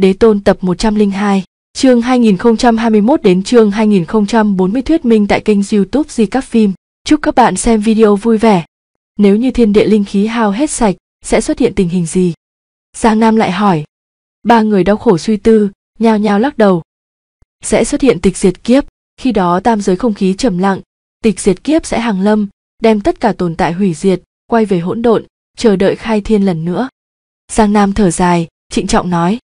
Đế tôn tập 102, chương 2021 đến chương 2040 thuyết minh tại kênh youtube Di các phim. Chúc các bạn xem video vui vẻ. Nếu như thiên địa linh khí hao hết sạch, sẽ xuất hiện tình hình gì? Giang Nam lại hỏi. Ba người đau khổ suy tư, nhao nhao lắc đầu. Sẽ xuất hiện tịch diệt kiếp, khi đó tam giới không khí trầm lặng, tịch diệt kiếp sẽ hàng lâm, đem tất cả tồn tại hủy diệt, quay về hỗn độn, chờ đợi khai thiên lần nữa. Giang Nam thở dài, trịnh trọng nói,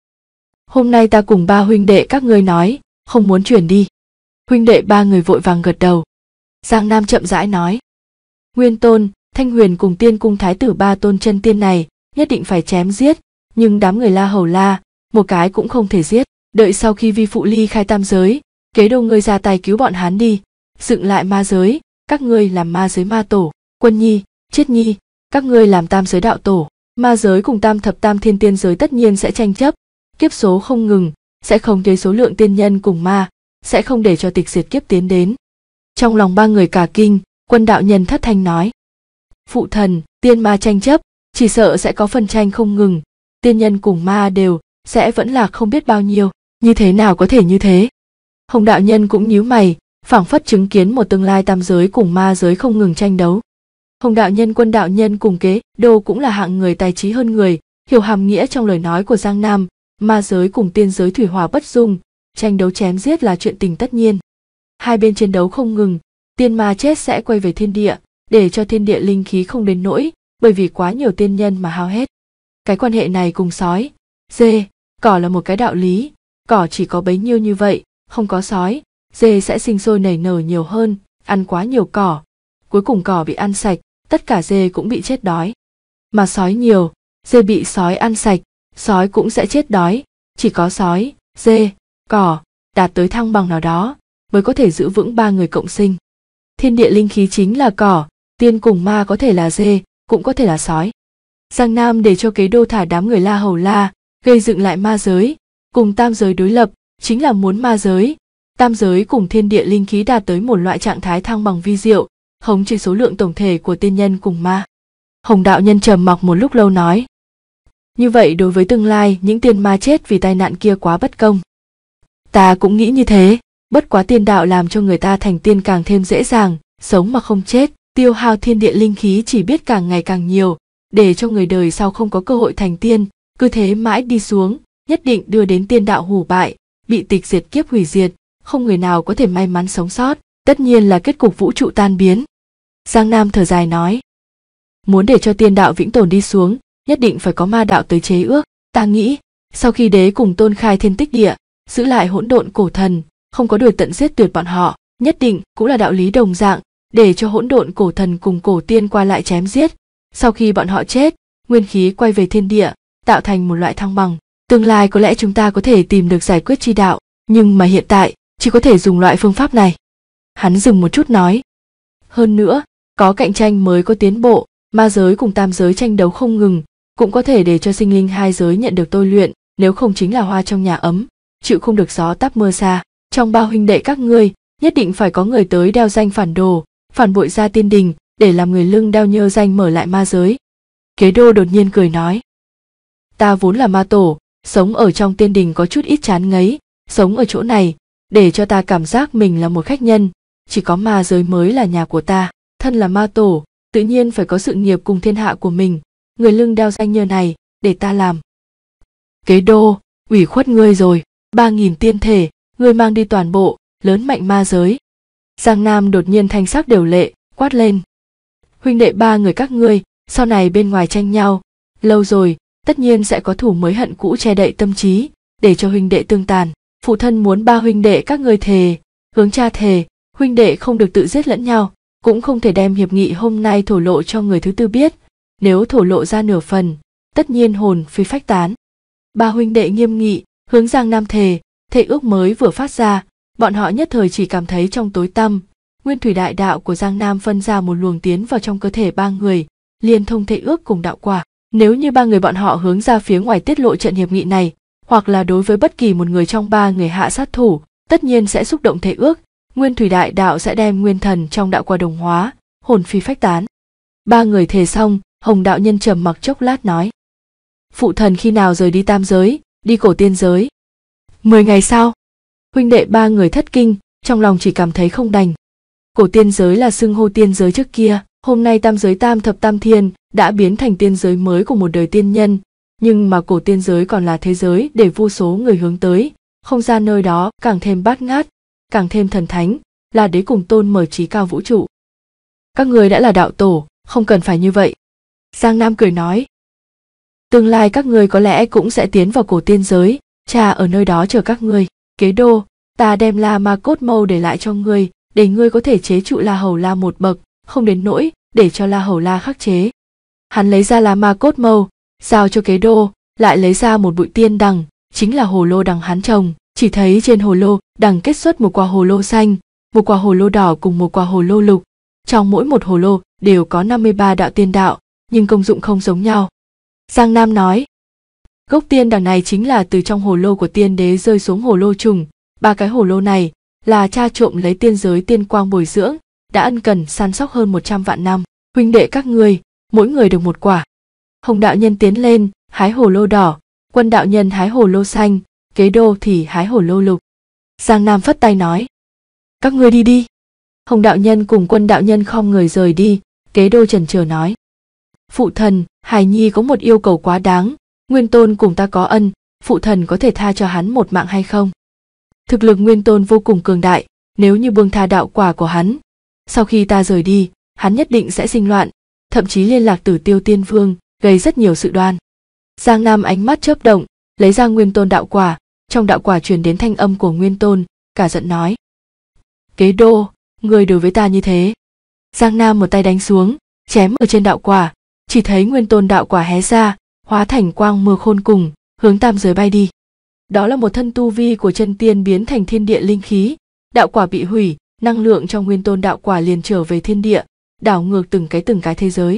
hôm nay ta cùng ba huynh đệ các ngươi nói không muốn chuyển đi huynh đệ ba người vội vàng gật đầu giang nam chậm rãi nói nguyên tôn thanh huyền cùng tiên cung thái tử ba tôn chân tiên này nhất định phải chém giết nhưng đám người la hầu la một cái cũng không thể giết đợi sau khi vi phụ ly khai tam giới kế đâu ngươi ra tay cứu bọn hán đi dựng lại ma giới các ngươi làm ma giới ma tổ quân nhi chết nhi các ngươi làm tam giới đạo tổ ma giới cùng tam thập tam thiên tiên giới tất nhiên sẽ tranh chấp kiếp số không ngừng sẽ không thấy số lượng tiên nhân cùng ma sẽ không để cho tịch diệt kiếp tiến đến trong lòng ba người cả kinh quân đạo nhân thất thanh nói phụ thần tiên ma tranh chấp chỉ sợ sẽ có phần tranh không ngừng tiên nhân cùng ma đều sẽ vẫn là không biết bao nhiêu như thế nào có thể như thế hồng đạo nhân cũng nhíu mày phảng phất chứng kiến một tương lai tam giới cùng ma giới không ngừng tranh đấu hồng đạo nhân quân đạo nhân cùng kế đô cũng là hạng người tài trí hơn người hiểu hàm nghĩa trong lời nói của giang nam ma giới cùng tiên giới thủy hòa bất dung tranh đấu chém giết là chuyện tình tất nhiên hai bên chiến đấu không ngừng tiên ma chết sẽ quay về thiên địa để cho thiên địa linh khí không đến nỗi bởi vì quá nhiều tiên nhân mà hao hết cái quan hệ này cùng sói dê cỏ là một cái đạo lý cỏ chỉ có bấy nhiêu như vậy không có sói dê sẽ sinh sôi nảy nở nhiều hơn ăn quá nhiều cỏ cuối cùng cỏ bị ăn sạch tất cả dê cũng bị chết đói mà sói nhiều dê bị sói ăn sạch sói cũng sẽ chết đói chỉ có sói dê cỏ đạt tới thăng bằng nào đó mới có thể giữ vững ba người cộng sinh thiên địa linh khí chính là cỏ tiên cùng ma có thể là dê cũng có thể là sói giang nam để cho kế đô thả đám người la hầu la gây dựng lại ma giới cùng tam giới đối lập chính là muốn ma giới tam giới cùng thiên địa linh khí đạt tới một loại trạng thái thăng bằng vi diệu hống trên số lượng tổng thể của tiên nhân cùng ma hồng đạo nhân trầm mặc một lúc lâu nói như vậy đối với tương lai, những tiên ma chết vì tai nạn kia quá bất công. Ta cũng nghĩ như thế, bất quá tiên đạo làm cho người ta thành tiên càng thêm dễ dàng, sống mà không chết, tiêu hao thiên địa linh khí chỉ biết càng ngày càng nhiều, để cho người đời sau không có cơ hội thành tiên, cứ thế mãi đi xuống, nhất định đưa đến tiên đạo hủ bại, bị tịch diệt kiếp hủy diệt, không người nào có thể may mắn sống sót, tất nhiên là kết cục vũ trụ tan biến. Giang Nam thở dài nói, muốn để cho tiên đạo vĩnh tồn đi xuống, nhất định phải có ma đạo tới chế ước ta nghĩ sau khi đế cùng tôn khai thiên tích địa giữ lại hỗn độn cổ thần không có đuổi tận giết tuyệt bọn họ nhất định cũng là đạo lý đồng dạng để cho hỗn độn cổ thần cùng cổ tiên qua lại chém giết sau khi bọn họ chết nguyên khí quay về thiên địa tạo thành một loại thăng bằng tương lai có lẽ chúng ta có thể tìm được giải quyết chi đạo nhưng mà hiện tại chỉ có thể dùng loại phương pháp này hắn dừng một chút nói hơn nữa có cạnh tranh mới có tiến bộ ma giới cùng tam giới tranh đấu không ngừng cũng có thể để cho sinh linh hai giới nhận được tôi luyện nếu không chính là hoa trong nhà ấm chịu không được gió táp mưa xa trong bao huynh đệ các ngươi nhất định phải có người tới đeo danh phản đồ phản bội ra tiên đình để làm người lưng đeo nhơ danh mở lại ma giới kế đô đột nhiên cười nói ta vốn là ma tổ sống ở trong tiên đình có chút ít chán ngấy sống ở chỗ này để cho ta cảm giác mình là một khách nhân chỉ có ma giới mới là nhà của ta thân là ma tổ tự nhiên phải có sự nghiệp cùng thiên hạ của mình người lưng đeo danh nhờ này để ta làm kế đô ủy khuất ngươi rồi ba nghìn tiên thể ngươi mang đi toàn bộ lớn mạnh ma giới giang nam đột nhiên thanh sắc đều lệ quát lên huynh đệ ba người các ngươi sau này bên ngoài tranh nhau lâu rồi tất nhiên sẽ có thủ mới hận cũ che đậy tâm trí để cho huynh đệ tương tàn phụ thân muốn ba huynh đệ các ngươi thề hướng cha thề huynh đệ không được tự giết lẫn nhau cũng không thể đem hiệp nghị hôm nay thổ lộ cho người thứ tư biết nếu thổ lộ ra nửa phần tất nhiên hồn phi phách tán ba huynh đệ nghiêm nghị hướng giang nam thề thệ ước mới vừa phát ra bọn họ nhất thời chỉ cảm thấy trong tối tâm nguyên thủy đại đạo của giang nam phân ra một luồng tiến vào trong cơ thể ba người liên thông thệ ước cùng đạo quả nếu như ba người bọn họ hướng ra phía ngoài tiết lộ trận hiệp nghị này hoặc là đối với bất kỳ một người trong ba người hạ sát thủ tất nhiên sẽ xúc động thể ước nguyên thủy đại đạo sẽ đem nguyên thần trong đạo quả đồng hóa hồn phi phách tán ba người thề xong hồng đạo nhân trầm mặc chốc lát nói phụ thần khi nào rời đi tam giới đi cổ tiên giới mười ngày sau huynh đệ ba người thất kinh trong lòng chỉ cảm thấy không đành cổ tiên giới là xưng hô tiên giới trước kia hôm nay tam giới tam thập tam thiên đã biến thành tiên giới mới của một đời tiên nhân nhưng mà cổ tiên giới còn là thế giới để vô số người hướng tới không gian nơi đó càng thêm bát ngát càng thêm thần thánh là đế cùng tôn mở trí cao vũ trụ các người đã là đạo tổ không cần phải như vậy Giang Nam cười nói. Tương lai các người có lẽ cũng sẽ tiến vào cổ tiên giới, cha ở nơi đó chờ các người. Kế đô, ta đem la ma cốt mâu để lại cho ngươi, để ngươi có thể chế trụ la hầu la một bậc, không đến nỗi để cho la hầu la khắc chế. Hắn lấy ra la ma cốt mâu, giao cho kế đô, lại lấy ra một bụi tiên đằng, chính là hồ lô đằng hắn trồng. Chỉ thấy trên hồ lô đằng kết xuất một quả hồ lô xanh, một quả hồ lô đỏ cùng một quả hồ lô lục. Trong mỗi một hồ lô đều có 53 đạo tiên đạo, nhưng công dụng không giống nhau. Giang Nam nói, gốc tiên đằng này chính là từ trong hồ lô của tiên đế rơi xuống hồ lô trùng, ba cái hồ lô này là cha trộm lấy tiên giới tiên quang bồi dưỡng, đã ân cần săn sóc hơn 100 vạn năm, huynh đệ các ngươi, mỗi người được một quả. Hồng đạo nhân tiến lên, hái hồ lô đỏ, quân đạo nhân hái hồ lô xanh, kế đô thì hái hồ lô lục. Giang Nam phất tay nói, các ngươi đi đi. Hồng đạo nhân cùng quân đạo nhân khom người rời đi, kế đô trần chờ nói, phụ thần hải nhi có một yêu cầu quá đáng nguyên tôn cùng ta có ân phụ thần có thể tha cho hắn một mạng hay không thực lực nguyên tôn vô cùng cường đại nếu như buông tha đạo quả của hắn sau khi ta rời đi hắn nhất định sẽ sinh loạn thậm chí liên lạc tử tiêu tiên vương gây rất nhiều sự đoan giang nam ánh mắt chớp động lấy ra nguyên tôn đạo quả trong đạo quả truyền đến thanh âm của nguyên tôn cả giận nói kế đô người đối với ta như thế giang nam một tay đánh xuống chém ở trên đạo quả chỉ thấy nguyên tôn đạo quả hé ra hóa thành quang mưa khôn cùng hướng tam giới bay đi đó là một thân tu vi của chân tiên biến thành thiên địa linh khí đạo quả bị hủy năng lượng trong nguyên tôn đạo quả liền trở về thiên địa đảo ngược từng cái từng cái thế giới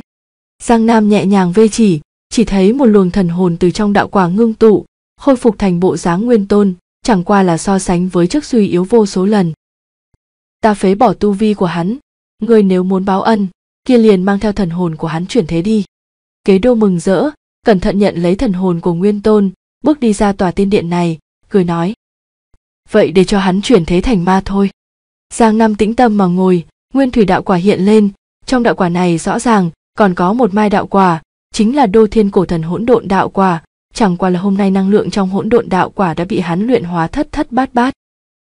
giang nam nhẹ nhàng vê chỉ chỉ thấy một luồng thần hồn từ trong đạo quả ngưng tụ khôi phục thành bộ dáng nguyên tôn chẳng qua là so sánh với trước suy yếu vô số lần ta phế bỏ tu vi của hắn ngươi nếu muốn báo ân kia liền mang theo thần hồn của hắn chuyển thế đi kế đô mừng rỡ cẩn thận nhận lấy thần hồn của nguyên tôn bước đi ra tòa tiên điện này cười nói vậy để cho hắn chuyển thế thành ma thôi giang nam tĩnh tâm mà ngồi nguyên thủy đạo quả hiện lên trong đạo quả này rõ ràng còn có một mai đạo quả chính là đô thiên cổ thần hỗn độn đạo quả chẳng qua là hôm nay năng lượng trong hỗn độn đạo quả đã bị hắn luyện hóa thất thất bát bát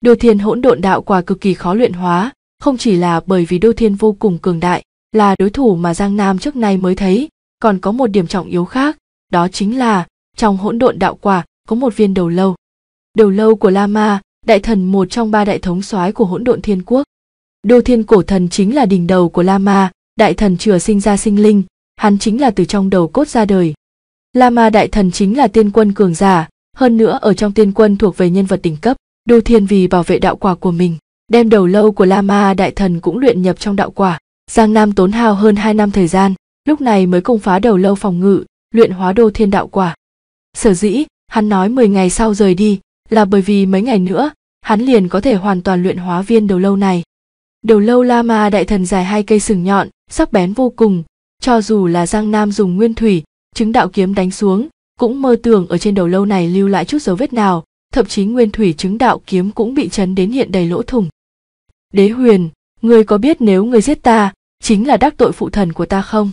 đô thiên hỗn độn đạo quả cực kỳ khó luyện hóa không chỉ là bởi vì đô thiên vô cùng cường đại là đối thủ mà Giang Nam trước nay mới thấy, còn có một điểm trọng yếu khác, đó chính là trong hỗn độn đạo quả có một viên đầu lâu. Đầu lâu của Lama, đại thần một trong ba đại thống soái của hỗn độn thiên quốc. Đô thiên cổ thần chính là đỉnh đầu của Lama, đại thần chừa sinh ra sinh linh, hắn chính là từ trong đầu cốt ra đời. Lama đại thần chính là tiên quân cường giả, hơn nữa ở trong tiên quân thuộc về nhân vật đỉnh cấp, đô thiên vì bảo vệ đạo quả của mình, đem đầu lâu của Lama đại thần cũng luyện nhập trong đạo quả. Giang Nam tốn hao hơn 2 năm thời gian, lúc này mới công phá đầu lâu phòng ngự, luyện hóa đô thiên đạo quả. Sở dĩ, hắn nói 10 ngày sau rời đi, là bởi vì mấy ngày nữa, hắn liền có thể hoàn toàn luyện hóa viên đầu lâu này. Đầu lâu Lama đại thần dài hai cây sừng nhọn, sắc bén vô cùng, cho dù là Giang Nam dùng nguyên thủy, chứng đạo kiếm đánh xuống, cũng mơ tưởng ở trên đầu lâu này lưu lại chút dấu vết nào, thậm chí nguyên thủy chứng đạo kiếm cũng bị chấn đến hiện đầy lỗ thủng. Đế huyền, người có biết nếu người giết ta, chính là đắc tội phụ thần của ta không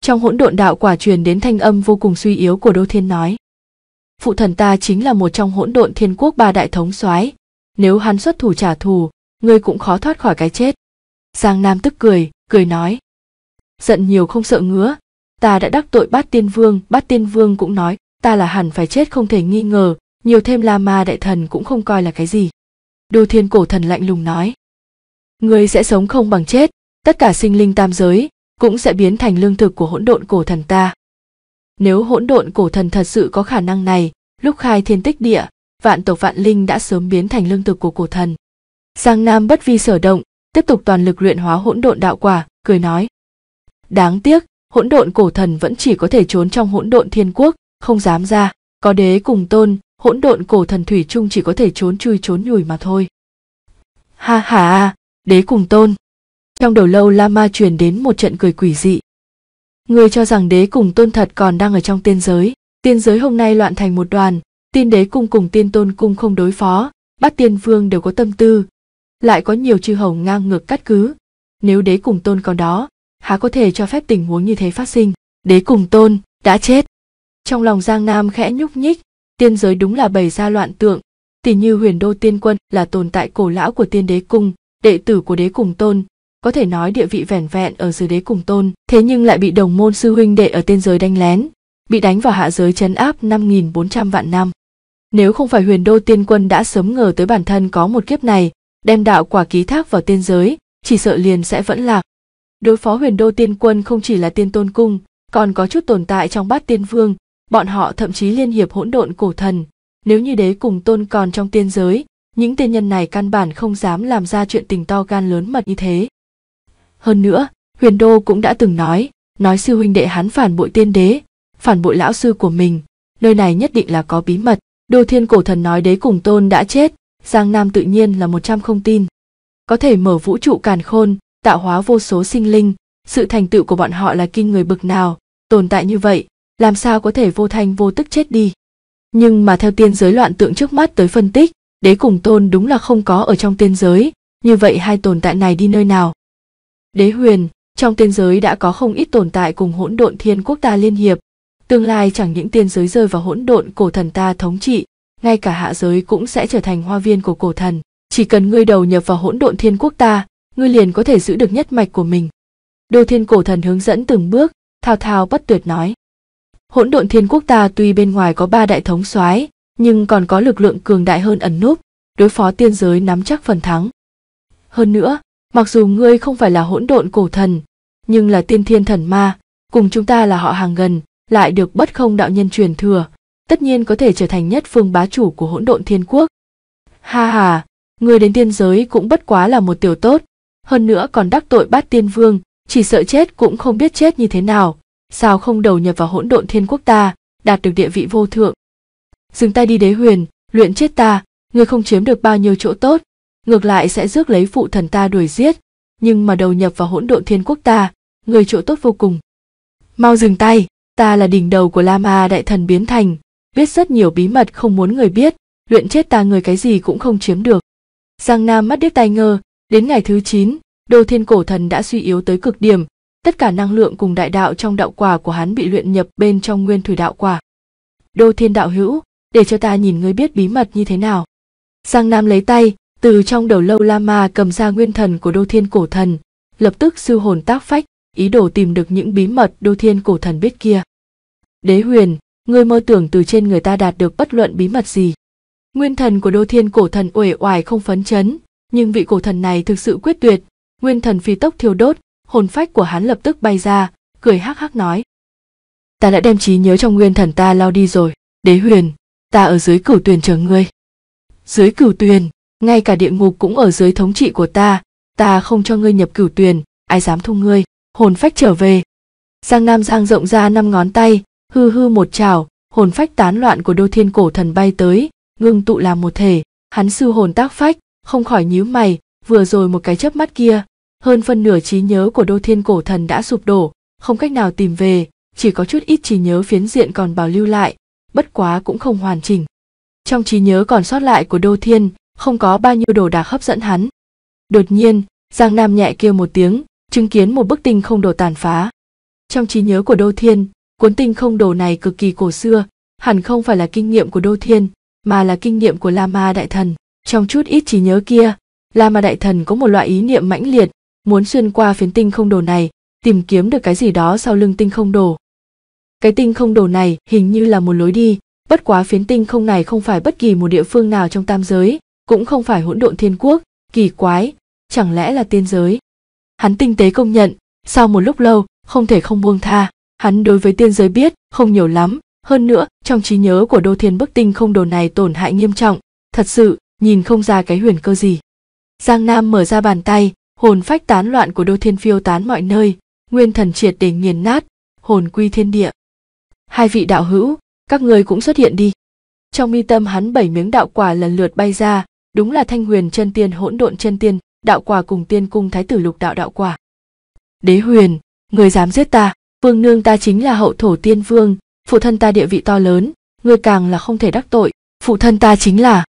trong hỗn độn đạo quả truyền đến thanh âm vô cùng suy yếu của đô thiên nói phụ thần ta chính là một trong hỗn độn thiên quốc ba đại thống soái nếu hắn xuất thủ trả thù ngươi cũng khó thoát khỏi cái chết giang nam tức cười cười nói giận nhiều không sợ ngứa ta đã đắc tội bát tiên vương bát tiên vương cũng nói ta là hẳn phải chết không thể nghi ngờ nhiều thêm la ma đại thần cũng không coi là cái gì đô thiên cổ thần lạnh lùng nói ngươi sẽ sống không bằng chết tất cả sinh linh tam giới cũng sẽ biến thành lương thực của hỗn độn cổ thần ta nếu hỗn độn cổ thần thật sự có khả năng này lúc khai thiên tích địa vạn tộc vạn linh đã sớm biến thành lương thực của cổ thần giang nam bất vi sở động tiếp tục toàn lực luyện hóa hỗn độn đạo quả cười nói đáng tiếc hỗn độn cổ thần vẫn chỉ có thể trốn trong hỗn độn thiên quốc không dám ra có đế cùng tôn hỗn độn cổ thần thủy chung chỉ có thể trốn chui trốn nhủi mà thôi ha ha đế cùng tôn trong đầu lâu Lama truyền đến một trận cười quỷ dị. Người cho rằng đế cùng tôn thật còn đang ở trong tiên giới, tiên giới hôm nay loạn thành một đoàn, tiên đế cung cùng tiên tôn cung không đối phó, bát tiên vương đều có tâm tư, lại có nhiều chư hầu ngang ngược cắt cứ. Nếu đế cùng tôn còn đó, há có thể cho phép tình huống như thế phát sinh, đế cùng tôn, đã chết. Trong lòng Giang Nam khẽ nhúc nhích, tiên giới đúng là bày ra loạn tượng, tỉ như huyền đô tiên quân là tồn tại cổ lão của tiên đế cung, đệ tử của đế cùng tôn, có thể nói địa vị vẻn vẹn ở dưới đế cùng tôn, thế nhưng lại bị đồng môn sư huynh đệ ở tiên giới đánh lén, bị đánh vào hạ giới chấn áp 5.400 vạn năm. Nếu không phải huyền đô tiên quân đã sớm ngờ tới bản thân có một kiếp này, đem đạo quả ký thác vào tiên giới, chỉ sợ liền sẽ vẫn lạc. Đối phó huyền đô tiên quân không chỉ là tiên tôn cung, còn có chút tồn tại trong bát tiên vương, bọn họ thậm chí liên hiệp hỗn độn cổ thần. Nếu như đế cùng tôn còn trong tiên giới, những tiên nhân này căn bản không dám làm ra chuyện tình to gan lớn mật như thế. Hơn nữa, Huyền Đô cũng đã từng nói, nói sư huynh đệ hắn phản bội tiên đế, phản bội lão sư của mình, nơi này nhất định là có bí mật. Đô Thiên Cổ Thần nói đế cùng tôn đã chết, Giang Nam tự nhiên là một trăm không tin. Có thể mở vũ trụ càn khôn, tạo hóa vô số sinh linh, sự thành tựu của bọn họ là kinh người bực nào, tồn tại như vậy, làm sao có thể vô thanh vô tức chết đi. Nhưng mà theo tiên giới loạn tượng trước mắt tới phân tích, đế cùng tôn đúng là không có ở trong tiên giới, như vậy hai tồn tại này đi nơi nào? Đế huyền, trong tiên giới đã có không ít tồn tại cùng hỗn độn thiên quốc ta liên hiệp. Tương lai chẳng những tiên giới rơi vào hỗn độn cổ thần ta thống trị, ngay cả hạ giới cũng sẽ trở thành hoa viên của cổ thần. Chỉ cần ngươi đầu nhập vào hỗn độn thiên quốc ta, ngươi liền có thể giữ được nhất mạch của mình. Đô thiên cổ thần hướng dẫn từng bước, thao thao bất tuyệt nói. Hỗn độn thiên quốc ta tuy bên ngoài có ba đại thống soái, nhưng còn có lực lượng cường đại hơn ẩn núp, đối phó tiên giới nắm chắc phần thắng. Hơn nữa, mặc dù ngươi không phải là hỗn độn cổ thần nhưng là tiên thiên thần ma cùng chúng ta là họ hàng gần lại được bất không đạo nhân truyền thừa tất nhiên có thể trở thành nhất phương bá chủ của hỗn độn thiên quốc ha hà ngươi đến tiên giới cũng bất quá là một tiểu tốt hơn nữa còn đắc tội bát tiên vương chỉ sợ chết cũng không biết chết như thế nào sao không đầu nhập vào hỗn độn thiên quốc ta đạt được địa vị vô thượng dừng tay đi đế huyền luyện chết ta ngươi không chiếm được bao nhiêu chỗ tốt ngược lại sẽ rước lấy phụ thần ta đuổi giết nhưng mà đầu nhập vào hỗn độn thiên quốc ta người chỗ tốt vô cùng mau dừng tay ta là đỉnh đầu của la ma đại thần biến thành biết rất nhiều bí mật không muốn người biết luyện chết ta người cái gì cũng không chiếm được giang nam mắt điếc tai ngơ đến ngày thứ chín đô thiên cổ thần đã suy yếu tới cực điểm tất cả năng lượng cùng đại đạo trong đạo quả của hắn bị luyện nhập bên trong nguyên thủy đạo quả đô thiên đạo hữu để cho ta nhìn ngươi biết bí mật như thế nào giang nam lấy tay từ trong đầu lâu lama cầm ra nguyên thần của đô thiên cổ thần lập tức siêu hồn tác phách ý đồ tìm được những bí mật đô thiên cổ thần biết kia đế huyền ngươi mơ tưởng từ trên người ta đạt được bất luận bí mật gì nguyên thần của đô thiên cổ thần uể oải không phấn chấn nhưng vị cổ thần này thực sự quyết tuyệt nguyên thần phi tốc thiêu đốt hồn phách của hắn lập tức bay ra cười hắc hắc nói ta đã đem trí nhớ trong nguyên thần ta lao đi rồi đế huyền ta ở dưới cửu tuyền chờ ngươi dưới cửu tuyền ngay cả địa ngục cũng ở dưới thống trị của ta ta không cho ngươi nhập cửu tuyền ai dám thu ngươi hồn phách trở về giang nam giang rộng ra năm ngón tay hư hư một chảo hồn phách tán loạn của đô thiên cổ thần bay tới ngưng tụ làm một thể hắn sư hồn tác phách không khỏi nhíu mày vừa rồi một cái chớp mắt kia hơn phân nửa trí nhớ của đô thiên cổ thần đã sụp đổ không cách nào tìm về chỉ có chút ít trí nhớ phiến diện còn bảo lưu lại bất quá cũng không hoàn chỉnh trong trí nhớ còn sót lại của đô thiên không có bao nhiêu đồ đạc hấp dẫn hắn đột nhiên giang nam nhẹ kêu một tiếng chứng kiến một bức tinh không đồ tàn phá trong trí nhớ của đô thiên cuốn tinh không đồ này cực kỳ cổ xưa hẳn không phải là kinh nghiệm của đô thiên mà là kinh nghiệm của lama đại thần trong chút ít trí nhớ kia lama đại thần có một loại ý niệm mãnh liệt muốn xuyên qua phiến tinh không đồ này tìm kiếm được cái gì đó sau lưng tinh không đồ cái tinh không đồ này hình như là một lối đi bất quá phiến tinh không này không phải bất kỳ một địa phương nào trong tam giới cũng không phải hỗn độn thiên quốc kỳ quái chẳng lẽ là tiên giới hắn tinh tế công nhận sau một lúc lâu không thể không buông tha hắn đối với tiên giới biết không nhiều lắm hơn nữa trong trí nhớ của đô thiên bức tinh không đồ này tổn hại nghiêm trọng thật sự nhìn không ra cái huyền cơ gì giang nam mở ra bàn tay hồn phách tán loạn của đô thiên phiêu tán mọi nơi nguyên thần triệt để nghiền nát hồn quy thiên địa hai vị đạo hữu các ngươi cũng xuất hiện đi trong mi tâm hắn bảy miếng đạo quả lần lượt bay ra đúng là thanh huyền chân tiên hỗn độn chân tiên đạo quả cùng tiên cung thái tử lục đạo đạo quả đế huyền người dám giết ta vương nương ta chính là hậu thổ tiên vương phụ thân ta địa vị to lớn người càng là không thể đắc tội phụ thân ta chính là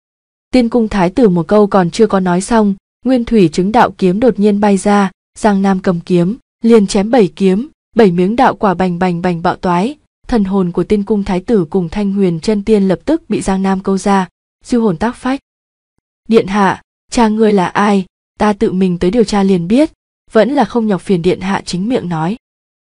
tiên cung thái tử một câu còn chưa có nói xong nguyên thủy chứng đạo kiếm đột nhiên bay ra giang nam cầm kiếm liền chém bảy kiếm bảy miếng đạo quả bành bành bành bạo toái thần hồn của tiên cung thái tử cùng thanh huyền chân tiên lập tức bị giang nam câu ra siêu hồn tác phách điện hạ cha ngươi là ai ta tự mình tới điều tra liền biết vẫn là không nhọc phiền điện hạ chính miệng nói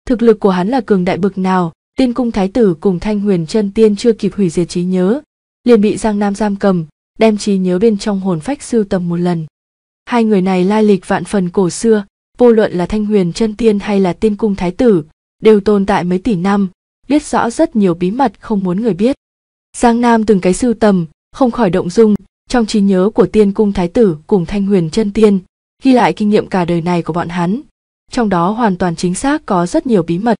thực lực của hắn là cường đại bực nào tiên cung thái tử cùng thanh huyền chân tiên chưa kịp hủy diệt trí nhớ liền bị giang nam giam cầm đem trí nhớ bên trong hồn phách sưu tầm một lần hai người này lai lịch vạn phần cổ xưa vô luận là thanh huyền chân tiên hay là tiên cung thái tử đều tồn tại mấy tỷ năm biết rõ rất nhiều bí mật không muốn người biết giang nam từng cái sưu tầm không khỏi động dung trong trí nhớ của tiên cung thái tử cùng thanh huyền chân tiên ghi lại kinh nghiệm cả đời này của bọn hắn trong đó hoàn toàn chính xác có rất nhiều bí mật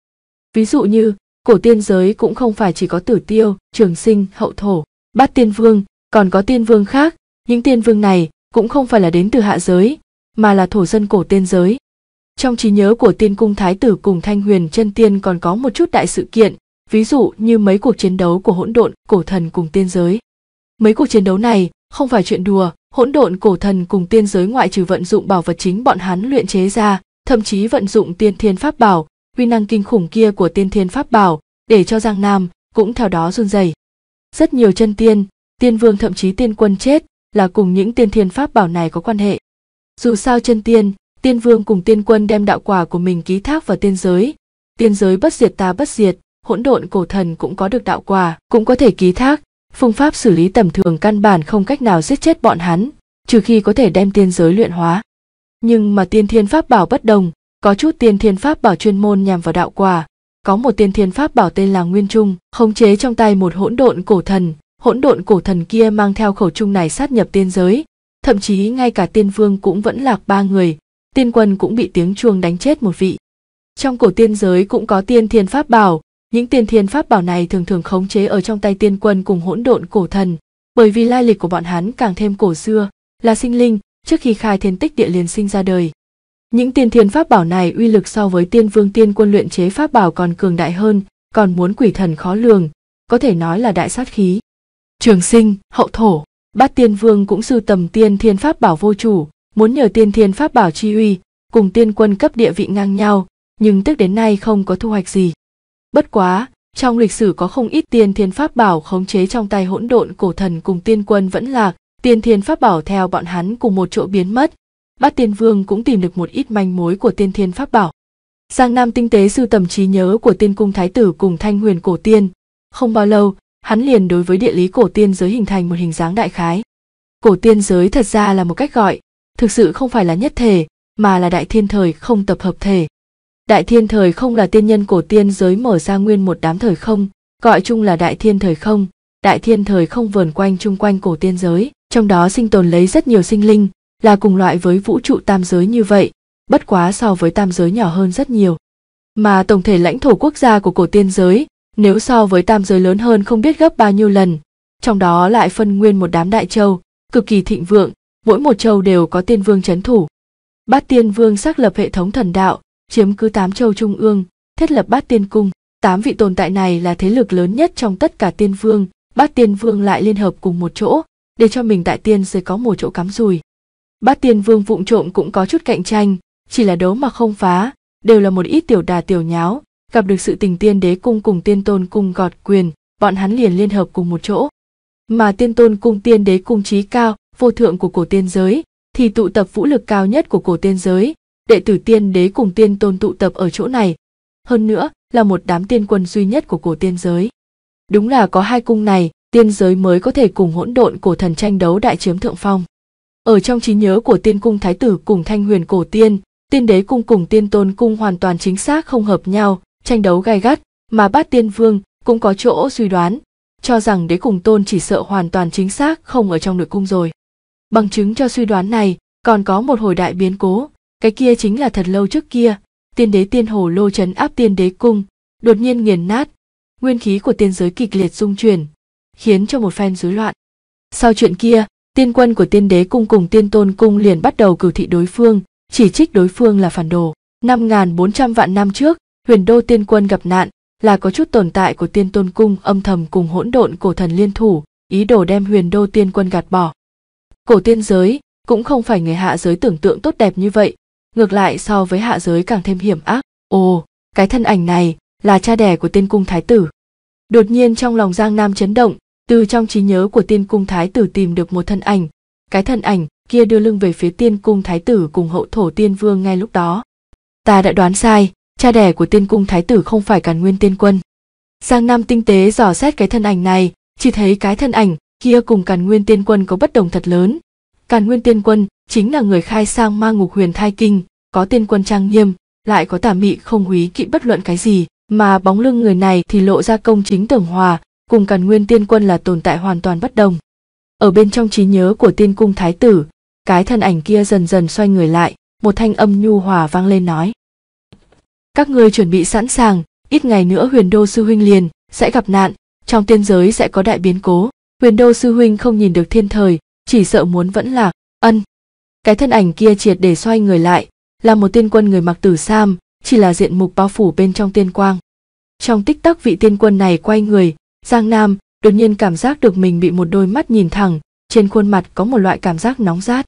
ví dụ như cổ tiên giới cũng không phải chỉ có tử tiêu trường sinh hậu thổ bát tiên vương còn có tiên vương khác những tiên vương này cũng không phải là đến từ hạ giới mà là thổ dân cổ tiên giới trong trí nhớ của tiên cung thái tử cùng thanh huyền chân tiên còn có một chút đại sự kiện ví dụ như mấy cuộc chiến đấu của hỗn độn cổ thần cùng tiên giới mấy cuộc chiến đấu này không phải chuyện đùa, hỗn độn cổ thần cùng tiên giới ngoại trừ vận dụng bảo vật chính bọn hắn luyện chế ra, thậm chí vận dụng tiên thiên pháp bảo, uy năng kinh khủng kia của tiên thiên pháp bảo, để cho Giang Nam cũng theo đó run rẩy. Rất nhiều chân tiên, tiên vương thậm chí tiên quân chết là cùng những tiên thiên pháp bảo này có quan hệ. Dù sao chân tiên, tiên vương cùng tiên quân đem đạo quả của mình ký thác vào tiên giới, tiên giới bất diệt ta bất diệt, hỗn độn cổ thần cũng có được đạo quả, cũng có thể ký thác phương pháp xử lý tầm thường căn bản không cách nào giết chết bọn hắn, trừ khi có thể đem tiên giới luyện hóa. Nhưng mà tiên thiên pháp bảo bất đồng, có chút tiên thiên pháp bảo chuyên môn nhằm vào đạo quả, có một tiên thiên pháp bảo tên là Nguyên Trung, khống chế trong tay một hỗn độn cổ thần, hỗn độn cổ thần kia mang theo khẩu trung này sát nhập tiên giới, thậm chí ngay cả tiên vương cũng vẫn lạc ba người, tiên quân cũng bị tiếng chuông đánh chết một vị. Trong cổ tiên giới cũng có tiên thiên pháp bảo, những tiên thiên pháp bảo này thường thường khống chế ở trong tay tiên quân cùng hỗn độn cổ thần, bởi vì lai lịch của bọn hắn càng thêm cổ xưa, là sinh linh, trước khi khai thiên tích địa liền sinh ra đời. Những tiên thiên pháp bảo này uy lực so với tiên vương tiên quân luyện chế pháp bảo còn cường đại hơn, còn muốn quỷ thần khó lường, có thể nói là đại sát khí. Trường sinh, hậu thổ, bát tiên vương cũng sưu tầm tiên thiên pháp bảo vô chủ, muốn nhờ tiên thiên pháp bảo chi uy, cùng tiên quân cấp địa vị ngang nhau, nhưng tức đến nay không có thu hoạch gì. Bất quá, trong lịch sử có không ít tiên thiên pháp bảo khống chế trong tay hỗn độn cổ thần cùng tiên quân vẫn lạc, tiên thiên pháp bảo theo bọn hắn cùng một chỗ biến mất. Bát Tiên Vương cũng tìm được một ít manh mối của tiên thiên pháp bảo. Giang Nam tinh tế sưu tầm trí nhớ của tiên cung thái tử cùng thanh huyền cổ tiên. Không bao lâu, hắn liền đối với địa lý cổ tiên giới hình thành một hình dáng đại khái. Cổ tiên giới thật ra là một cách gọi, thực sự không phải là nhất thể, mà là đại thiên thời không tập hợp thể. Đại thiên thời không là tiên nhân cổ tiên giới mở ra nguyên một đám thời không, gọi chung là đại thiên thời không, đại thiên thời không vờn quanh chung quanh cổ tiên giới, trong đó sinh tồn lấy rất nhiều sinh linh, là cùng loại với vũ trụ tam giới như vậy, bất quá so với tam giới nhỏ hơn rất nhiều. Mà tổng thể lãnh thổ quốc gia của cổ tiên giới, nếu so với tam giới lớn hơn không biết gấp bao nhiêu lần, trong đó lại phân nguyên một đám đại châu, cực kỳ thịnh vượng, mỗi một châu đều có tiên vương chấn thủ. Bát tiên vương xác lập hệ thống thần đạo, chiếm cứ tám châu trung ương, thiết lập bát tiên cung. Tám vị tồn tại này là thế lực lớn nhất trong tất cả tiên vương, bát tiên vương lại liên hợp cùng một chỗ, để cho mình tại tiên giới có một chỗ cắm rùi. Bát tiên vương vụng trộm cũng có chút cạnh tranh, chỉ là đấu mà không phá, đều là một ít tiểu đà tiểu nháo, gặp được sự tình tiên đế cung cùng tiên tôn cung gọt quyền, bọn hắn liền liên hợp cùng một chỗ. Mà tiên tôn cung tiên đế cung trí cao, vô thượng của cổ tiên giới, thì tụ tập vũ lực cao nhất của cổ tiên giới, đệ tử tiên đế cùng tiên tôn tụ tập ở chỗ này hơn nữa là một đám tiên quân duy nhất của cổ tiên giới đúng là có hai cung này tiên giới mới có thể cùng hỗn độn cổ thần tranh đấu đại chiếm thượng phong ở trong trí nhớ của tiên cung thái tử cùng thanh huyền cổ tiên tiên đế cung cùng tiên tôn cung hoàn toàn chính xác không hợp nhau tranh đấu gai gắt mà bát tiên vương cũng có chỗ suy đoán cho rằng đế cùng tôn chỉ sợ hoàn toàn chính xác không ở trong nội cung rồi bằng chứng cho suy đoán này còn có một hồi đại biến cố cái kia chính là thật lâu trước kia tiên đế tiên hồ lô chấn áp tiên đế cung đột nhiên nghiền nát nguyên khí của tiên giới kịch liệt dung chuyển khiến cho một phen rối loạn sau chuyện kia tiên quân của tiên đế cung cùng tiên tôn cung liền bắt đầu cử thị đối phương chỉ trích đối phương là phản đồ năm ngàn bốn trăm vạn năm trước huyền đô tiên quân gặp nạn là có chút tồn tại của tiên tôn cung âm thầm cùng hỗn độn cổ thần liên thủ ý đồ đem huyền đô tiên quân gạt bỏ cổ tiên giới cũng không phải người hạ giới tưởng tượng tốt đẹp như vậy ngược lại so với hạ giới càng thêm hiểm ác ồ cái thân ảnh này là cha đẻ của tiên cung thái tử đột nhiên trong lòng giang nam chấn động từ trong trí nhớ của tiên cung thái tử tìm được một thân ảnh cái thân ảnh kia đưa lưng về phía tiên cung thái tử cùng hậu thổ tiên vương ngay lúc đó ta đã đoán sai cha đẻ của tiên cung thái tử không phải càn nguyên tiên quân giang nam tinh tế dò xét cái thân ảnh này chỉ thấy cái thân ảnh kia cùng càn nguyên tiên quân có bất đồng thật lớn càn nguyên tiên quân chính là người khai sang ma ngục huyền thai kinh có tên quân trang nghiêm lại có tà mị không húy kỵ bất luận cái gì mà bóng lưng người này thì lộ ra công chính tưởng hòa cùng càn nguyên tiên quân là tồn tại hoàn toàn bất đồng ở bên trong trí nhớ của tiên cung thái tử cái thân ảnh kia dần dần xoay người lại một thanh âm nhu hòa vang lên nói các ngươi chuẩn bị sẵn sàng ít ngày nữa huyền đô sư huynh liền sẽ gặp nạn trong tiên giới sẽ có đại biến cố huyền đô sư huynh không nhìn được thiên thời chỉ sợ muốn vẫn là ân cái thân ảnh kia triệt để xoay người lại là một tiên quân người mặc tử sam chỉ là diện mục bao phủ bên trong tiên quang trong tích tắc vị tiên quân này quay người giang nam đột nhiên cảm giác được mình bị một đôi mắt nhìn thẳng trên khuôn mặt có một loại cảm giác nóng rát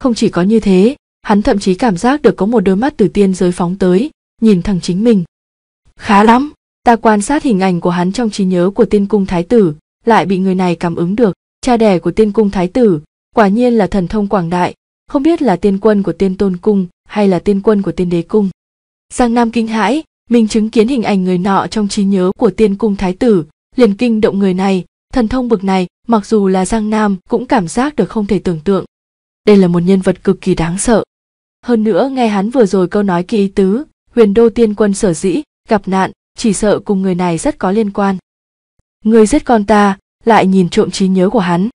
không chỉ có như thế hắn thậm chí cảm giác được có một đôi mắt từ tiên giới phóng tới nhìn thẳng chính mình khá lắm ta quan sát hình ảnh của hắn trong trí nhớ của tiên cung thái tử lại bị người này cảm ứng được cha đẻ của tiên cung thái tử quả nhiên là thần thông quảng đại không biết là tiên quân của tiên tôn cung hay là tiên quân của tiên đế cung giang nam kinh hãi mình chứng kiến hình ảnh người nọ trong trí nhớ của tiên cung thái tử liền kinh động người này thần thông bực này mặc dù là giang nam cũng cảm giác được không thể tưởng tượng đây là một nhân vật cực kỳ đáng sợ hơn nữa nghe hắn vừa rồi câu nói kỳ ý tứ huyền đô tiên quân sở dĩ gặp nạn chỉ sợ cùng người này rất có liên quan người giết con ta lại nhìn trộm trí nhớ của hắn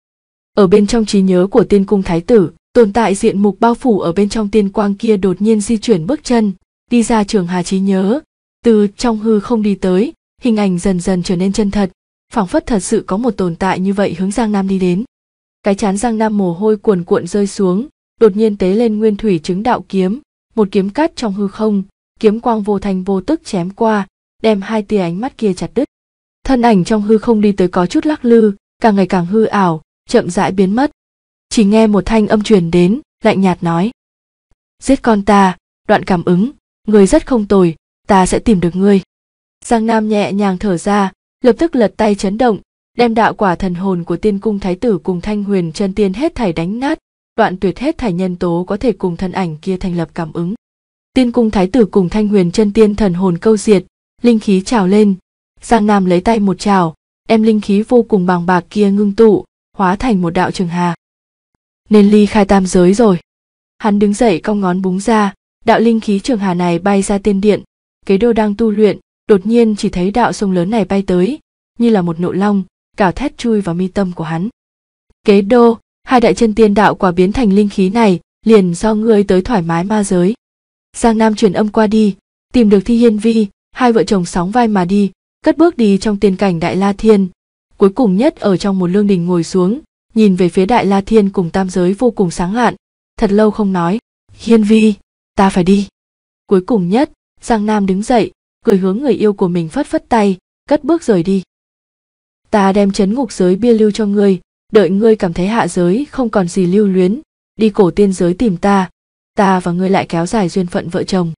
ở bên trong trí nhớ của tiên cung thái tử tồn tại diện mục bao phủ ở bên trong tiên quang kia đột nhiên di chuyển bước chân đi ra trường hà trí nhớ từ trong hư không đi tới hình ảnh dần dần trở nên chân thật phảng phất thật sự có một tồn tại như vậy hướng giang nam đi đến cái chán giang nam mồ hôi cuồn cuộn rơi xuống đột nhiên tế lên nguyên thủy chứng đạo kiếm một kiếm cắt trong hư không kiếm quang vô thành vô tức chém qua đem hai tia ánh mắt kia chặt đứt thân ảnh trong hư không đi tới có chút lắc lư càng ngày càng hư ảo chậm rãi biến mất chỉ nghe một thanh âm truyền đến lạnh nhạt nói giết con ta đoạn cảm ứng người rất không tồi ta sẽ tìm được ngươi giang nam nhẹ nhàng thở ra lập tức lật tay chấn động đem đạo quả thần hồn của tiên cung thái tử cùng thanh huyền chân tiên hết thảy đánh nát đoạn tuyệt hết thảy nhân tố có thể cùng thân ảnh kia thành lập cảm ứng tiên cung thái tử cùng thanh huyền chân tiên thần hồn câu diệt linh khí trào lên giang nam lấy tay một trào em linh khí vô cùng bàng bạc kia ngưng tụ hóa thành một đạo trường hà nên ly khai tam giới rồi hắn đứng dậy cong ngón búng ra đạo linh khí trường hà này bay ra tiên điện kế đô đang tu luyện đột nhiên chỉ thấy đạo sông lớn này bay tới như là một nộ long cào thét chui vào mi tâm của hắn kế đô hai đại chân tiên đạo quả biến thành linh khí này liền do ngươi tới thoải mái ma giới giang nam truyền âm qua đi tìm được thi hiên vi hai vợ chồng sóng vai mà đi cất bước đi trong tiên cảnh đại la thiên cuối cùng nhất ở trong một lương đình ngồi xuống nhìn về phía đại la thiên cùng tam giới vô cùng sáng hạn thật lâu không nói hiên vi ta phải đi cuối cùng nhất giang nam đứng dậy cười hướng người yêu của mình phất phất tay cất bước rời đi ta đem chấn ngục giới bia lưu cho ngươi đợi ngươi cảm thấy hạ giới không còn gì lưu luyến đi cổ tiên giới tìm ta ta và ngươi lại kéo dài duyên phận vợ chồng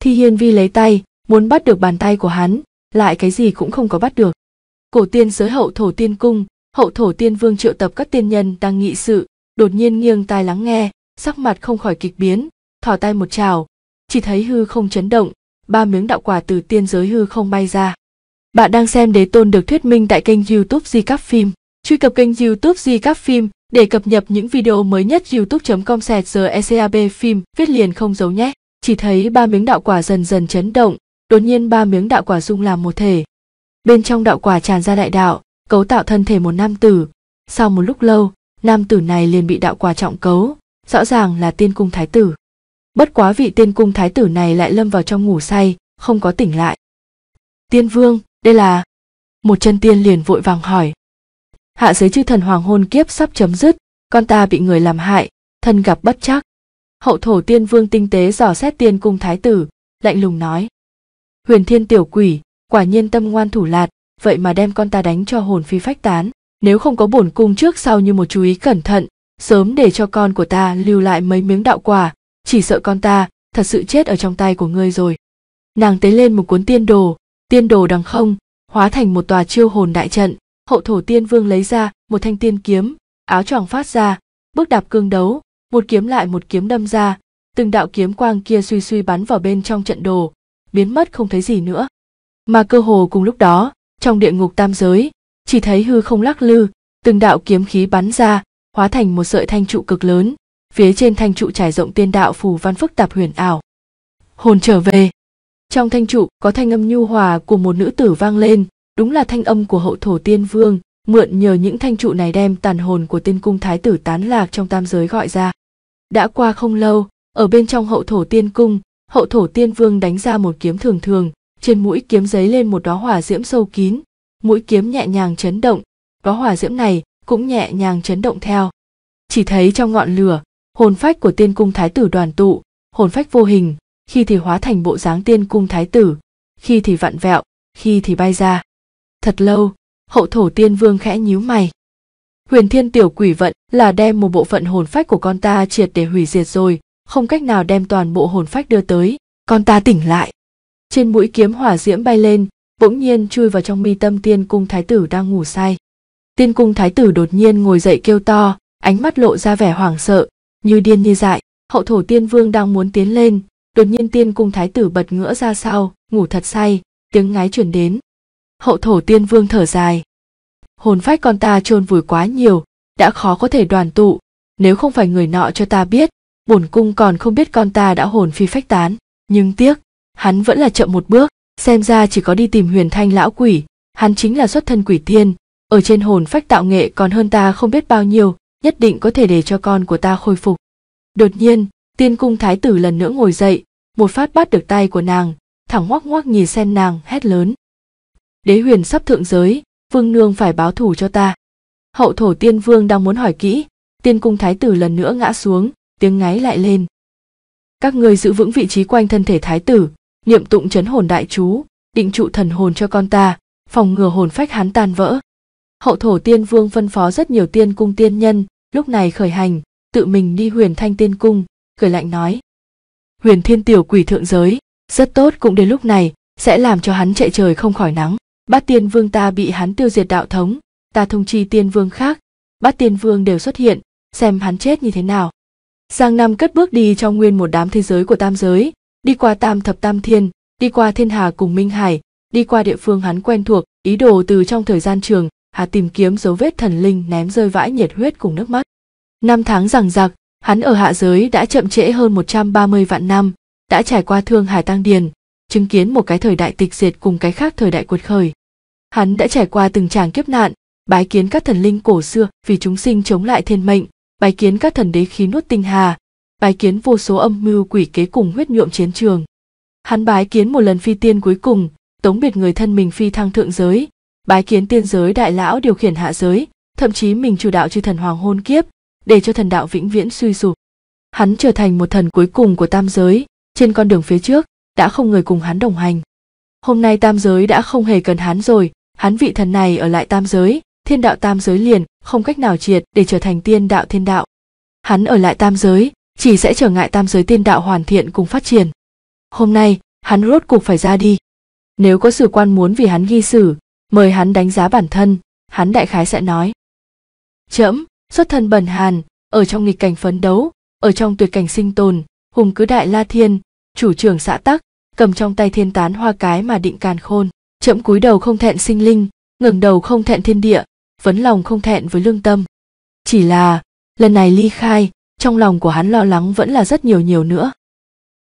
thi hiên vi lấy tay muốn bắt được bàn tay của hắn lại cái gì cũng không có bắt được cổ tiên giới hậu thổ tiên cung hậu thổ tiên vương triệu tập các tiên nhân đang nghị sự đột nhiên nghiêng tai lắng nghe sắc mặt không khỏi kịch biến thò tay một trào chỉ thấy hư không chấn động ba miếng đạo quả từ tiên giới hư không bay ra bạn đang xem đế tôn được thuyết minh tại kênh youtube di các phim truy cập kênh youtube di các phim để cập nhật những video mới nhất youtube com sẹt giờ ecab phim viết liền không giấu nhé chỉ thấy ba miếng đạo quả dần dần chấn động đột nhiên ba miếng đạo quả dung làm một thể bên trong đạo quả tràn ra đại đạo cấu tạo thân thể một nam tử sau một lúc lâu nam tử này liền bị đạo quả trọng cấu rõ ràng là tiên cung thái tử bất quá vị tiên cung thái tử này lại lâm vào trong ngủ say không có tỉnh lại tiên vương đây là một chân tiên liền vội vàng hỏi hạ giới chư thần hoàng hôn kiếp sắp chấm dứt con ta bị người làm hại thân gặp bất chắc hậu thổ tiên vương tinh tế dò xét tiên cung thái tử lạnh lùng nói huyền thiên tiểu quỷ quả nhiên tâm ngoan thủ lạt vậy mà đem con ta đánh cho hồn phi phách tán nếu không có bổn cung trước sau như một chú ý cẩn thận sớm để cho con của ta lưu lại mấy miếng đạo quả chỉ sợ con ta thật sự chết ở trong tay của ngươi rồi nàng tế lên một cuốn tiên đồ tiên đồ đằng không hóa thành một tòa chiêu hồn đại trận hậu thổ tiên vương lấy ra một thanh tiên kiếm áo choàng phát ra bước đạp cương đấu một kiếm lại một kiếm đâm ra từng đạo kiếm quang kia suy suy bắn vào bên trong trận đồ biến mất không thấy gì nữa mà cơ hồ cùng lúc đó trong địa ngục tam giới chỉ thấy hư không lắc lư từng đạo kiếm khí bắn ra hóa thành một sợi thanh trụ cực lớn phía trên thanh trụ trải rộng tiên đạo phù văn phức tạp huyền ảo hồn trở về trong thanh trụ có thanh âm nhu hòa của một nữ tử vang lên đúng là thanh âm của hậu thổ tiên vương mượn nhờ những thanh trụ này đem tàn hồn của tiên cung thái tử tán lạc trong tam giới gọi ra đã qua không lâu ở bên trong hậu thổ tiên cung hậu thổ tiên vương đánh ra một kiếm thường thường trên mũi kiếm giấy lên một đóa hỏa diễm sâu kín mũi kiếm nhẹ nhàng chấn động đóa hỏa diễm này cũng nhẹ nhàng chấn động theo chỉ thấy trong ngọn lửa hồn phách của tiên cung thái tử đoàn tụ hồn phách vô hình khi thì hóa thành bộ dáng tiên cung thái tử khi thì vặn vẹo khi thì bay ra thật lâu hậu thổ tiên vương khẽ nhíu mày huyền thiên tiểu quỷ vận là đem một bộ phận hồn phách của con ta triệt để hủy diệt rồi không cách nào đem toàn bộ hồn phách đưa tới con ta tỉnh lại trên mũi kiếm hỏa diễm bay lên bỗng nhiên chui vào trong mi tâm tiên cung thái tử đang ngủ say tiên cung thái tử đột nhiên ngồi dậy kêu to ánh mắt lộ ra vẻ hoảng sợ như điên như dại hậu thổ tiên vương đang muốn tiến lên đột nhiên tiên cung thái tử bật ngửa ra sau ngủ thật say tiếng ngái chuyển đến hậu thổ tiên vương thở dài hồn phách con ta chôn vùi quá nhiều đã khó có thể đoàn tụ nếu không phải người nọ cho ta biết bổn cung còn không biết con ta đã hồn phi phách tán nhưng tiếc hắn vẫn là chậm một bước xem ra chỉ có đi tìm huyền thanh lão quỷ hắn chính là xuất thân quỷ thiên ở trên hồn phách tạo nghệ còn hơn ta không biết bao nhiêu nhất định có thể để cho con của ta khôi phục đột nhiên tiên cung thái tử lần nữa ngồi dậy một phát bắt được tay của nàng thẳng ngoắc ngoắc nhìn sen nàng hét lớn đế huyền sắp thượng giới vương nương phải báo thù cho ta hậu thổ tiên vương đang muốn hỏi kỹ tiên cung thái tử lần nữa ngã xuống tiếng ngáy lại lên các ngươi giữ vững vị trí quanh thân thể thái tử niệm tụng chấn hồn đại chú định trụ thần hồn cho con ta phòng ngừa hồn phách hắn tan vỡ hậu thổ tiên vương phân phó rất nhiều tiên cung tiên nhân lúc này khởi hành tự mình đi huyền thanh tiên cung cười lạnh nói huyền thiên tiểu quỷ thượng giới rất tốt cũng đến lúc này sẽ làm cho hắn chạy trời không khỏi nắng bát tiên vương ta bị hắn tiêu diệt đạo thống ta thông chi tiên vương khác bát tiên vương đều xuất hiện xem hắn chết như thế nào giang nam cất bước đi trong nguyên một đám thế giới của tam giới đi qua tam thập tam thiên đi qua thiên hà cùng minh hải đi qua địa phương hắn quen thuộc ý đồ từ trong thời gian trường hà tìm kiếm dấu vết thần linh ném rơi vãi nhiệt huyết cùng nước mắt năm tháng rằng giặc hắn ở hạ giới đã chậm trễ hơn 130 vạn năm đã trải qua thương hải tăng điền chứng kiến một cái thời đại tịch diệt cùng cái khác thời đại cuột khởi hắn đã trải qua từng tràng kiếp nạn bái kiến các thần linh cổ xưa vì chúng sinh chống lại thiên mệnh bái kiến các thần đế khí nuốt tinh hà bái kiến vô số âm mưu quỷ kế cùng huyết nhuộm chiến trường. Hắn bái kiến một lần phi tiên cuối cùng, tống biệt người thân mình phi thăng thượng giới, bái kiến tiên giới đại lão điều khiển hạ giới, thậm chí mình chủ đạo chư thần hoàng hôn kiếp, để cho thần đạo vĩnh viễn suy sụp. Hắn trở thành một thần cuối cùng của tam giới, trên con đường phía trước, đã không người cùng hắn đồng hành. Hôm nay tam giới đã không hề cần hắn rồi, hắn vị thần này ở lại tam giới, thiên đạo tam giới liền, không cách nào triệt để trở thành tiên đạo thiên đạo. Hắn ở lại tam giới, chỉ sẽ trở ngại tam giới tiên đạo hoàn thiện cùng phát triển. Hôm nay, hắn rốt cục phải ra đi. Nếu có sử quan muốn vì hắn ghi sử, mời hắn đánh giá bản thân, hắn đại khái sẽ nói. Trẫm, xuất thân bần hàn, ở trong nghịch cảnh phấn đấu, ở trong tuyệt cảnh sinh tồn, hùng cứ đại la thiên, chủ trưởng xã tắc, cầm trong tay thiên tán hoa cái mà định càn khôn. Trẫm cúi đầu không thẹn sinh linh, ngẩng đầu không thẹn thiên địa, vấn lòng không thẹn với lương tâm. Chỉ là, lần này ly khai, trong lòng của hắn lo lắng vẫn là rất nhiều nhiều nữa.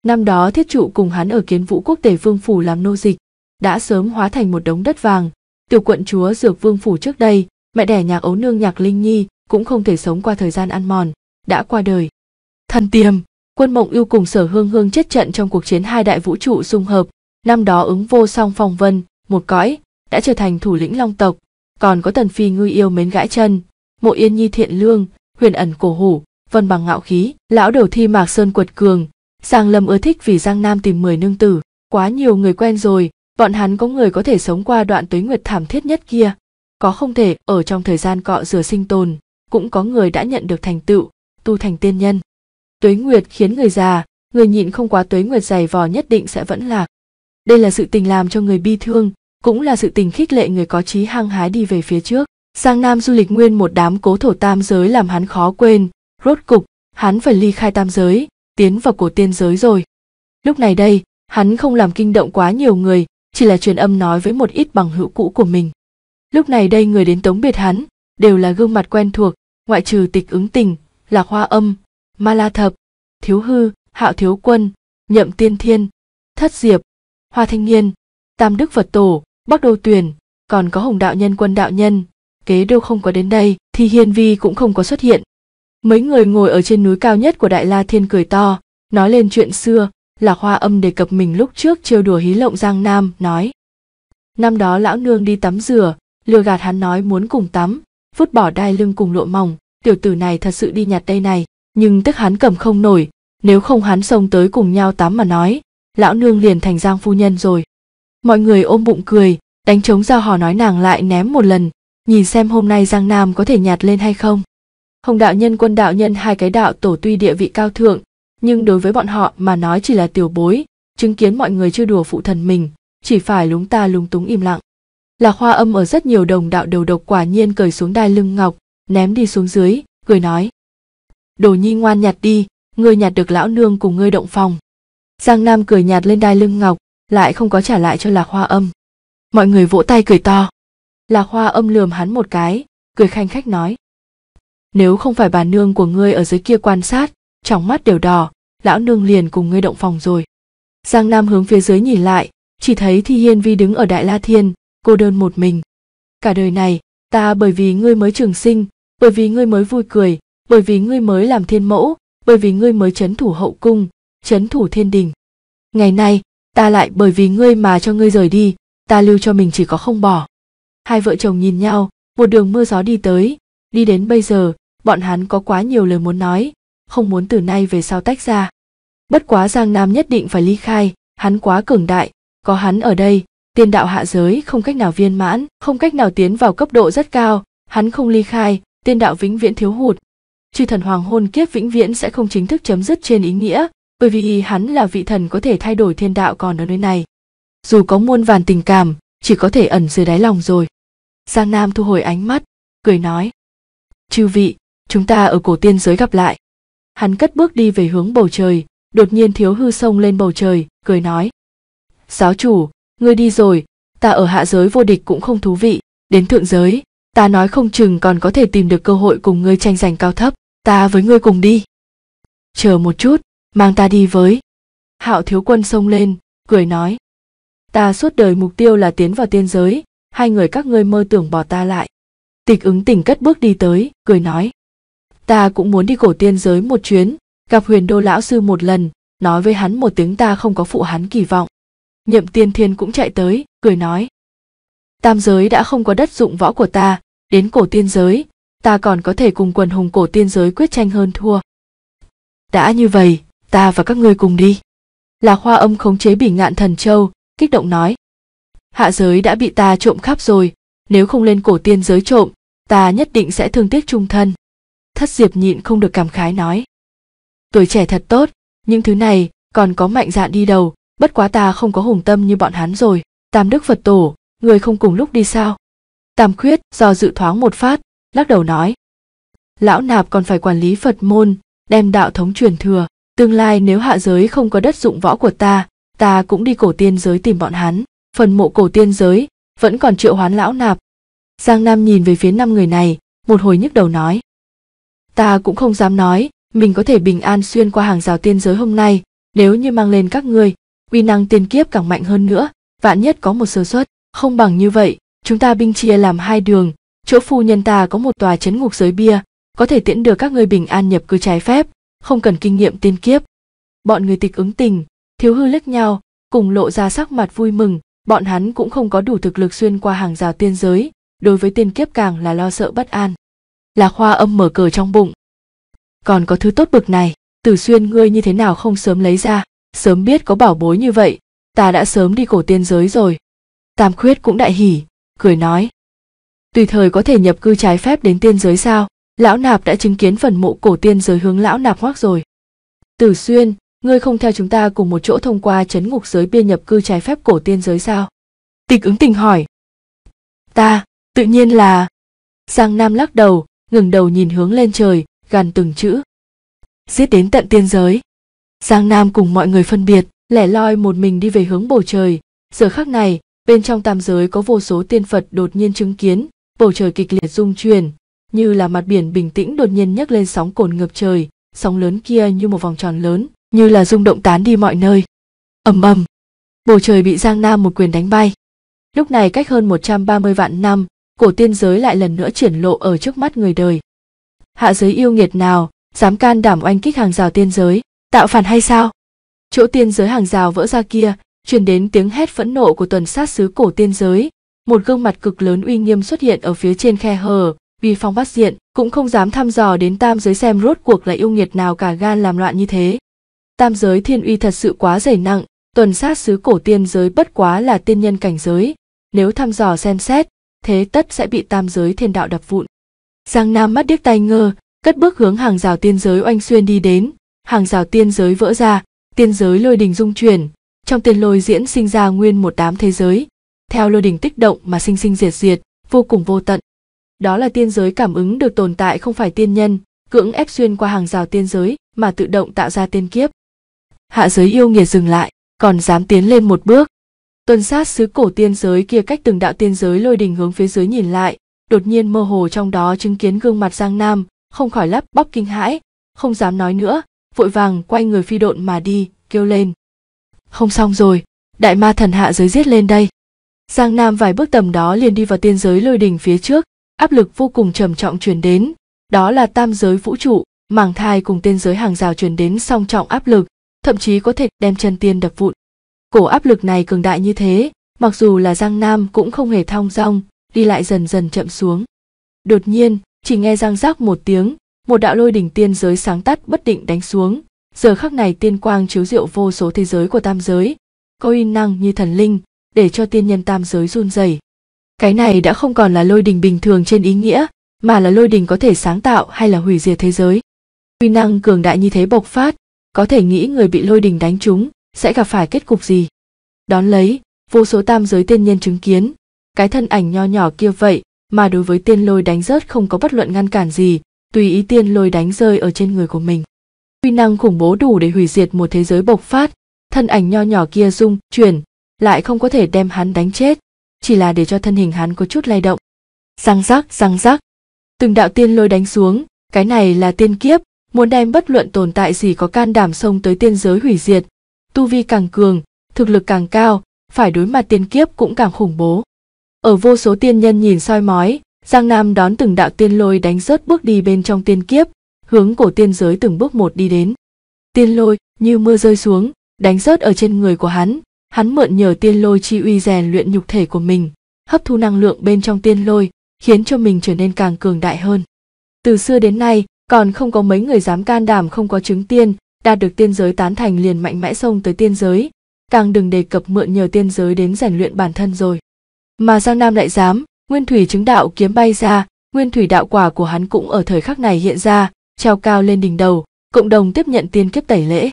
Năm đó thiết trụ cùng hắn ở kiến vũ quốc tể vương phủ làm nô dịch, đã sớm hóa thành một đống đất vàng, tiểu quận chúa dược vương phủ trước đây, mẹ đẻ nhạc ấu nương nhạc linh nhi cũng không thể sống qua thời gian ăn mòn, đã qua đời. Thần tiềm, quân mộng yêu cùng sở hương hương chết trận trong cuộc chiến hai đại vũ trụ xung hợp, năm đó ứng vô song phong vân, một cõi, đã trở thành thủ lĩnh long tộc, còn có tần phi ngư yêu mến gãi chân, mộ yên nhi thiện lương, huyền ẩn cổ hủ, vân bằng ngạo khí lão đầu thi mạc sơn quật cường sang lâm ưa thích vì giang nam tìm mười nương tử quá nhiều người quen rồi bọn hắn có người có thể sống qua đoạn tuế nguyệt thảm thiết nhất kia có không thể ở trong thời gian cọ rửa sinh tồn cũng có người đã nhận được thành tựu tu thành tiên nhân tuế nguyệt khiến người già người nhịn không quá tuế nguyệt dày vò nhất định sẽ vẫn lạc đây là sự tình làm cho người bi thương cũng là sự tình khích lệ người có trí hăng hái đi về phía trước sang nam du lịch nguyên một đám cố thổ tam giới làm hắn khó quên rốt cục hắn phải ly khai tam giới tiến vào cổ tiên giới rồi lúc này đây hắn không làm kinh động quá nhiều người chỉ là truyền âm nói với một ít bằng hữu cũ của mình lúc này đây người đến tống biệt hắn đều là gương mặt quen thuộc ngoại trừ tịch ứng tình lạc hoa âm ma la thập thiếu hư hạo thiếu quân nhậm tiên thiên thất diệp hoa thanh niên tam đức phật tổ bắc đô tuyền còn có hồng đạo nhân quân đạo nhân kế đô không có đến đây thì hiền vi cũng không có xuất hiện Mấy người ngồi ở trên núi cao nhất của Đại La Thiên cười to, nói lên chuyện xưa, Lạc Hoa Âm đề cập mình lúc trước trêu đùa hí lộng Giang Nam, nói. Năm đó lão nương đi tắm rửa, lừa gạt hắn nói muốn cùng tắm, vứt bỏ đai lưng cùng lụa mỏng, tiểu tử này thật sự đi nhặt đây này, nhưng tức hắn cầm không nổi, nếu không hắn xông tới cùng nhau tắm mà nói, lão nương liền thành Giang phu nhân rồi. Mọi người ôm bụng cười, đánh trống giao hò nói nàng lại ném một lần, nhìn xem hôm nay Giang Nam có thể nhạt lên hay không. Hồng đạo nhân quân đạo nhân hai cái đạo tổ tuy địa vị cao thượng, nhưng đối với bọn họ mà nói chỉ là tiểu bối, chứng kiến mọi người chưa đùa phụ thần mình, chỉ phải lúng ta lúng túng im lặng. Là hoa âm ở rất nhiều đồng đạo đầu độc quả nhiên cởi xuống đai lưng ngọc, ném đi xuống dưới, cười nói. Đồ nhi ngoan nhặt đi, ngươi nhặt được lão nương cùng ngươi động phòng. Giang Nam cười nhạt lên đai lưng ngọc, lại không có trả lại cho Lạc Hoa Âm. Mọi người vỗ tay cười to. Lạc Hoa Âm lườm hắn một cái, cười khanh khách nói nếu không phải bà nương của ngươi ở dưới kia quan sát trong mắt đều đỏ lão nương liền cùng ngươi động phòng rồi giang nam hướng phía dưới nhìn lại chỉ thấy thi hiên vi đứng ở đại la thiên cô đơn một mình cả đời này ta bởi vì ngươi mới trường sinh bởi vì ngươi mới vui cười bởi vì ngươi mới làm thiên mẫu bởi vì ngươi mới chấn thủ hậu cung chấn thủ thiên đình ngày nay ta lại bởi vì ngươi mà cho ngươi rời đi ta lưu cho mình chỉ có không bỏ hai vợ chồng nhìn nhau một đường mưa gió đi tới đi đến bây giờ bọn hắn có quá nhiều lời muốn nói không muốn từ nay về sau tách ra bất quá giang nam nhất định phải ly khai hắn quá cường đại có hắn ở đây tiên đạo hạ giới không cách nào viên mãn không cách nào tiến vào cấp độ rất cao hắn không ly khai tiên đạo vĩnh viễn thiếu hụt chư thần hoàng hôn kiếp vĩnh viễn sẽ không chính thức chấm dứt trên ý nghĩa bởi vì hắn là vị thần có thể thay đổi thiên đạo còn ở nơi này dù có muôn vàn tình cảm chỉ có thể ẩn dưới đáy lòng rồi giang nam thu hồi ánh mắt cười nói chư vị chúng ta ở cổ tiên giới gặp lại hắn cất bước đi về hướng bầu trời đột nhiên thiếu hư sông lên bầu trời cười nói giáo chủ ngươi đi rồi ta ở hạ giới vô địch cũng không thú vị đến thượng giới ta nói không chừng còn có thể tìm được cơ hội cùng ngươi tranh giành cao thấp ta với ngươi cùng đi chờ một chút mang ta đi với hạo thiếu quân xông lên cười nói ta suốt đời mục tiêu là tiến vào tiên giới hai người các ngươi mơ tưởng bỏ ta lại tịch ứng tỉnh cất bước đi tới cười nói ta cũng muốn đi cổ tiên giới một chuyến gặp huyền đô lão sư một lần nói với hắn một tiếng ta không có phụ hắn kỳ vọng nhậm tiên thiên cũng chạy tới cười nói tam giới đã không có đất dụng võ của ta đến cổ tiên giới ta còn có thể cùng quần hùng cổ tiên giới quyết tranh hơn thua đã như vậy ta và các ngươi cùng đi lạc hoa âm khống chế bỉ ngạn thần châu kích động nói hạ giới đã bị ta trộm khắp rồi nếu không lên cổ tiên giới trộm ta nhất định sẽ thương tiếc trung thân thất diệp nhịn không được cảm khái nói tuổi trẻ thật tốt những thứ này còn có mạnh dạn đi đầu bất quá ta không có hùng tâm như bọn hắn rồi tam đức phật tổ người không cùng lúc đi sao tam khuyết do dự thoáng một phát lắc đầu nói lão nạp còn phải quản lý phật môn đem đạo thống truyền thừa tương lai nếu hạ giới không có đất dụng võ của ta ta cũng đi cổ tiên giới tìm bọn hắn phần mộ cổ tiên giới vẫn còn triệu hoán lão nạp giang nam nhìn về phía năm người này một hồi nhức đầu nói ta cũng không dám nói mình có thể bình an xuyên qua hàng rào tiên giới hôm nay nếu như mang lên các ngươi uy năng tiên kiếp càng mạnh hơn nữa vạn nhất có một sơ suất không bằng như vậy chúng ta binh chia làm hai đường chỗ phu nhân ta có một tòa chấn ngục giới bia có thể tiễn được các ngươi bình an nhập cư trái phép không cần kinh nghiệm tiên kiếp bọn người tịch ứng tình thiếu hư lếch nhau cùng lộ ra sắc mặt vui mừng bọn hắn cũng không có đủ thực lực xuyên qua hàng rào tiên giới đối với tiên kiếp càng là lo sợ bất an là khoa âm mở cờ trong bụng còn có thứ tốt bực này tử xuyên ngươi như thế nào không sớm lấy ra sớm biết có bảo bối như vậy ta đã sớm đi cổ tiên giới rồi tam khuyết cũng đại hỉ cười nói tùy thời có thể nhập cư trái phép đến tiên giới sao lão nạp đã chứng kiến phần mộ cổ tiên giới hướng lão nạp hoác rồi tử xuyên ngươi không theo chúng ta cùng một chỗ thông qua chấn ngục giới biên nhập cư trái phép cổ tiên giới sao tịch ứng tình hỏi ta tự nhiên là giang nam lắc đầu ngừng đầu nhìn hướng lên trời gằn từng chữ giết đến tận tiên giới giang nam cùng mọi người phân biệt lẻ loi một mình đi về hướng bầu trời giờ khắc này bên trong tam giới có vô số tiên phật đột nhiên chứng kiến bầu trời kịch liệt rung chuyển như là mặt biển bình tĩnh đột nhiên nhấc lên sóng cồn ngập trời sóng lớn kia như một vòng tròn lớn như là rung động tán đi mọi nơi ầm ầm bầu trời bị giang nam một quyền đánh bay lúc này cách hơn 130 vạn năm cổ tiên giới lại lần nữa triển lộ ở trước mắt người đời hạ giới yêu nghiệt nào dám can đảm oanh kích hàng rào tiên giới tạo phản hay sao chỗ tiên giới hàng rào vỡ ra kia truyền đến tiếng hét phẫn nộ của tuần sát sứ cổ tiên giới một gương mặt cực lớn uy nghiêm xuất hiện ở phía trên khe hở vì phong bắt diện cũng không dám thăm dò đến tam giới xem rốt cuộc là yêu nghiệt nào cả gan làm loạn như thế tam giới thiên uy thật sự quá dày nặng tuần sát sứ cổ tiên giới bất quá là tiên nhân cảnh giới nếu thăm dò xem xét thế tất sẽ bị tam giới thiên đạo đập vụn. Giang Nam mắt điếc tai ngơ, cất bước hướng hàng rào tiên giới oanh xuyên đi đến, hàng rào tiên giới vỡ ra, tiên giới lôi đình dung chuyển, trong tiên lôi diễn sinh ra nguyên một đám thế giới, theo lôi đình tích động mà sinh sinh diệt diệt, vô cùng vô tận. Đó là tiên giới cảm ứng được tồn tại không phải tiên nhân, cưỡng ép xuyên qua hàng rào tiên giới mà tự động tạo ra tiên kiếp. Hạ giới yêu nghiệt dừng lại, còn dám tiến lên một bước, tuần sát xứ cổ tiên giới kia cách từng đạo tiên giới lôi đình hướng phía dưới nhìn lại đột nhiên mơ hồ trong đó chứng kiến gương mặt giang nam không khỏi lắp bóc kinh hãi không dám nói nữa vội vàng quay người phi độn mà đi kêu lên không xong rồi đại ma thần hạ giới giết lên đây giang nam vài bước tầm đó liền đi vào tiên giới lôi đình phía trước áp lực vô cùng trầm trọng truyền đến đó là tam giới vũ trụ màng thai cùng tiên giới hàng rào truyền đến song trọng áp lực thậm chí có thể đem chân tiên đập vụn cổ áp lực này cường đại như thế mặc dù là giang nam cũng không hề thong dong đi lại dần dần chậm xuống đột nhiên chỉ nghe giang giác một tiếng một đạo lôi đỉnh tiên giới sáng tắt bất định đánh xuống giờ khắc này tiên quang chiếu diệu vô số thế giới của tam giới có uy năng như thần linh để cho tiên nhân tam giới run rẩy cái này đã không còn là lôi đình bình thường trên ý nghĩa mà là lôi đình có thể sáng tạo hay là hủy diệt thế giới uy năng cường đại như thế bộc phát có thể nghĩ người bị lôi đình đánh trúng sẽ gặp phải kết cục gì đón lấy vô số tam giới tiên nhân chứng kiến cái thân ảnh nho nhỏ kia vậy mà đối với tiên lôi đánh rớt không có bất luận ngăn cản gì tùy ý tiên lôi đánh rơi ở trên người của mình uy năng khủng bố đủ để hủy diệt một thế giới bộc phát thân ảnh nho nhỏ kia rung chuyển lại không có thể đem hắn đánh chết chỉ là để cho thân hình hắn có chút lay động răng rắc răng rắc từng đạo tiên lôi đánh xuống cái này là tiên kiếp muốn đem bất luận tồn tại gì có can đảm xông tới tiên giới hủy diệt tu vi càng cường, thực lực càng cao, phải đối mặt tiên kiếp cũng càng khủng bố. Ở vô số tiên nhân nhìn soi mói, Giang Nam đón từng đạo tiên lôi đánh rớt bước đi bên trong tiên kiếp, hướng cổ tiên giới từng bước một đi đến. Tiên lôi như mưa rơi xuống, đánh rớt ở trên người của hắn, hắn mượn nhờ tiên lôi chi uy rèn luyện nhục thể của mình, hấp thu năng lượng bên trong tiên lôi, khiến cho mình trở nên càng cường đại hơn. Từ xưa đến nay, còn không có mấy người dám can đảm không có chứng tiên, đạt được tiên giới tán thành liền mạnh mẽ xông tới tiên giới càng đừng đề cập mượn nhờ tiên giới đến rèn luyện bản thân rồi mà giang nam lại dám nguyên thủy chứng đạo kiếm bay ra nguyên thủy đạo quả của hắn cũng ở thời khắc này hiện ra treo cao lên đỉnh đầu cộng đồng tiếp nhận tiên kiếp tẩy lễ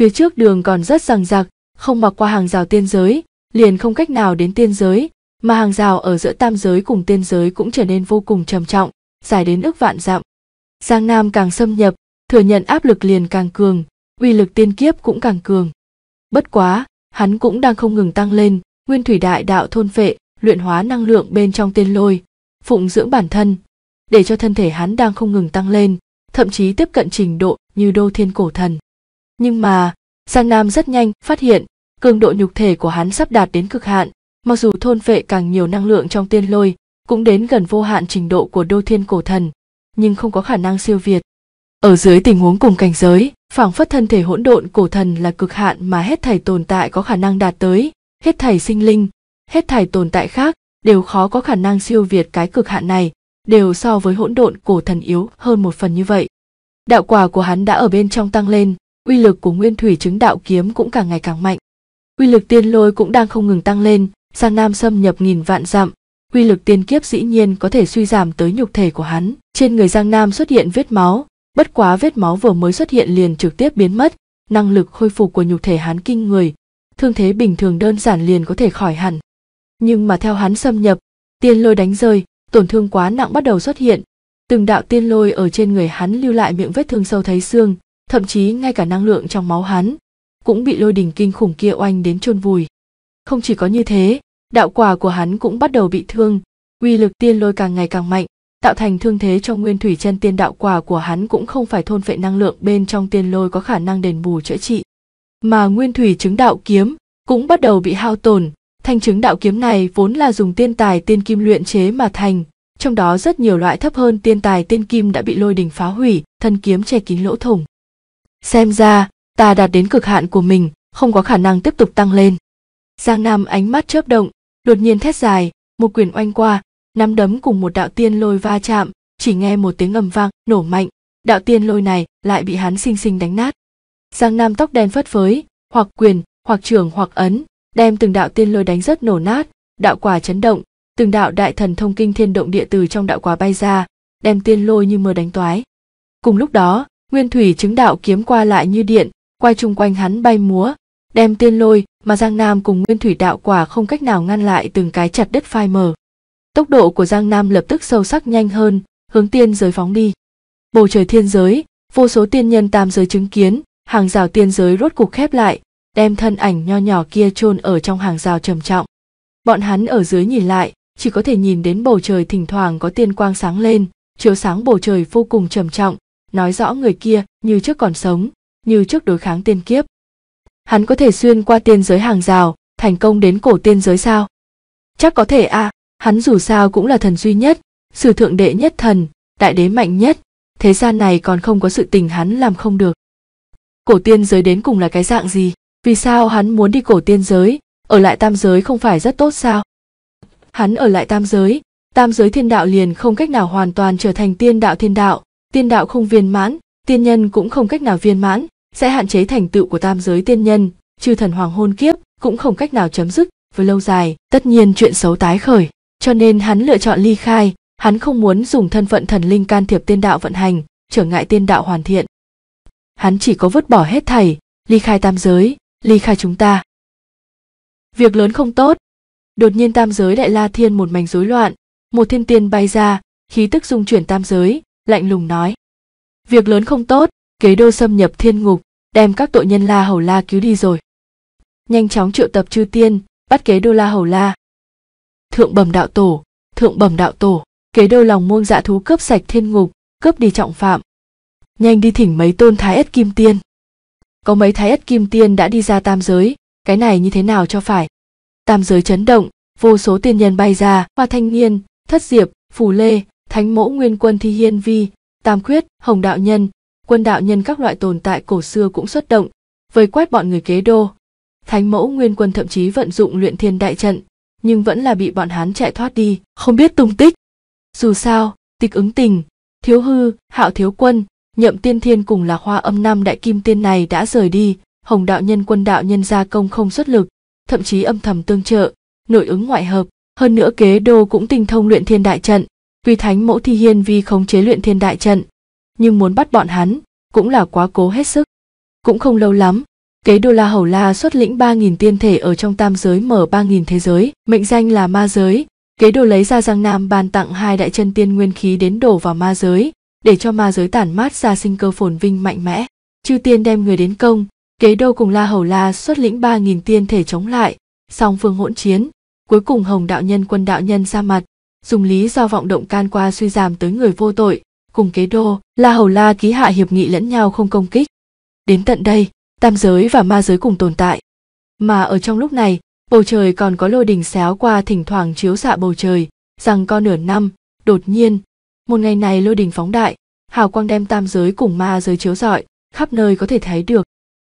phía trước đường còn rất rằng rạc không mặc qua hàng rào tiên giới liền không cách nào đến tiên giới mà hàng rào ở giữa tam giới cùng tiên giới cũng trở nên vô cùng trầm trọng dài đến ước vạn dặm giang nam càng xâm nhập thừa nhận áp lực liền càng cường uy lực tiên kiếp cũng càng cường bất quá hắn cũng đang không ngừng tăng lên nguyên thủy đại đạo thôn phệ luyện hóa năng lượng bên trong tiên lôi phụng dưỡng bản thân để cho thân thể hắn đang không ngừng tăng lên thậm chí tiếp cận trình độ như đô thiên cổ thần nhưng mà giang nam rất nhanh phát hiện cường độ nhục thể của hắn sắp đạt đến cực hạn mặc dù thôn phệ càng nhiều năng lượng trong tiên lôi cũng đến gần vô hạn trình độ của đô thiên cổ thần nhưng không có khả năng siêu việt ở dưới tình huống cùng cảnh giới phảng phất thân thể hỗn độn cổ thần là cực hạn mà hết thảy tồn tại có khả năng đạt tới hết thảy sinh linh hết thảy tồn tại khác đều khó có khả năng siêu việt cái cực hạn này đều so với hỗn độn cổ thần yếu hơn một phần như vậy đạo quả của hắn đã ở bên trong tăng lên uy lực của nguyên thủy chứng đạo kiếm cũng càng ngày càng mạnh uy lực tiên lôi cũng đang không ngừng tăng lên sang nam xâm nhập nghìn vạn dặm uy lực tiên kiếp dĩ nhiên có thể suy giảm tới nhục thể của hắn trên người giang nam xuất hiện vết máu Bất quá vết máu vừa mới xuất hiện liền trực tiếp biến mất, năng lực khôi phục của nhục thể hắn kinh người, thương thế bình thường đơn giản liền có thể khỏi hẳn. Nhưng mà theo hắn xâm nhập, tiên lôi đánh rơi, tổn thương quá nặng bắt đầu xuất hiện, từng đạo tiên lôi ở trên người hắn lưu lại miệng vết thương sâu thấy xương, thậm chí ngay cả năng lượng trong máu hắn cũng bị lôi đình kinh khủng kia oanh đến chôn vùi. Không chỉ có như thế, đạo quả của hắn cũng bắt đầu bị thương, uy lực tiên lôi càng ngày càng mạnh, tạo thành thương thế cho nguyên thủy chân tiên đạo quả của hắn cũng không phải thôn phệ năng lượng bên trong tiên lôi có khả năng đền bù chữa trị mà nguyên thủy chứng đạo kiếm cũng bắt đầu bị hao tổn thanh chứng đạo kiếm này vốn là dùng tiên tài tiên kim luyện chế mà thành trong đó rất nhiều loại thấp hơn tiên tài tiên kim đã bị lôi đình phá hủy thân kiếm che kín lỗ thủng xem ra ta đạt đến cực hạn của mình không có khả năng tiếp tục tăng lên giang nam ánh mắt chớp động đột nhiên thét dài một quyền oanh qua nắm đấm cùng một đạo tiên lôi va chạm chỉ nghe một tiếng ầm vang nổ mạnh đạo tiên lôi này lại bị hắn xinh xinh đánh nát giang nam tóc đen phất phới hoặc quyền hoặc trường hoặc ấn đem từng đạo tiên lôi đánh rất nổ nát đạo quả chấn động từng đạo đại thần thông kinh thiên động địa từ trong đạo quả bay ra đem tiên lôi như mưa đánh toái cùng lúc đó nguyên thủy chứng đạo kiếm qua lại như điện quay chung quanh hắn bay múa đem tiên lôi mà giang nam cùng nguyên thủy đạo quả không cách nào ngăn lại từng cái chặt đất phai mờ tốc độ của giang nam lập tức sâu sắc nhanh hơn hướng tiên giới phóng đi bầu trời thiên giới vô số tiên nhân tam giới chứng kiến hàng rào tiên giới rốt cục khép lại đem thân ảnh nho nhỏ kia chôn ở trong hàng rào trầm trọng bọn hắn ở dưới nhìn lại chỉ có thể nhìn đến bầu trời thỉnh thoảng có tiên quang sáng lên chiếu sáng bầu trời vô cùng trầm trọng nói rõ người kia như trước còn sống như trước đối kháng tiên kiếp hắn có thể xuyên qua tiên giới hàng rào thành công đến cổ tiên giới sao chắc có thể a à hắn dù sao cũng là thần duy nhất sử thượng đệ nhất thần đại đế mạnh nhất thế gian này còn không có sự tình hắn làm không được cổ tiên giới đến cùng là cái dạng gì vì sao hắn muốn đi cổ tiên giới ở lại tam giới không phải rất tốt sao hắn ở lại tam giới tam giới thiên đạo liền không cách nào hoàn toàn trở thành tiên đạo thiên đạo tiên đạo không viên mãn tiên nhân cũng không cách nào viên mãn sẽ hạn chế thành tựu của tam giới tiên nhân chư thần hoàng hôn kiếp cũng không cách nào chấm dứt với lâu dài tất nhiên chuyện xấu tái khởi cho nên hắn lựa chọn ly khai hắn không muốn dùng thân phận thần linh can thiệp tiên đạo vận hành trở ngại tiên đạo hoàn thiện hắn chỉ có vứt bỏ hết thảy ly khai tam giới ly khai chúng ta việc lớn không tốt đột nhiên tam giới đại la thiên một mảnh rối loạn một thiên tiên bay ra khí tức dung chuyển tam giới lạnh lùng nói việc lớn không tốt kế đô xâm nhập thiên ngục đem các tội nhân la hầu la cứu đi rồi nhanh chóng triệu tập chư tiên bắt kế đô la hầu la thượng bẩm đạo tổ thượng bẩm đạo tổ kế đâu lòng muôn dạ thú cướp sạch thiên ngục cướp đi trọng phạm nhanh đi thỉnh mấy tôn thái ất kim tiên có mấy thái ất kim tiên đã đi ra tam giới cái này như thế nào cho phải tam giới chấn động vô số tiên nhân bay ra hoa thanh niên thất diệp phù lê thánh mẫu nguyên quân thi hiên vi tam quyết hồng đạo nhân quân đạo nhân các loại tồn tại cổ xưa cũng xuất động vây quét bọn người kế đô thánh mẫu nguyên quân thậm chí vận dụng luyện thiên đại trận nhưng vẫn là bị bọn hắn chạy thoát đi không biết tung tích dù sao tịch ứng tình thiếu hư hạo thiếu quân nhậm tiên thiên cùng là hoa âm năm đại kim tiên này đã rời đi hồng đạo nhân quân đạo nhân gia công không xuất lực thậm chí âm thầm tương trợ nội ứng ngoại hợp hơn nữa kế đô cũng tinh thông luyện thiên đại trận tuy thánh mẫu thi hiên vi khống chế luyện thiên đại trận nhưng muốn bắt bọn hắn cũng là quá cố hết sức cũng không lâu lắm Kế đô la hầu la xuất lĩnh 3.000 tiên thể ở trong tam giới mở 3.000 thế giới, mệnh danh là ma giới. Kế đô lấy ra Giang Nam ban tặng hai đại chân tiên nguyên khí đến đổ vào ma giới, để cho ma giới tản mát ra sinh cơ phồn vinh mạnh mẽ. Chư tiên đem người đến công, kế đô cùng la hầu la xuất lĩnh 3.000 tiên thể chống lại, song phương hỗn chiến. Cuối cùng hồng đạo nhân quân đạo nhân ra mặt, dùng lý do vọng động can qua suy giảm tới người vô tội, cùng kế đô, la hầu la ký hạ hiệp nghị lẫn nhau không công kích. Đến tận đây, tam giới và ma giới cùng tồn tại mà ở trong lúc này bầu trời còn có lôi đình xéo qua thỉnh thoảng chiếu xạ bầu trời rằng co nửa năm đột nhiên một ngày này lôi đình phóng đại hào quang đem tam giới cùng ma giới chiếu rọi khắp nơi có thể thấy được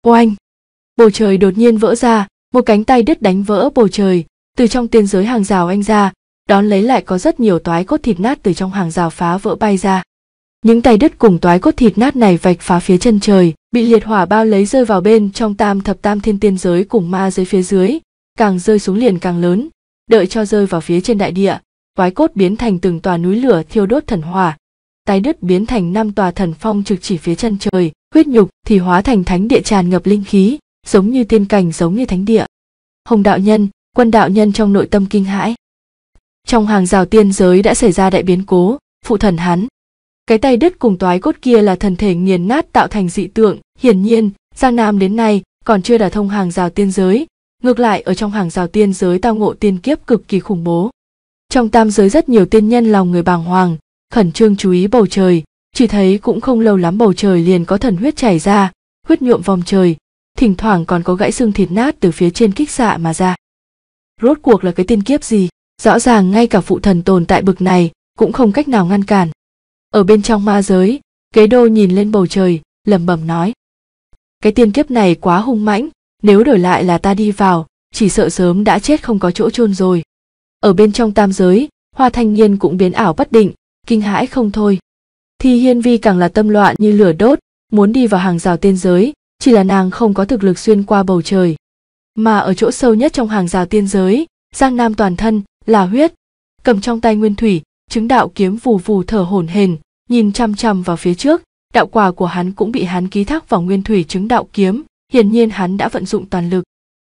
oanh bầu trời đột nhiên vỡ ra một cánh tay đứt đánh vỡ bầu trời từ trong tiên giới hàng rào anh ra đón lấy lại có rất nhiều toái cốt thịt nát từ trong hàng rào phá vỡ bay ra những tay đứt cùng toái cốt thịt nát này vạch phá phía chân trời bị liệt hỏa bao lấy rơi vào bên trong tam thập tam thiên tiên giới cùng ma giới phía dưới càng rơi xuống liền càng lớn đợi cho rơi vào phía trên đại địa quái cốt biến thành từng tòa núi lửa thiêu đốt thần hỏa tái đứt biến thành năm tòa thần phong trực chỉ phía chân trời huyết nhục thì hóa thành thánh địa tràn ngập linh khí giống như tiên cảnh giống như thánh địa hồng đạo nhân quân đạo nhân trong nội tâm kinh hãi trong hàng rào tiên giới đã xảy ra đại biến cố phụ thần hắn cái tay đứt cùng toái cốt kia là thần thể nghiền nát tạo thành dị tượng hiển nhiên giang nam đến nay còn chưa đả thông hàng rào tiên giới ngược lại ở trong hàng rào tiên giới tao ngộ tiên kiếp cực kỳ khủng bố trong tam giới rất nhiều tiên nhân lòng người bàng hoàng khẩn trương chú ý bầu trời chỉ thấy cũng không lâu lắm bầu trời liền có thần huyết chảy ra huyết nhuộm vòng trời thỉnh thoảng còn có gãy xương thịt nát từ phía trên kích xạ mà ra rốt cuộc là cái tiên kiếp gì rõ ràng ngay cả phụ thần tồn tại bực này cũng không cách nào ngăn cản ở bên trong ma giới kế đô nhìn lên bầu trời lẩm bẩm nói cái tiên kiếp này quá hung mãnh nếu đổi lại là ta đi vào chỉ sợ sớm đã chết không có chỗ chôn rồi ở bên trong tam giới hoa thanh niên cũng biến ảo bất định kinh hãi không thôi thì hiên vi càng là tâm loạn như lửa đốt muốn đi vào hàng rào tiên giới chỉ là nàng không có thực lực xuyên qua bầu trời mà ở chỗ sâu nhất trong hàng rào tiên giới giang nam toàn thân là huyết cầm trong tay nguyên thủy chứng đạo kiếm vù vù thở hổn hển nhìn chăm chăm vào phía trước đạo quả của hắn cũng bị hắn ký thác vào nguyên thủy chứng đạo kiếm hiển nhiên hắn đã vận dụng toàn lực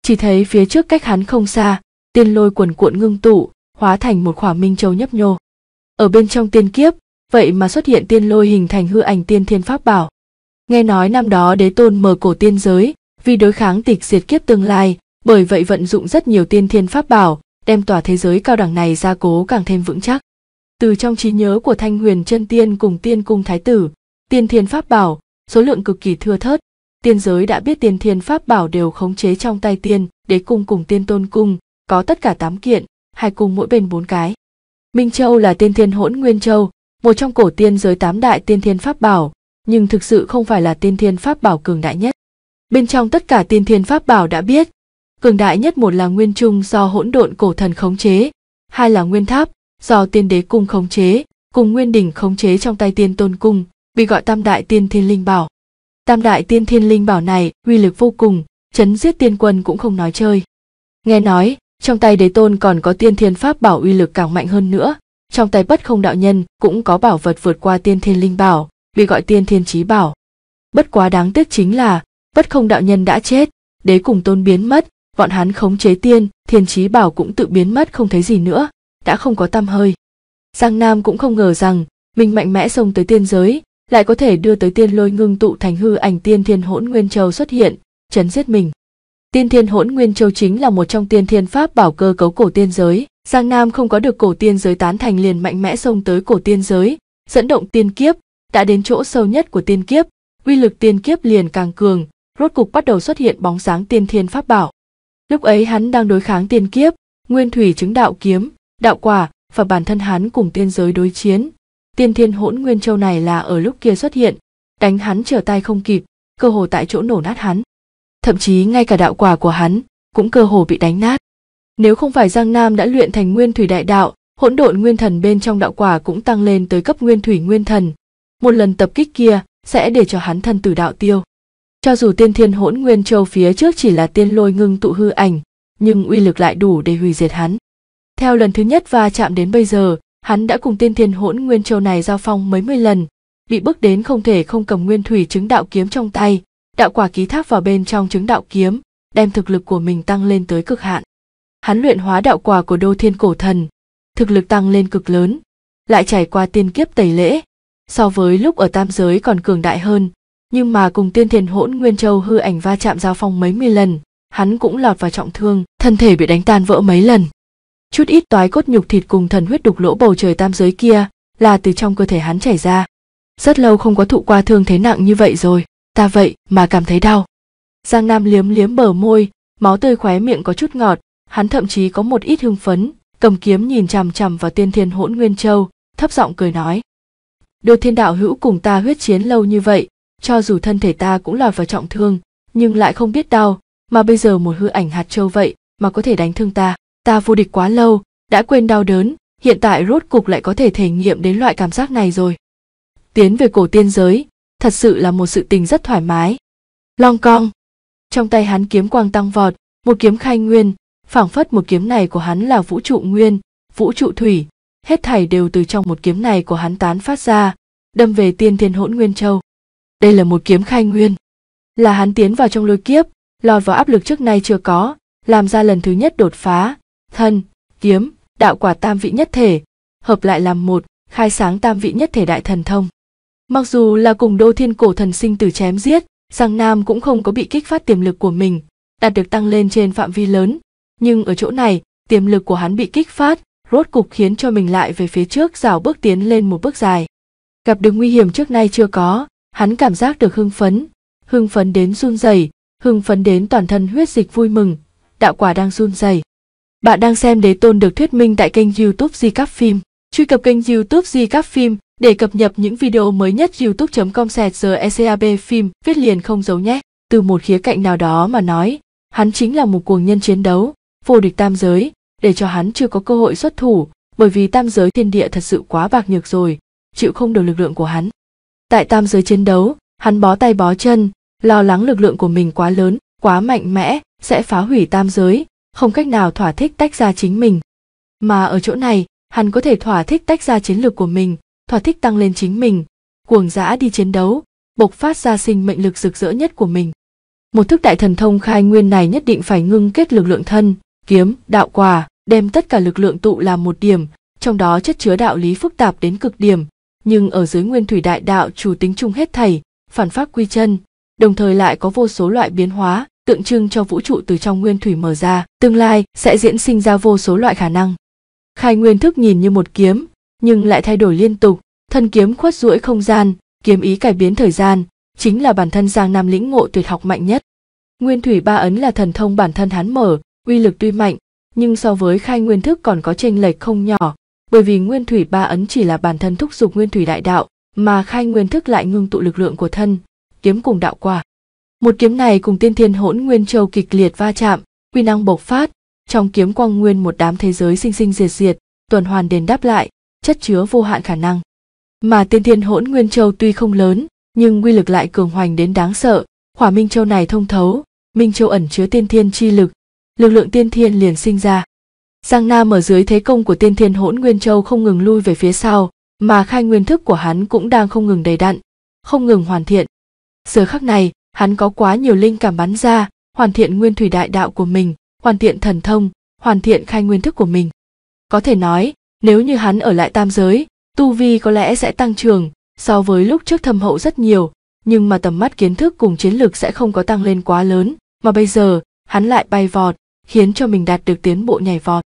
chỉ thấy phía trước cách hắn không xa tiên lôi quần cuộn ngưng tụ hóa thành một khỏa minh châu nhấp nhô ở bên trong tiên kiếp vậy mà xuất hiện tiên lôi hình thành hư ảnh tiên thiên pháp bảo nghe nói năm đó đế tôn mở cổ tiên giới vì đối kháng tịch diệt kiếp tương lai bởi vậy vận dụng rất nhiều tiên thiên pháp bảo đem tòa thế giới cao đẳng này gia cố càng thêm vững chắc từ trong trí nhớ của thanh huyền chân tiên cùng tiên cung thái tử tiên thiên pháp bảo số lượng cực kỳ thưa thớt tiên giới đã biết tiên thiên pháp bảo đều khống chế trong tay tiên đế cung cùng tiên tôn cung có tất cả tám kiện hai cung mỗi bên bốn cái minh châu là tiên thiên hỗn nguyên châu một trong cổ tiên giới tám đại tiên thiên pháp bảo nhưng thực sự không phải là tiên thiên pháp bảo cường đại nhất bên trong tất cả tiên thiên pháp bảo đã biết cường đại nhất một là nguyên trung do hỗn độn cổ thần khống chế hai là nguyên tháp do tiên đế cung khống chế cùng nguyên đỉnh khống chế trong tay tiên tôn cung bị gọi tam đại tiên thiên linh bảo tam đại tiên thiên linh bảo này uy lực vô cùng chấn giết tiên quân cũng không nói chơi nghe nói trong tay đế tôn còn có tiên thiên pháp bảo uy lực càng mạnh hơn nữa trong tay bất không đạo nhân cũng có bảo vật vượt qua tiên thiên linh bảo bị gọi tiên thiên trí bảo bất quá đáng tiếc chính là bất không đạo nhân đã chết đế cùng tôn biến mất bọn hắn khống chế tiên thiên trí bảo cũng tự biến mất không thấy gì nữa đã không có tăm hơi giang nam cũng không ngờ rằng mình mạnh mẽ xông tới tiên giới lại có thể đưa tới tiên lôi ngưng tụ thành hư ảnh tiên thiên hỗn nguyên châu xuất hiện chấn giết mình tiên thiên hỗn nguyên châu chính là một trong tiên thiên pháp bảo cơ cấu cổ tiên giới giang nam không có được cổ tiên giới tán thành liền mạnh mẽ xông tới cổ tiên giới dẫn động tiên kiếp đã đến chỗ sâu nhất của tiên kiếp uy lực tiên kiếp liền càng cường rốt cục bắt đầu xuất hiện bóng dáng tiên thiên pháp bảo lúc ấy hắn đang đối kháng tiên kiếp nguyên thủy chứng đạo kiếm đạo quả và bản thân hắn cùng tiên giới đối chiến. Tiên thiên hỗn nguyên châu này là ở lúc kia xuất hiện, đánh hắn trở tay không kịp, cơ hồ tại chỗ nổ nát hắn. Thậm chí ngay cả đạo quả của hắn cũng cơ hồ bị đánh nát. Nếu không phải Giang Nam đã luyện thành nguyên thủy đại đạo, hỗn độn nguyên thần bên trong đạo quả cũng tăng lên tới cấp nguyên thủy nguyên thần. Một lần tập kích kia sẽ để cho hắn thân tử đạo tiêu. Cho dù tiên thiên hỗn nguyên châu phía trước chỉ là tiên lôi ngưng tụ hư ảnh, nhưng uy lực lại đủ để hủy diệt hắn. Theo lần thứ nhất va chạm đến bây giờ, hắn đã cùng tiên thiên hỗn nguyên châu này giao phong mấy mươi lần, bị bức đến không thể không cầm nguyên thủy chứng đạo kiếm trong tay, đạo quả ký thác vào bên trong chứng đạo kiếm, đem thực lực của mình tăng lên tới cực hạn. Hắn luyện hóa đạo quả của đô thiên cổ thần, thực lực tăng lên cực lớn, lại trải qua tiên kiếp tẩy lễ, so với lúc ở tam giới còn cường đại hơn, nhưng mà cùng tiên thiên hỗn nguyên châu hư ảnh va chạm giao phong mấy mươi lần, hắn cũng lọt vào trọng thương, thân thể bị đánh tan vỡ mấy lần chút ít toái cốt nhục thịt cùng thần huyết đục lỗ bầu trời tam giới kia là từ trong cơ thể hắn chảy ra rất lâu không có thụ qua thương thế nặng như vậy rồi ta vậy mà cảm thấy đau giang nam liếm liếm bờ môi máu tươi khóe miệng có chút ngọt hắn thậm chí có một ít hưng phấn cầm kiếm nhìn chằm chằm vào tiên thiên hỗn nguyên châu thấp giọng cười nói đồ thiên đạo hữu cùng ta huyết chiến lâu như vậy cho dù thân thể ta cũng lọt vào trọng thương nhưng lại không biết đau mà bây giờ một hư ảnh hạt châu vậy mà có thể đánh thương ta ta vô địch quá lâu đã quên đau đớn hiện tại rốt cục lại có thể thể nghiệm đến loại cảm giác này rồi tiến về cổ tiên giới thật sự là một sự tình rất thoải mái long cong trong tay hắn kiếm quang tăng vọt một kiếm khai nguyên phảng phất một kiếm này của hắn là vũ trụ nguyên vũ trụ thủy hết thảy đều từ trong một kiếm này của hắn tán phát ra đâm về tiên thiên hỗn nguyên châu đây là một kiếm khai nguyên là hắn tiến vào trong lôi kiếp lọt vào áp lực trước nay chưa có làm ra lần thứ nhất đột phá thân, kiếm, đạo quả tam vị nhất thể, hợp lại làm một, khai sáng tam vị nhất thể đại thần thông. Mặc dù là cùng đô thiên cổ thần sinh tử chém giết, Giang Nam cũng không có bị kích phát tiềm lực của mình, đạt được tăng lên trên phạm vi lớn, nhưng ở chỗ này, tiềm lực của hắn bị kích phát, rốt cục khiến cho mình lại về phía trước rảo bước tiến lên một bước dài. Gặp được nguy hiểm trước nay chưa có, hắn cảm giác được hưng phấn, hưng phấn đến run rẩy, hưng phấn đến toàn thân huyết dịch vui mừng, đạo quả đang run rẩy, bạn đang xem Đế Tôn được thuyết minh tại kênh YouTube Di Các Phim. Truy cập kênh YouTube Di Các Phim để cập nhật những video mới nhất youtube.com ecab phim viết liền không giấu nhé. Từ một khía cạnh nào đó mà nói, hắn chính là một cuồng nhân chiến đấu, vô địch tam giới, để cho hắn chưa có cơ hội xuất thủ, bởi vì tam giới thiên địa thật sự quá bạc nhược rồi, chịu không được lực lượng của hắn. Tại tam giới chiến đấu, hắn bó tay bó chân, lo lắng lực lượng của mình quá lớn, quá mạnh mẽ, sẽ phá hủy tam giới, không cách nào thỏa thích tách ra chính mình mà ở chỗ này hắn có thể thỏa thích tách ra chiến lược của mình thỏa thích tăng lên chính mình cuồng dã đi chiến đấu bộc phát ra sinh mệnh lực rực rỡ nhất của mình một thức đại thần thông khai nguyên này nhất định phải ngưng kết lực lượng thân kiếm đạo quả đem tất cả lực lượng tụ làm một điểm trong đó chất chứa đạo lý phức tạp đến cực điểm nhưng ở dưới nguyên thủy đại đạo chủ tính chung hết thảy phản phát quy chân đồng thời lại có vô số loại biến hóa tượng trưng cho vũ trụ từ trong nguyên thủy mở ra tương lai sẽ diễn sinh ra vô số loại khả năng khai nguyên thức nhìn như một kiếm nhưng lại thay đổi liên tục thân kiếm khuất duỗi không gian kiếm ý cải biến thời gian chính là bản thân giang nam lĩnh ngộ tuyệt học mạnh nhất nguyên thủy ba ấn là thần thông bản thân hắn mở uy lực tuy mạnh nhưng so với khai nguyên thức còn có chênh lệch không nhỏ bởi vì nguyên thủy ba ấn chỉ là bản thân thúc giục nguyên thủy đại đạo mà khai nguyên thức lại ngưng tụ lực lượng của thân kiếm cùng đạo quả một kiếm này cùng tiên thiên hỗn nguyên châu kịch liệt va chạm, quy năng bộc phát, trong kiếm quang nguyên một đám thế giới sinh sinh diệt diệt, tuần hoàn đền đáp lại, chất chứa vô hạn khả năng. Mà tiên thiên hỗn nguyên châu tuy không lớn, nhưng quy lực lại cường hoành đến đáng sợ, hỏa minh châu này thông thấu, minh châu ẩn chứa tiên thiên chi lực, lực lượng tiên thiên liền sinh ra. Giang Nam ở dưới thế công của tiên thiên hỗn nguyên châu không ngừng lui về phía sau, mà khai nguyên thức của hắn cũng đang không ngừng đầy đặn, không ngừng hoàn thiện. Giờ khắc này, Hắn có quá nhiều linh cảm bắn ra, hoàn thiện nguyên thủy đại đạo của mình, hoàn thiện thần thông, hoàn thiện khai nguyên thức của mình. Có thể nói, nếu như hắn ở lại tam giới, tu vi có lẽ sẽ tăng trưởng so với lúc trước thâm hậu rất nhiều, nhưng mà tầm mắt kiến thức cùng chiến lược sẽ không có tăng lên quá lớn, mà bây giờ, hắn lại bay vọt, khiến cho mình đạt được tiến bộ nhảy vọt.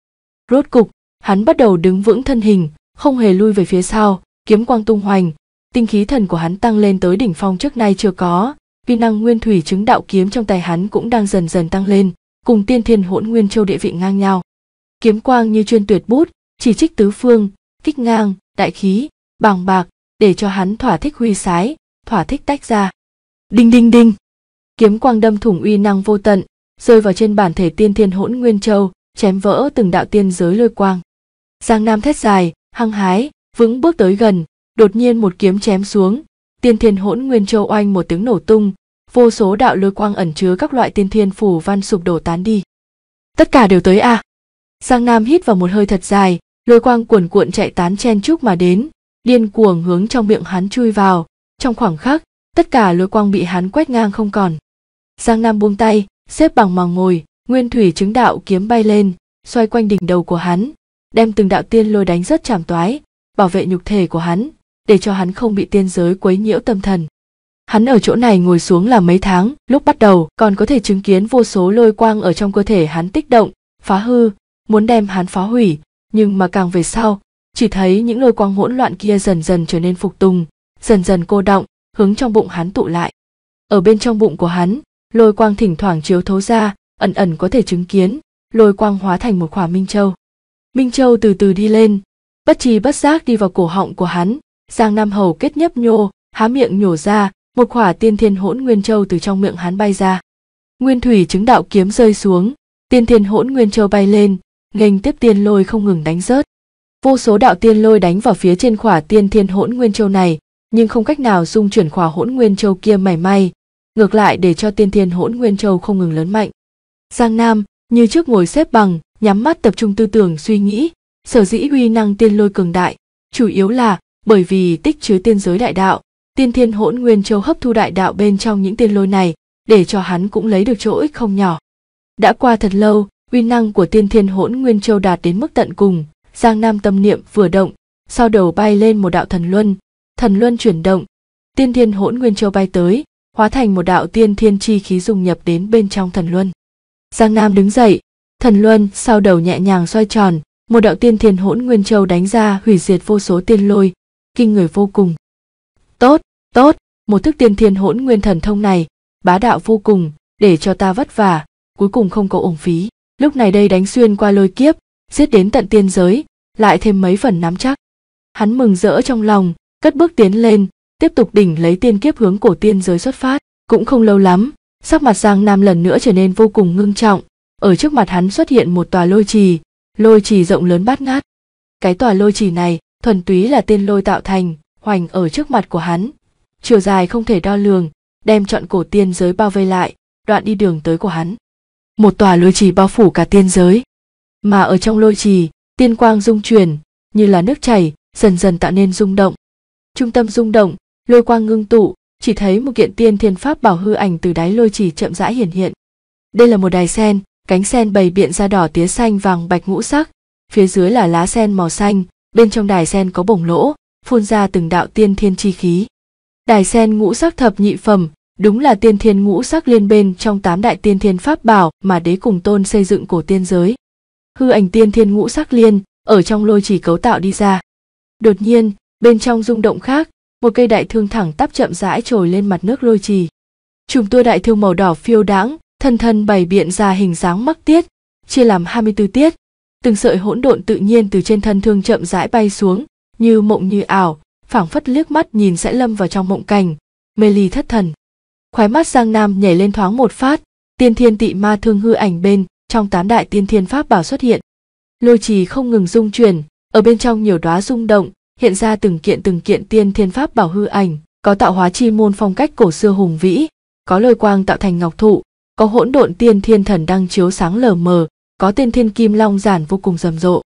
Rốt cục, hắn bắt đầu đứng vững thân hình, không hề lui về phía sau, kiếm quang tung hoành, tinh khí thần của hắn tăng lên tới đỉnh phong trước nay chưa có, vi năng nguyên thủy chứng đạo kiếm trong tay hắn cũng đang dần dần tăng lên, cùng tiên thiên hỗn nguyên châu địa vị ngang nhau. Kiếm quang như chuyên tuyệt bút, chỉ trích tứ phương, kích ngang, đại khí, bàng bạc, để cho hắn thỏa thích huy sái, thỏa thích tách ra. Đinh đinh đinh. Kiếm quang đâm thủng uy năng vô tận, rơi vào trên bản thể tiên thiên hỗn nguyên châu, chém vỡ từng đạo tiên giới lôi quang. Giang Nam thét dài, hăng hái, vững bước tới gần, đột nhiên một kiếm chém xuống, tiên thiên hỗn nguyên châu oanh một tiếng nổ tung vô số đạo lôi quang ẩn chứa các loại tiên thiên phủ văn sụp đổ tán đi tất cả đều tới a à. giang nam hít vào một hơi thật dài lôi quang cuồn cuộn chạy tán chen chúc mà đến điên cuồng hướng trong miệng hắn chui vào trong khoảng khắc tất cả lôi quang bị hắn quét ngang không còn giang nam buông tay xếp bằng màng ngồi nguyên thủy chứng đạo kiếm bay lên xoay quanh đỉnh đầu của hắn đem từng đạo tiên lôi đánh rất chảm toái bảo vệ nhục thể của hắn để cho hắn không bị tiên giới quấy nhiễu tâm thần hắn ở chỗ này ngồi xuống là mấy tháng lúc bắt đầu còn có thể chứng kiến vô số lôi quang ở trong cơ thể hắn tích động phá hư muốn đem hắn phá hủy nhưng mà càng về sau chỉ thấy những lôi quang hỗn loạn kia dần dần trở nên phục tùng dần dần cô động hướng trong bụng hắn tụ lại ở bên trong bụng của hắn lôi quang thỉnh thoảng chiếu thấu ra ẩn ẩn có thể chứng kiến lôi quang hóa thành một khỏa minh châu minh châu từ từ đi lên bất chi bất giác đi vào cổ họng của hắn Giang Nam Hầu kết nhấp nhô, há miệng nhổ ra, một khỏa tiên thiên hỗn nguyên châu từ trong miệng hắn bay ra. Nguyên thủy chứng đạo kiếm rơi xuống, tiên thiên hỗn nguyên châu bay lên, nghênh tiếp tiên lôi không ngừng đánh rớt. Vô số đạo tiên lôi đánh vào phía trên khỏa tiên thiên hỗn nguyên châu này, nhưng không cách nào dung chuyển khỏa hỗn nguyên châu kia mảy may, ngược lại để cho tiên thiên hỗn nguyên châu không ngừng lớn mạnh. Giang Nam, như trước ngồi xếp bằng, nhắm mắt tập trung tư tưởng suy nghĩ, sở dĩ uy năng tiên lôi cường đại, chủ yếu là bởi vì tích chứa tiên giới đại đạo tiên thiên hỗn nguyên châu hấp thu đại đạo bên trong những tiên lôi này để cho hắn cũng lấy được chỗ ích không nhỏ đã qua thật lâu uy năng của tiên thiên hỗn nguyên châu đạt đến mức tận cùng giang nam tâm niệm vừa động sau đầu bay lên một đạo thần luân thần luân chuyển động tiên thiên hỗn nguyên châu bay tới hóa thành một đạo tiên thiên chi khí dùng nhập đến bên trong thần luân giang nam đứng dậy thần luân sau đầu nhẹ nhàng xoay tròn một đạo tiên thiên hỗn nguyên châu đánh ra hủy diệt vô số tiên lôi kinh người vô cùng. Tốt, tốt, một thức tiên thiên hỗn nguyên thần thông này, bá đạo vô cùng, để cho ta vất vả, cuối cùng không có uổng phí. Lúc này đây đánh xuyên qua lôi kiếp, giết đến tận tiên giới, lại thêm mấy phần nắm chắc. Hắn mừng rỡ trong lòng, cất bước tiến lên, tiếp tục đỉnh lấy tiên kiếp hướng cổ tiên giới xuất phát. Cũng không lâu lắm, sắc mặt Giang Nam lần nữa trở nên vô cùng ngưng trọng. Ở trước mặt hắn xuất hiện một tòa lôi trì, lôi trì rộng lớn bát ngát. Cái tòa lôi trì này thuần túy là tên lôi tạo thành hoành ở trước mặt của hắn chiều dài không thể đo lường đem chọn cổ tiên giới bao vây lại đoạn đi đường tới của hắn một tòa lôi trì bao phủ cả tiên giới mà ở trong lôi trì tiên quang dung chuyển như là nước chảy dần dần tạo nên rung động trung tâm rung động lôi quang ngưng tụ chỉ thấy một kiện tiên thiên pháp bảo hư ảnh từ đáy lôi trì chậm rãi hiển hiện đây là một đài sen cánh sen bày biện ra đỏ tía xanh vàng bạch ngũ sắc phía dưới là lá sen màu xanh bên trong đài sen có bổng lỗ phun ra từng đạo tiên thiên chi khí đài sen ngũ sắc thập nhị phẩm đúng là tiên thiên ngũ sắc liên bên trong tám đại tiên thiên pháp bảo mà đế cùng tôn xây dựng cổ tiên giới hư ảnh tiên thiên ngũ sắc liên ở trong lôi chỉ cấu tạo đi ra đột nhiên bên trong rung động khác một cây đại thương thẳng tắp chậm rãi trồi lên mặt nước lôi trì chùm tua đại thương màu đỏ phiêu đãng thân thân bày biện ra hình dáng mắc tiết chia làm 24 tiết từng sợi hỗn độn tự nhiên từ trên thân thương chậm rãi bay xuống như mộng như ảo phảng phất liếc mắt nhìn sẽ lâm vào trong mộng cảnh mê ly thất thần khoái mắt giang nam nhảy lên thoáng một phát tiên thiên tị ma thương hư ảnh bên trong tám đại tiên thiên pháp bảo xuất hiện lôi trì không ngừng rung chuyển ở bên trong nhiều đóa rung động hiện ra từng kiện từng kiện tiên thiên pháp bảo hư ảnh có tạo hóa chi môn phong cách cổ xưa hùng vĩ có lôi quang tạo thành ngọc thụ có hỗn độn tiên thiên thần đang chiếu sáng lờ mờ có tên thiên kim long giản vô cùng rầm rộ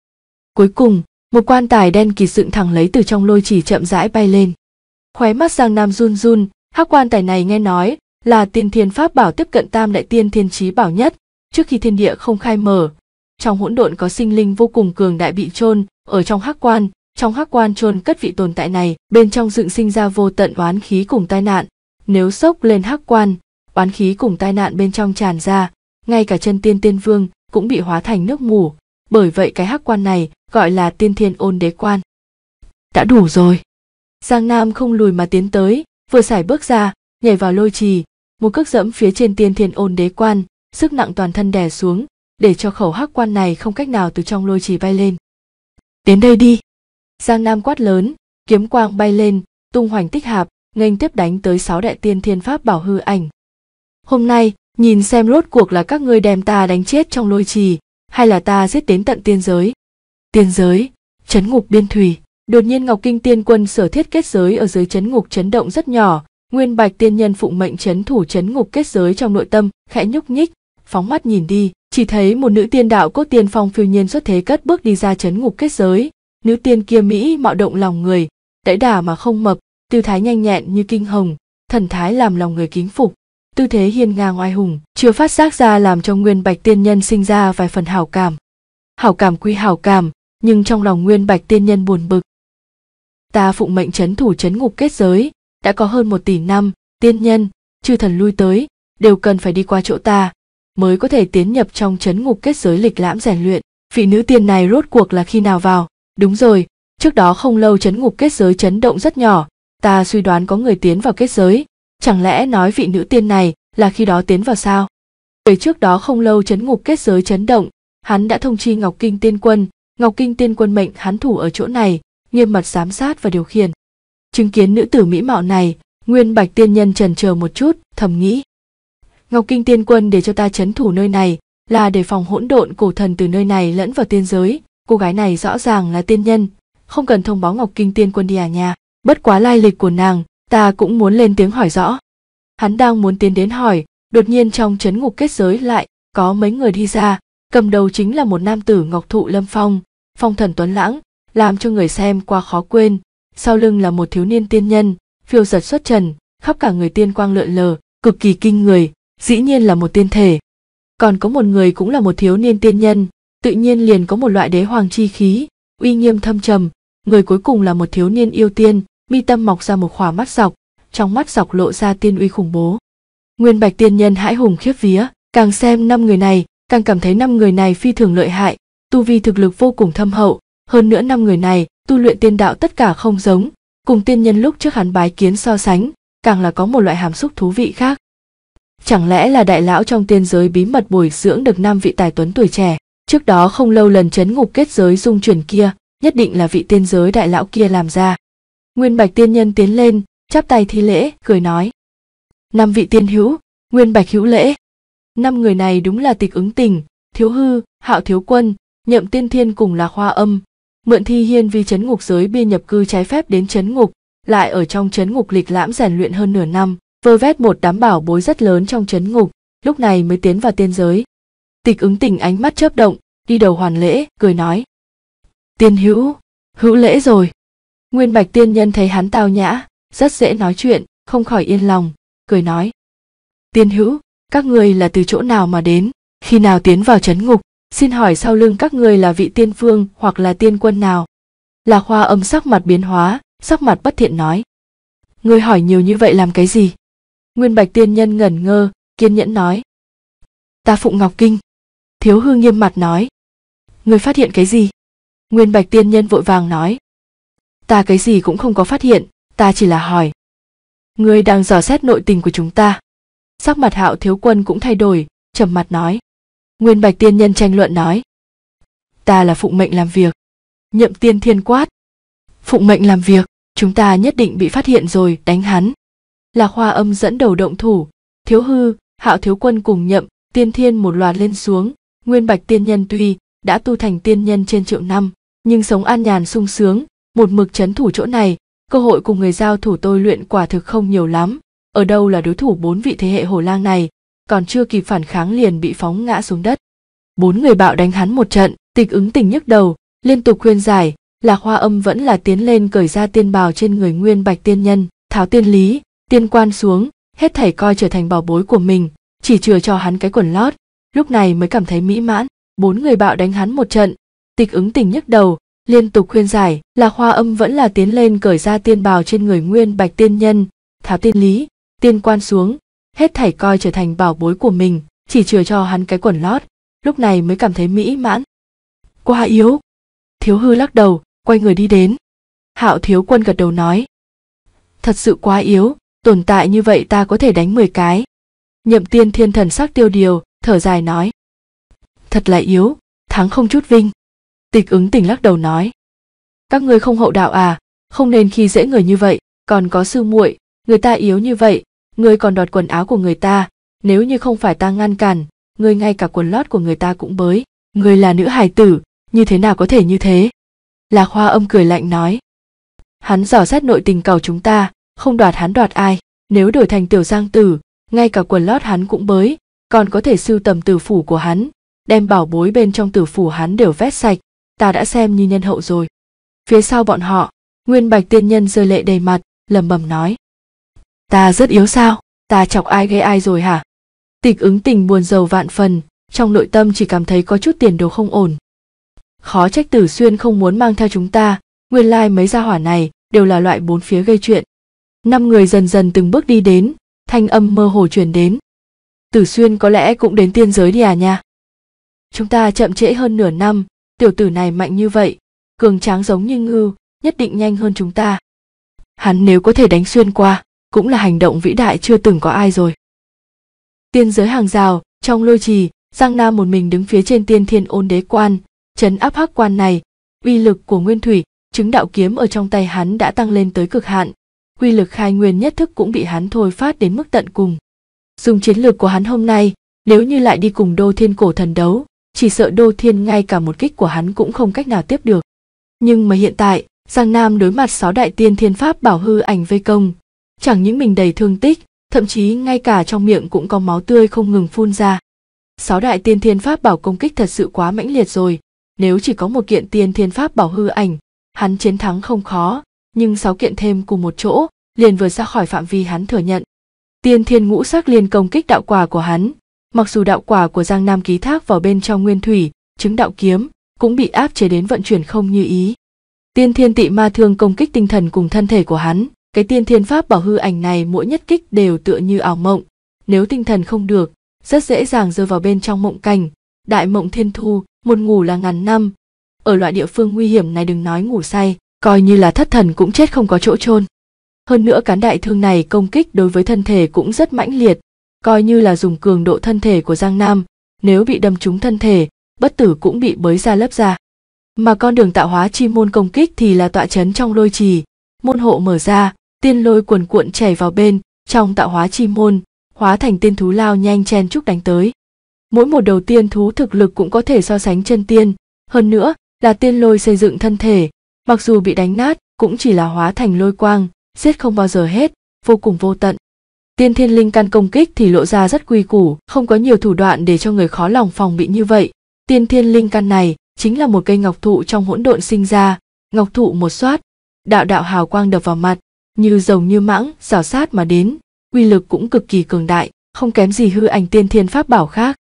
cuối cùng một quan tài đen kỳ sựng thẳng lấy từ trong lôi chỉ chậm rãi bay lên khóe mắt giang nam run run hắc quan tài này nghe nói là tiên thiên pháp bảo tiếp cận tam đại tiên thiên trí bảo nhất trước khi thiên địa không khai mở trong hỗn độn có sinh linh vô cùng cường đại bị chôn ở trong hắc quan trong hắc quan chôn cất vị tồn tại này bên trong dựng sinh ra vô tận oán khí cùng tai nạn nếu sốc lên hắc quan oán khí cùng tai nạn bên trong tràn ra ngay cả chân tiên tiên vương cũng bị hóa thành nước mù, bởi vậy cái hắc quan này gọi là tiên thiên ôn đế quan. Đã đủ rồi. Giang Nam không lùi mà tiến tới, vừa xải bước ra, nhảy vào lôi trì, một cước dẫm phía trên tiên thiên ôn đế quan, sức nặng toàn thân đè xuống, để cho khẩu hắc quan này không cách nào từ trong lôi trì bay lên. Đến đây đi. Giang Nam quát lớn, kiếm quang bay lên, tung hoành tích hạp, nghênh tiếp đánh tới sáu đại tiên thiên pháp bảo hư ảnh. Hôm nay, nhìn xem rốt cuộc là các ngươi đem ta đánh chết trong lôi trì hay là ta giết đến tận tiên giới tiên giới chấn ngục biên thủy đột nhiên ngọc kinh tiên quân sở thiết kết giới ở dưới chấn ngục chấn động rất nhỏ nguyên bạch tiên nhân phụng mệnh chấn thủ chấn ngục kết giới trong nội tâm khẽ nhúc nhích phóng mắt nhìn đi chỉ thấy một nữ tiên đạo cốt tiên phong phiêu nhiên xuất thế cất bước đi ra chấn ngục kết giới nữ tiên kia mỹ mạo động lòng người đẫy đà mà không mập tiêu thái nhanh nhẹn như kinh hồng thần thái làm lòng người kính phục tư thế hiên ngang oai hùng chưa phát giác ra làm cho nguyên bạch tiên nhân sinh ra vài phần hảo cảm hảo cảm quy hảo cảm nhưng trong lòng nguyên bạch tiên nhân buồn bực ta phụng mệnh chấn thủ chấn ngục kết giới đã có hơn một tỷ năm tiên nhân chư thần lui tới đều cần phải đi qua chỗ ta mới có thể tiến nhập trong chấn ngục kết giới lịch lãm rèn luyện vị nữ tiên này rốt cuộc là khi nào vào đúng rồi trước đó không lâu chấn ngục kết giới chấn động rất nhỏ ta suy đoán có người tiến vào kết giới chẳng lẽ nói vị nữ tiên này là khi đó tiến vào sao về trước đó không lâu chấn ngục kết giới chấn động hắn đã thông chi ngọc kinh tiên quân ngọc kinh tiên quân mệnh hắn thủ ở chỗ này nghiêm mật giám sát và điều khiển chứng kiến nữ tử mỹ mạo này nguyên bạch tiên nhân trần chờ một chút thầm nghĩ ngọc kinh tiên quân để cho ta chấn thủ nơi này là để phòng hỗn độn cổ thần từ nơi này lẫn vào tiên giới cô gái này rõ ràng là tiên nhân không cần thông báo ngọc kinh tiên quân đi à nhà? bất quá lai lịch của nàng ta cũng muốn lên tiếng hỏi rõ hắn đang muốn tiến đến hỏi đột nhiên trong chấn ngục kết giới lại có mấy người đi ra cầm đầu chính là một nam tử ngọc thụ lâm phong phong thần tuấn lãng làm cho người xem qua khó quên sau lưng là một thiếu niên tiên nhân phiêu giật xuất trần khắp cả người tiên quang lượn lờ cực kỳ kinh người dĩ nhiên là một tiên thể còn có một người cũng là một thiếu niên tiên nhân tự nhiên liền có một loại đế hoàng chi khí uy nghiêm thâm trầm người cuối cùng là một thiếu niên yêu tiên mi tâm mọc ra một khỏa mắt dọc trong mắt dọc lộ ra tiên uy khủng bố nguyên bạch tiên nhân hãi hùng khiếp vía càng xem năm người này càng cảm thấy năm người này phi thường lợi hại tu vi thực lực vô cùng thâm hậu hơn nữa năm người này tu luyện tiên đạo tất cả không giống cùng tiên nhân lúc trước hắn bái kiến so sánh càng là có một loại hàm xúc thú vị khác chẳng lẽ là đại lão trong tiên giới bí mật bồi dưỡng được năm vị tài tuấn tuổi trẻ trước đó không lâu lần chấn ngục kết giới dung chuyển kia nhất định là vị tiên giới đại lão kia làm ra Nguyên Bạch Tiên Nhân tiến lên, chắp tay thi lễ, cười nói. Năm vị tiên hữu, Nguyên Bạch hữu lễ. Năm người này đúng là tịch ứng tình, thiếu hư, hạo thiếu quân, nhậm tiên thiên cùng là Hoa âm. Mượn thi hiên vi chấn ngục giới biên nhập cư trái phép đến chấn ngục, lại ở trong chấn ngục lịch lãm rèn luyện hơn nửa năm, vơ vét một đám bảo bối rất lớn trong chấn ngục, lúc này mới tiến vào tiên giới. Tịch ứng tình ánh mắt chớp động, đi đầu hoàn lễ, cười nói. Tiên hữu, hữu lễ rồi. Nguyên Bạch Tiên Nhân thấy hắn tao nhã, rất dễ nói chuyện, không khỏi yên lòng, cười nói. Tiên hữu, các người là từ chỗ nào mà đến, khi nào tiến vào chấn ngục, xin hỏi sau lưng các người là vị tiên phương hoặc là tiên quân nào? Là Hoa âm sắc mặt biến hóa, sắc mặt bất thiện nói. Ngươi hỏi nhiều như vậy làm cái gì? Nguyên Bạch Tiên Nhân ngẩn ngơ, kiên nhẫn nói. Ta phụng Ngọc Kinh. Thiếu hư nghiêm mặt nói. Ngươi phát hiện cái gì? Nguyên Bạch Tiên Nhân vội vàng nói ta cái gì cũng không có phát hiện ta chỉ là hỏi ngươi đang dò xét nội tình của chúng ta sắc mặt hạo thiếu quân cũng thay đổi trầm mặt nói nguyên bạch tiên nhân tranh luận nói ta là phụng mệnh làm việc nhậm tiên thiên quát phụng mệnh làm việc chúng ta nhất định bị phát hiện rồi đánh hắn là hoa âm dẫn đầu động thủ thiếu hư hạo thiếu quân cùng nhậm tiên thiên một loạt lên xuống nguyên bạch tiên nhân tuy đã tu thành tiên nhân trên triệu năm nhưng sống an nhàn sung sướng một mực chấn thủ chỗ này cơ hội cùng người giao thủ tôi luyện quả thực không nhiều lắm ở đâu là đối thủ bốn vị thế hệ hồ lang này còn chưa kịp phản kháng liền bị phóng ngã xuống đất bốn người bạo đánh hắn một trận tịch ứng tình nhức đầu liên tục khuyên giải lạc hoa âm vẫn là tiến lên cởi ra tiên bào trên người nguyên bạch tiên nhân tháo tiên lý tiên quan xuống hết thảy coi trở thành bảo bối của mình chỉ chừa cho hắn cái quần lót lúc này mới cảm thấy mỹ mãn bốn người bạo đánh hắn một trận tịch ứng tình nhức đầu liên tục khuyên giải là hoa âm vẫn là tiến lên cởi ra tiên bào trên người nguyên bạch tiên nhân tháo tiên lý tiên quan xuống hết thảy coi trở thành bảo bối của mình chỉ chừa cho hắn cái quần lót lúc này mới cảm thấy mỹ mãn quá yếu thiếu hư lắc đầu quay người đi đến hạo thiếu quân gật đầu nói thật sự quá yếu tồn tại như vậy ta có thể đánh mười cái nhậm tiên thiên thần sắc tiêu điều thở dài nói thật là yếu thắng không chút vinh tịch ứng tỉnh lắc đầu nói các người không hậu đạo à không nên khi dễ người như vậy còn có sư muội người ta yếu như vậy người còn đọt quần áo của người ta nếu như không phải ta ngăn cản người ngay cả quần lót của người ta cũng bới người là nữ hài tử như thế nào có thể như thế lạc hoa âm cười lạnh nói hắn dò xét nội tình cầu chúng ta không đoạt hắn đoạt ai nếu đổi thành tiểu giang tử ngay cả quần lót hắn cũng bới còn có thể sưu tầm tử phủ của hắn đem bảo bối bên trong tử phủ hắn đều vét sạch ta đã xem như nhân hậu rồi phía sau bọn họ nguyên bạch tiên nhân rơi lệ đầy mặt lầm bầm nói ta rất yếu sao ta chọc ai gây ai rồi hả tịch ứng tình buồn giàu vạn phần trong nội tâm chỉ cảm thấy có chút tiền đồ không ổn khó trách tử xuyên không muốn mang theo chúng ta nguyên lai like mấy gia hỏa này đều là loại bốn phía gây chuyện năm người dần dần từng bước đi đến thanh âm mơ hồ truyền đến tử xuyên có lẽ cũng đến tiên giới đi à nha chúng ta chậm trễ hơn nửa năm tiểu tử này mạnh như vậy cường tráng giống như ngư, nhất định nhanh hơn chúng ta hắn nếu có thể đánh xuyên qua cũng là hành động vĩ đại chưa từng có ai rồi tiên giới hàng rào trong lôi trì giang nam một mình đứng phía trên tiên thiên ôn đế quan chấn áp hắc quan này uy lực của nguyên thủy chứng đạo kiếm ở trong tay hắn đã tăng lên tới cực hạn quy lực khai nguyên nhất thức cũng bị hắn thôi phát đến mức tận cùng dùng chiến lược của hắn hôm nay nếu như lại đi cùng đô thiên cổ thần đấu chỉ sợ Đô Thiên ngay cả một kích của hắn cũng không cách nào tiếp được. Nhưng mà hiện tại, Giang Nam đối mặt sáu đại tiên thiên pháp bảo hư ảnh vây công, chẳng những mình đầy thương tích, thậm chí ngay cả trong miệng cũng có máu tươi không ngừng phun ra. Sáu đại tiên thiên pháp bảo công kích thật sự quá mãnh liệt rồi, nếu chỉ có một kiện tiên thiên pháp bảo hư ảnh, hắn chiến thắng không khó, nhưng sáu kiện thêm cùng một chỗ, liền vừa ra khỏi phạm vi hắn thừa nhận. Tiên thiên ngũ sắc liền công kích đạo quả của hắn, mặc dù đạo quả của giang nam ký thác vào bên trong nguyên thủy chứng đạo kiếm cũng bị áp chế đến vận chuyển không như ý tiên thiên tị ma thương công kích tinh thần cùng thân thể của hắn cái tiên thiên pháp bảo hư ảnh này mỗi nhất kích đều tựa như ảo mộng nếu tinh thần không được rất dễ dàng rơi vào bên trong mộng cảnh đại mộng thiên thu một ngủ là ngàn năm ở loại địa phương nguy hiểm này đừng nói ngủ say coi như là thất thần cũng chết không có chỗ chôn hơn nữa cán đại thương này công kích đối với thân thể cũng rất mãnh liệt coi như là dùng cường độ thân thể của Giang Nam, nếu bị đâm trúng thân thể, bất tử cũng bị bới ra lấp ra. Mà con đường tạo hóa chi môn công kích thì là tọa chấn trong lôi trì, môn hộ mở ra, tiên lôi cuồn cuộn chảy vào bên, trong tạo hóa chi môn, hóa thành tiên thú lao nhanh chen chúc đánh tới. Mỗi một đầu tiên thú thực lực cũng có thể so sánh chân tiên, hơn nữa là tiên lôi xây dựng thân thể, mặc dù bị đánh nát cũng chỉ là hóa thành lôi quang, giết không bao giờ hết, vô cùng vô tận. Tiên thiên linh căn công kích thì lộ ra rất quy củ, không có nhiều thủ đoạn để cho người khó lòng phòng bị như vậy. Tiên thiên linh căn này chính là một cây ngọc thụ trong hỗn độn sinh ra, ngọc thụ một soát, đạo đạo hào quang đập vào mặt, như rồng như mãng, rào sát mà đến, uy lực cũng cực kỳ cường đại, không kém gì hư ảnh tiên thiên pháp bảo khác.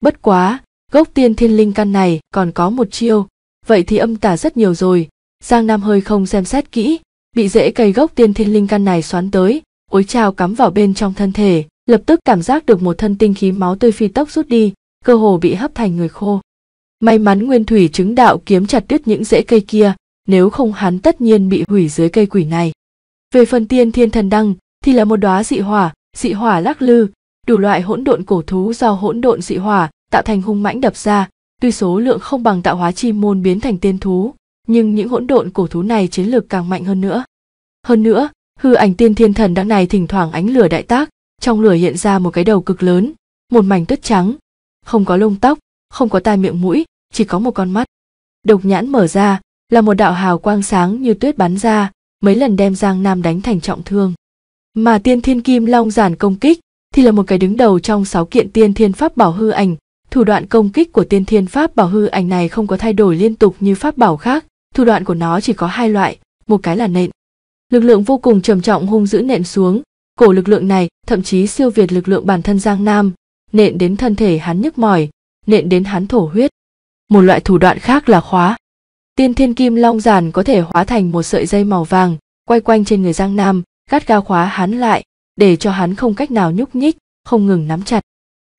Bất quá, gốc tiên thiên linh căn này còn có một chiêu, vậy thì âm tả rất nhiều rồi, Giang Nam hơi không xem xét kỹ, bị rễ cây gốc tiên thiên linh căn này xoắn tới, ối trao cắm vào bên trong thân thể lập tức cảm giác được một thân tinh khí máu tươi phi tốc rút đi cơ hồ bị hấp thành người khô may mắn nguyên thủy chứng đạo kiếm chặt đứt những rễ cây kia nếu không hắn tất nhiên bị hủy dưới cây quỷ này về phần tiên thiên thần đăng thì là một đóa dị hỏa dị hỏa lắc lư đủ loại hỗn độn cổ thú do hỗn độn dị hỏa tạo thành hung mãnh đập ra tuy số lượng không bằng tạo hóa chi môn biến thành tiên thú nhưng những hỗn độn cổ thú này chiến lược càng mạnh hơn nữa hơn nữa hư ảnh tiên thiên thần đã này thỉnh thoảng ánh lửa đại tác trong lửa hiện ra một cái đầu cực lớn một mảnh tuyết trắng không có lông tóc không có tai miệng mũi chỉ có một con mắt độc nhãn mở ra là một đạo hào quang sáng như tuyết bắn ra mấy lần đem giang nam đánh thành trọng thương mà tiên thiên kim long giản công kích thì là một cái đứng đầu trong sáu kiện tiên thiên pháp bảo hư ảnh thủ đoạn công kích của tiên thiên pháp bảo hư ảnh này không có thay đổi liên tục như pháp bảo khác thủ đoạn của nó chỉ có hai loại một cái là nện lực lượng vô cùng trầm trọng hung dữ nện xuống cổ lực lượng này thậm chí siêu việt lực lượng bản thân giang nam nện đến thân thể hắn nhức mỏi nện đến hắn thổ huyết một loại thủ đoạn khác là khóa tiên thiên kim long giản có thể hóa thành một sợi dây màu vàng quay quanh trên người giang nam gắt gao khóa hắn lại để cho hắn không cách nào nhúc nhích không ngừng nắm chặt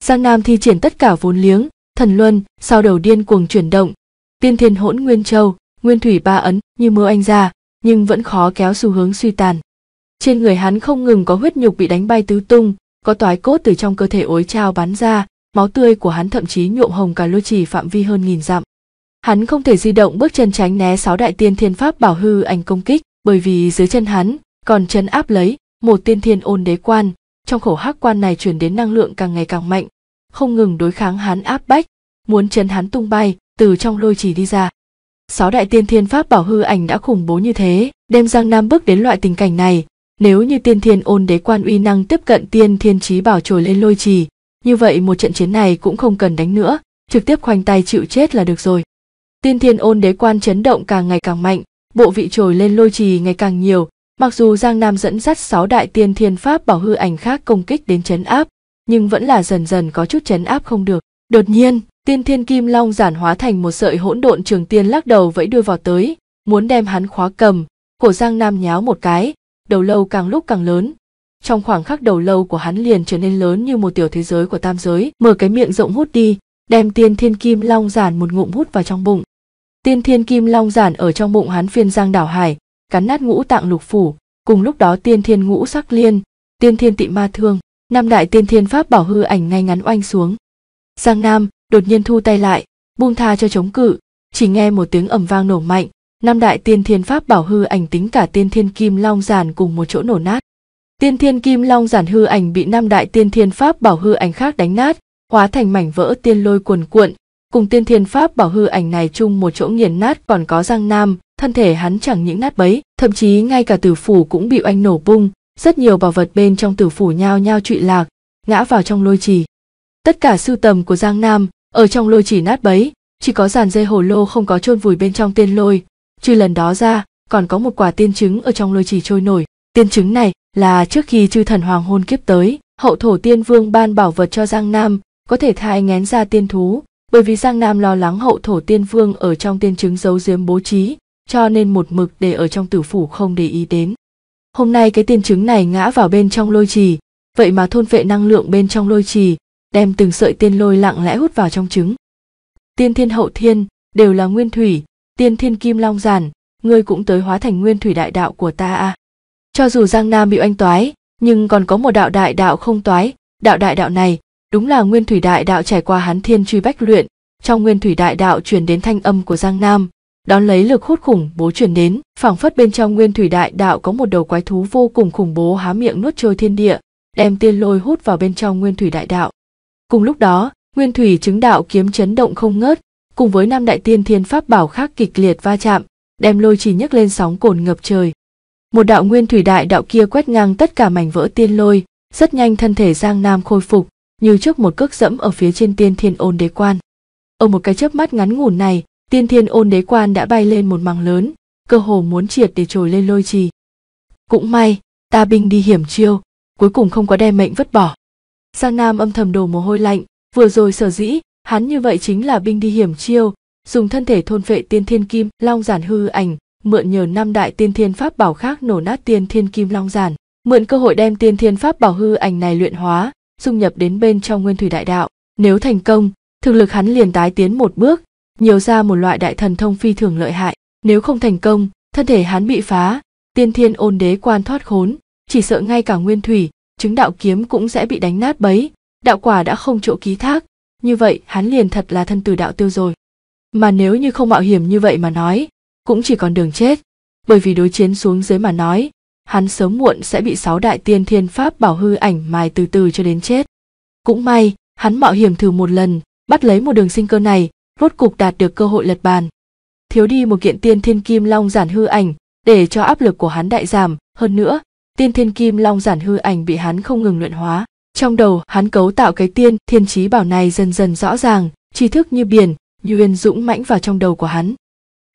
giang nam thi triển tất cả vốn liếng thần luân sau đầu điên cuồng chuyển động tiên thiên hỗn nguyên châu nguyên thủy ba ấn như mưa anh ra nhưng vẫn khó kéo xu hướng suy tàn. Trên người hắn không ngừng có huyết nhục bị đánh bay tứ tung, có toái cốt từ trong cơ thể ối trao bắn ra, máu tươi của hắn thậm chí nhuộm hồng cả lôi trì phạm vi hơn nghìn dặm. Hắn không thể di động bước chân tránh né sáu đại tiên thiên pháp bảo hư ảnh công kích, bởi vì dưới chân hắn còn chân áp lấy một tiên thiên ôn đế quan, trong khổ hắc quan này truyền đến năng lượng càng ngày càng mạnh, không ngừng đối kháng hắn áp bách, muốn chân hắn tung bay từ trong lôi trì đi ra sáu đại tiên thiên pháp bảo hư ảnh đã khủng bố như thế, đem Giang Nam bước đến loại tình cảnh này, nếu như tiên thiên ôn đế quan uy năng tiếp cận tiên thiên trí bảo trồi lên lôi trì, như vậy một trận chiến này cũng không cần đánh nữa, trực tiếp khoanh tay chịu chết là được rồi. Tiên thiên ôn đế quan chấn động càng ngày càng mạnh, bộ vị trồi lên lôi trì ngày càng nhiều, mặc dù Giang Nam dẫn dắt sáu đại tiên thiên pháp bảo hư ảnh khác công kích đến chấn áp, nhưng vẫn là dần dần có chút chấn áp không được. Đột nhiên, Tiên thiên kim long giản hóa thành một sợi hỗn độn trường tiên lắc đầu vẫy đuôi vào tới, muốn đem hắn khóa cầm, cổ giang nam nháo một cái, đầu lâu càng lúc càng lớn. Trong khoảng khắc đầu lâu của hắn liền trở nên lớn như một tiểu thế giới của tam giới, mở cái miệng rộng hút đi, đem tiên thiên kim long giản một ngụm hút vào trong bụng. Tiên thiên kim long giản ở trong bụng hắn phiên giang đảo hải, cắn nát ngũ tạng lục phủ, cùng lúc đó tiên thiên ngũ sắc liên, tiên thiên tị ma thương, năm đại tiên thiên pháp bảo hư ảnh ngay ngắn oanh xuống. Giang Nam, đột nhiên thu tay lại buông tha cho chống cự chỉ nghe một tiếng ầm vang nổ mạnh năm đại tiên thiên pháp bảo hư ảnh tính cả tiên thiên kim long giản cùng một chỗ nổ nát tiên thiên kim long giản hư ảnh bị năm đại tiên thiên pháp bảo hư ảnh khác đánh nát hóa thành mảnh vỡ tiên lôi cuồn cuộn cùng tiên thiên pháp bảo hư ảnh này chung một chỗ nghiền nát còn có giang nam thân thể hắn chẳng những nát bấy thậm chí ngay cả tử phủ cũng bị oanh nổ bung rất nhiều bảo vật bên trong tử phủ nhao nhao trụy lạc ngã vào trong lôi trì tất cả sưu tầm của giang nam ở trong lôi chỉ nát bấy chỉ có dàn dây hồ lô không có chôn vùi bên trong tiên lôi trừ lần đó ra còn có một quả tiên trứng ở trong lôi chỉ trôi nổi tiên trứng này là trước khi chư thần hoàng hôn kiếp tới hậu thổ tiên vương ban bảo vật cho giang nam có thể thai ngén ra tiên thú bởi vì giang nam lo lắng hậu thổ tiên vương ở trong tiên trứng giấu giếm bố trí cho nên một mực để ở trong tử phủ không để ý đến hôm nay cái tiên trứng này ngã vào bên trong lôi trì vậy mà thôn vệ năng lượng bên trong lôi trì đem từng sợi tiên lôi lặng lẽ hút vào trong trứng. Tiên thiên hậu thiên đều là nguyên thủy, tiên thiên kim long giản, ngươi cũng tới hóa thành nguyên thủy đại đạo của ta à. Cho dù Giang Nam bị oanh toái, nhưng còn có một đạo đại đạo không toái, đạo đại đạo này đúng là nguyên thủy đại đạo trải qua hán thiên truy bách luyện, trong nguyên thủy đại đạo truyền đến thanh âm của Giang Nam, đón lấy lực hút khủng bố truyền đến, phảng phất bên trong nguyên thủy đại đạo có một đầu quái thú vô cùng khủng bố há miệng nuốt trôi thiên địa, đem tiên lôi hút vào bên trong nguyên thủy đại đạo. Cùng lúc đó, nguyên thủy chứng đạo kiếm chấn động không ngớt, cùng với năm đại tiên thiên pháp bảo khác kịch liệt va chạm, đem lôi trì nhấc lên sóng cồn ngập trời. Một đạo nguyên thủy đại đạo kia quét ngang tất cả mảnh vỡ tiên lôi, rất nhanh thân thể Giang Nam khôi phục, như trước một cước dẫm ở phía trên tiên thiên ôn đế quan. Ở một cái chớp mắt ngắn ngủn này, tiên thiên ôn đế quan đã bay lên một mảng lớn, cơ hồ muốn triệt để trồi lên lôi trì. Cũng may, ta binh đi hiểm chiêu, cuối cùng không có đem mệnh vứt bỏ. Giang Nam âm thầm đổ mồ hôi lạnh, vừa rồi sở dĩ, hắn như vậy chính là binh đi hiểm chiêu, dùng thân thể thôn vệ tiên thiên kim, long giản hư ảnh, mượn nhờ năm đại tiên thiên pháp bảo khác nổ nát tiên thiên kim long giản, mượn cơ hội đem tiên thiên pháp bảo hư ảnh này luyện hóa, dung nhập đến bên trong nguyên thủy đại đạo. Nếu thành công, thực lực hắn liền tái tiến một bước, nhiều ra một loại đại thần thông phi thường lợi hại. Nếu không thành công, thân thể hắn bị phá, tiên thiên ôn đế quan thoát khốn, chỉ sợ ngay cả nguyên thủy, chứng đạo kiếm cũng sẽ bị đánh nát bấy đạo quả đã không chỗ ký thác như vậy hắn liền thật là thân tử đạo tiêu rồi mà nếu như không mạo hiểm như vậy mà nói cũng chỉ còn đường chết bởi vì đối chiến xuống dưới mà nói hắn sớm muộn sẽ bị sáu đại tiên thiên pháp bảo hư ảnh mài từ từ cho đến chết cũng may hắn mạo hiểm thử một lần bắt lấy một đường sinh cơ này rốt cục đạt được cơ hội lật bàn thiếu đi một kiện tiên thiên kim long giản hư ảnh để cho áp lực của hắn đại giảm hơn nữa tiên thiên kim long giản hư ảnh bị hắn không ngừng luyện hóa trong đầu hắn cấu tạo cái tiên thiên trí bảo này dần dần rõ ràng tri thức như biển như huyền dũng mãnh vào trong đầu của hắn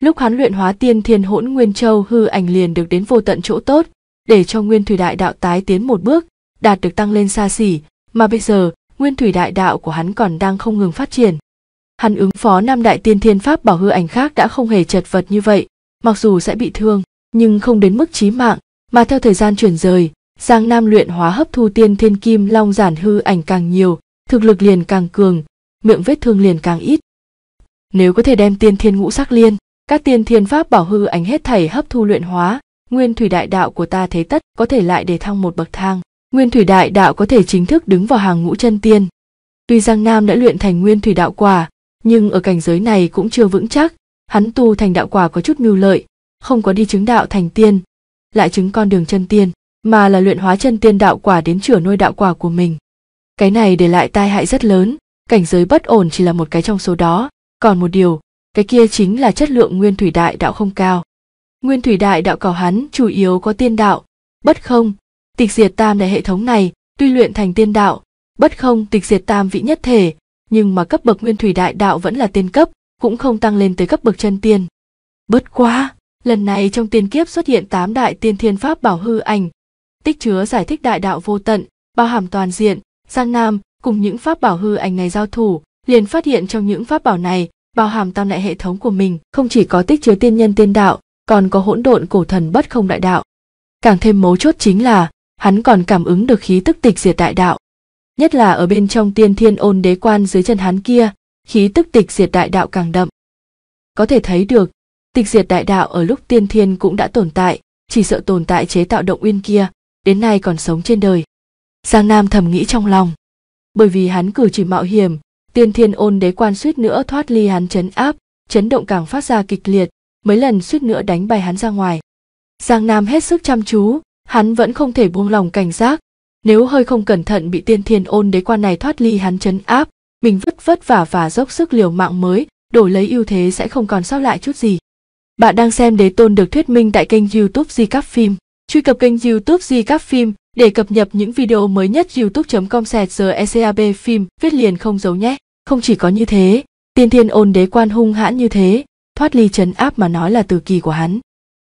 lúc hắn luyện hóa tiên thiên hỗn nguyên châu hư ảnh liền được đến vô tận chỗ tốt để cho nguyên thủy đại đạo tái tiến một bước đạt được tăng lên xa xỉ mà bây giờ nguyên thủy đại đạo của hắn còn đang không ngừng phát triển hắn ứng phó năm đại tiên thiên pháp bảo hư ảnh khác đã không hề chật vật như vậy mặc dù sẽ bị thương nhưng không đến mức chí mạng mà theo thời gian chuyển rời giang nam luyện hóa hấp thu tiên thiên kim long giản hư ảnh càng nhiều thực lực liền càng cường miệng vết thương liền càng ít nếu có thể đem tiên thiên ngũ sắc liên các tiên thiên pháp bảo hư ảnh hết thảy hấp thu luyện hóa nguyên thủy đại đạo của ta thế tất có thể lại để thăng một bậc thang nguyên thủy đại đạo có thể chính thức đứng vào hàng ngũ chân tiên tuy giang nam đã luyện thành nguyên thủy đạo quả nhưng ở cảnh giới này cũng chưa vững chắc hắn tu thành đạo quả có chút mưu lợi không có đi chứng đạo thành tiên lại chứng con đường chân tiên mà là luyện hóa chân tiên đạo quả đến chửa nuôi đạo quả của mình cái này để lại tai hại rất lớn cảnh giới bất ổn chỉ là một cái trong số đó còn một điều cái kia chính là chất lượng nguyên thủy đại đạo không cao nguyên thủy đại đạo cỏ hắn chủ yếu có tiên đạo bất không tịch diệt tam đại hệ thống này tuy luyện thành tiên đạo bất không tịch diệt tam vị nhất thể nhưng mà cấp bậc nguyên thủy đại đạo vẫn là tiên cấp cũng không tăng lên tới cấp bậc chân tiên bất quá Lần này trong tiên kiếp xuất hiện tám đại tiên thiên pháp bảo hư ảnh, tích chứa giải thích đại đạo vô tận, bao hàm toàn diện, sang Nam cùng những pháp bảo hư ảnh này giao thủ, liền phát hiện trong những pháp bảo này bao hàm tam đại hệ thống của mình, không chỉ có tích chứa tiên nhân tiên đạo, còn có hỗn độn cổ thần bất không đại đạo. Càng thêm mấu chốt chính là, hắn còn cảm ứng được khí tức tịch diệt đại đạo. Nhất là ở bên trong tiên thiên ôn đế quan dưới chân hắn kia, khí tức tịch diệt đại đạo càng đậm. Có thể thấy được, tịch diệt đại đạo ở lúc tiên thiên cũng đã tồn tại chỉ sợ tồn tại chế tạo động uyên kia đến nay còn sống trên đời giang nam thầm nghĩ trong lòng bởi vì hắn cử chỉ mạo hiểm tiên thiên ôn đế quan suýt nữa thoát ly hắn chấn áp chấn động càng phát ra kịch liệt mấy lần suýt nữa đánh bay hắn ra ngoài giang nam hết sức chăm chú hắn vẫn không thể buông lòng cảnh giác nếu hơi không cẩn thận bị tiên thiên ôn đế quan này thoát ly hắn chấn áp mình vất vất vả và dốc sức liều mạng mới đổi lấy ưu thế sẽ không còn sót lại chút gì bạn đang xem Đế Tôn được thuyết minh tại kênh YouTube Di Các Phim. Truy cập kênh YouTube Di Các Phim để cập nhật những video mới nhất youtube.com ecab phim viết liền không giấu nhé. Không chỉ có như thế, tiên thiên ôn đế quan hung hãn như thế, thoát ly chấn áp mà nói là từ kỳ của hắn.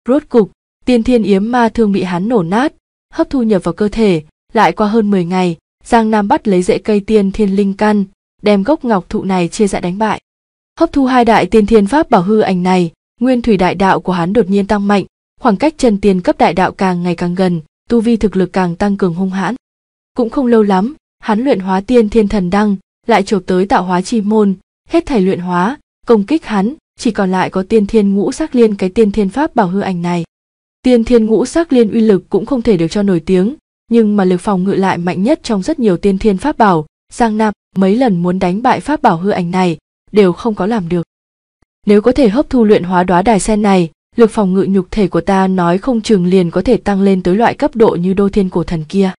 Rốt cục, tiên thiên yếm ma thương bị hắn nổ nát, hấp thu nhập vào cơ thể, lại qua hơn 10 ngày, Giang Nam bắt lấy rễ cây tiên thiên linh căn, đem gốc ngọc thụ này chia ra đánh bại. Hấp thu hai đại tiên thiên pháp bảo hư ảnh này, nguyên thủy đại đạo của hắn đột nhiên tăng mạnh, khoảng cách chân tiên cấp đại đạo càng ngày càng gần, tu vi thực lực càng tăng cường hung hãn. Cũng không lâu lắm, hắn luyện hóa tiên thiên thần đăng, lại chộp tới tạo hóa chi môn, hết thảy luyện hóa, công kích hắn, chỉ còn lại có tiên thiên ngũ sắc liên cái tiên thiên pháp bảo hư ảnh này. Tiên thiên ngũ sắc liên uy lực cũng không thể được cho nổi tiếng, nhưng mà lực phòng ngự lại mạnh nhất trong rất nhiều tiên thiên pháp bảo, Giang Nam mấy lần muốn đánh bại pháp bảo hư ảnh này, đều không có làm được nếu có thể hấp thu luyện hóa đóa đài sen này lực phòng ngự nhục thể của ta nói không chừng liền có thể tăng lên tới loại cấp độ như đô thiên cổ thần kia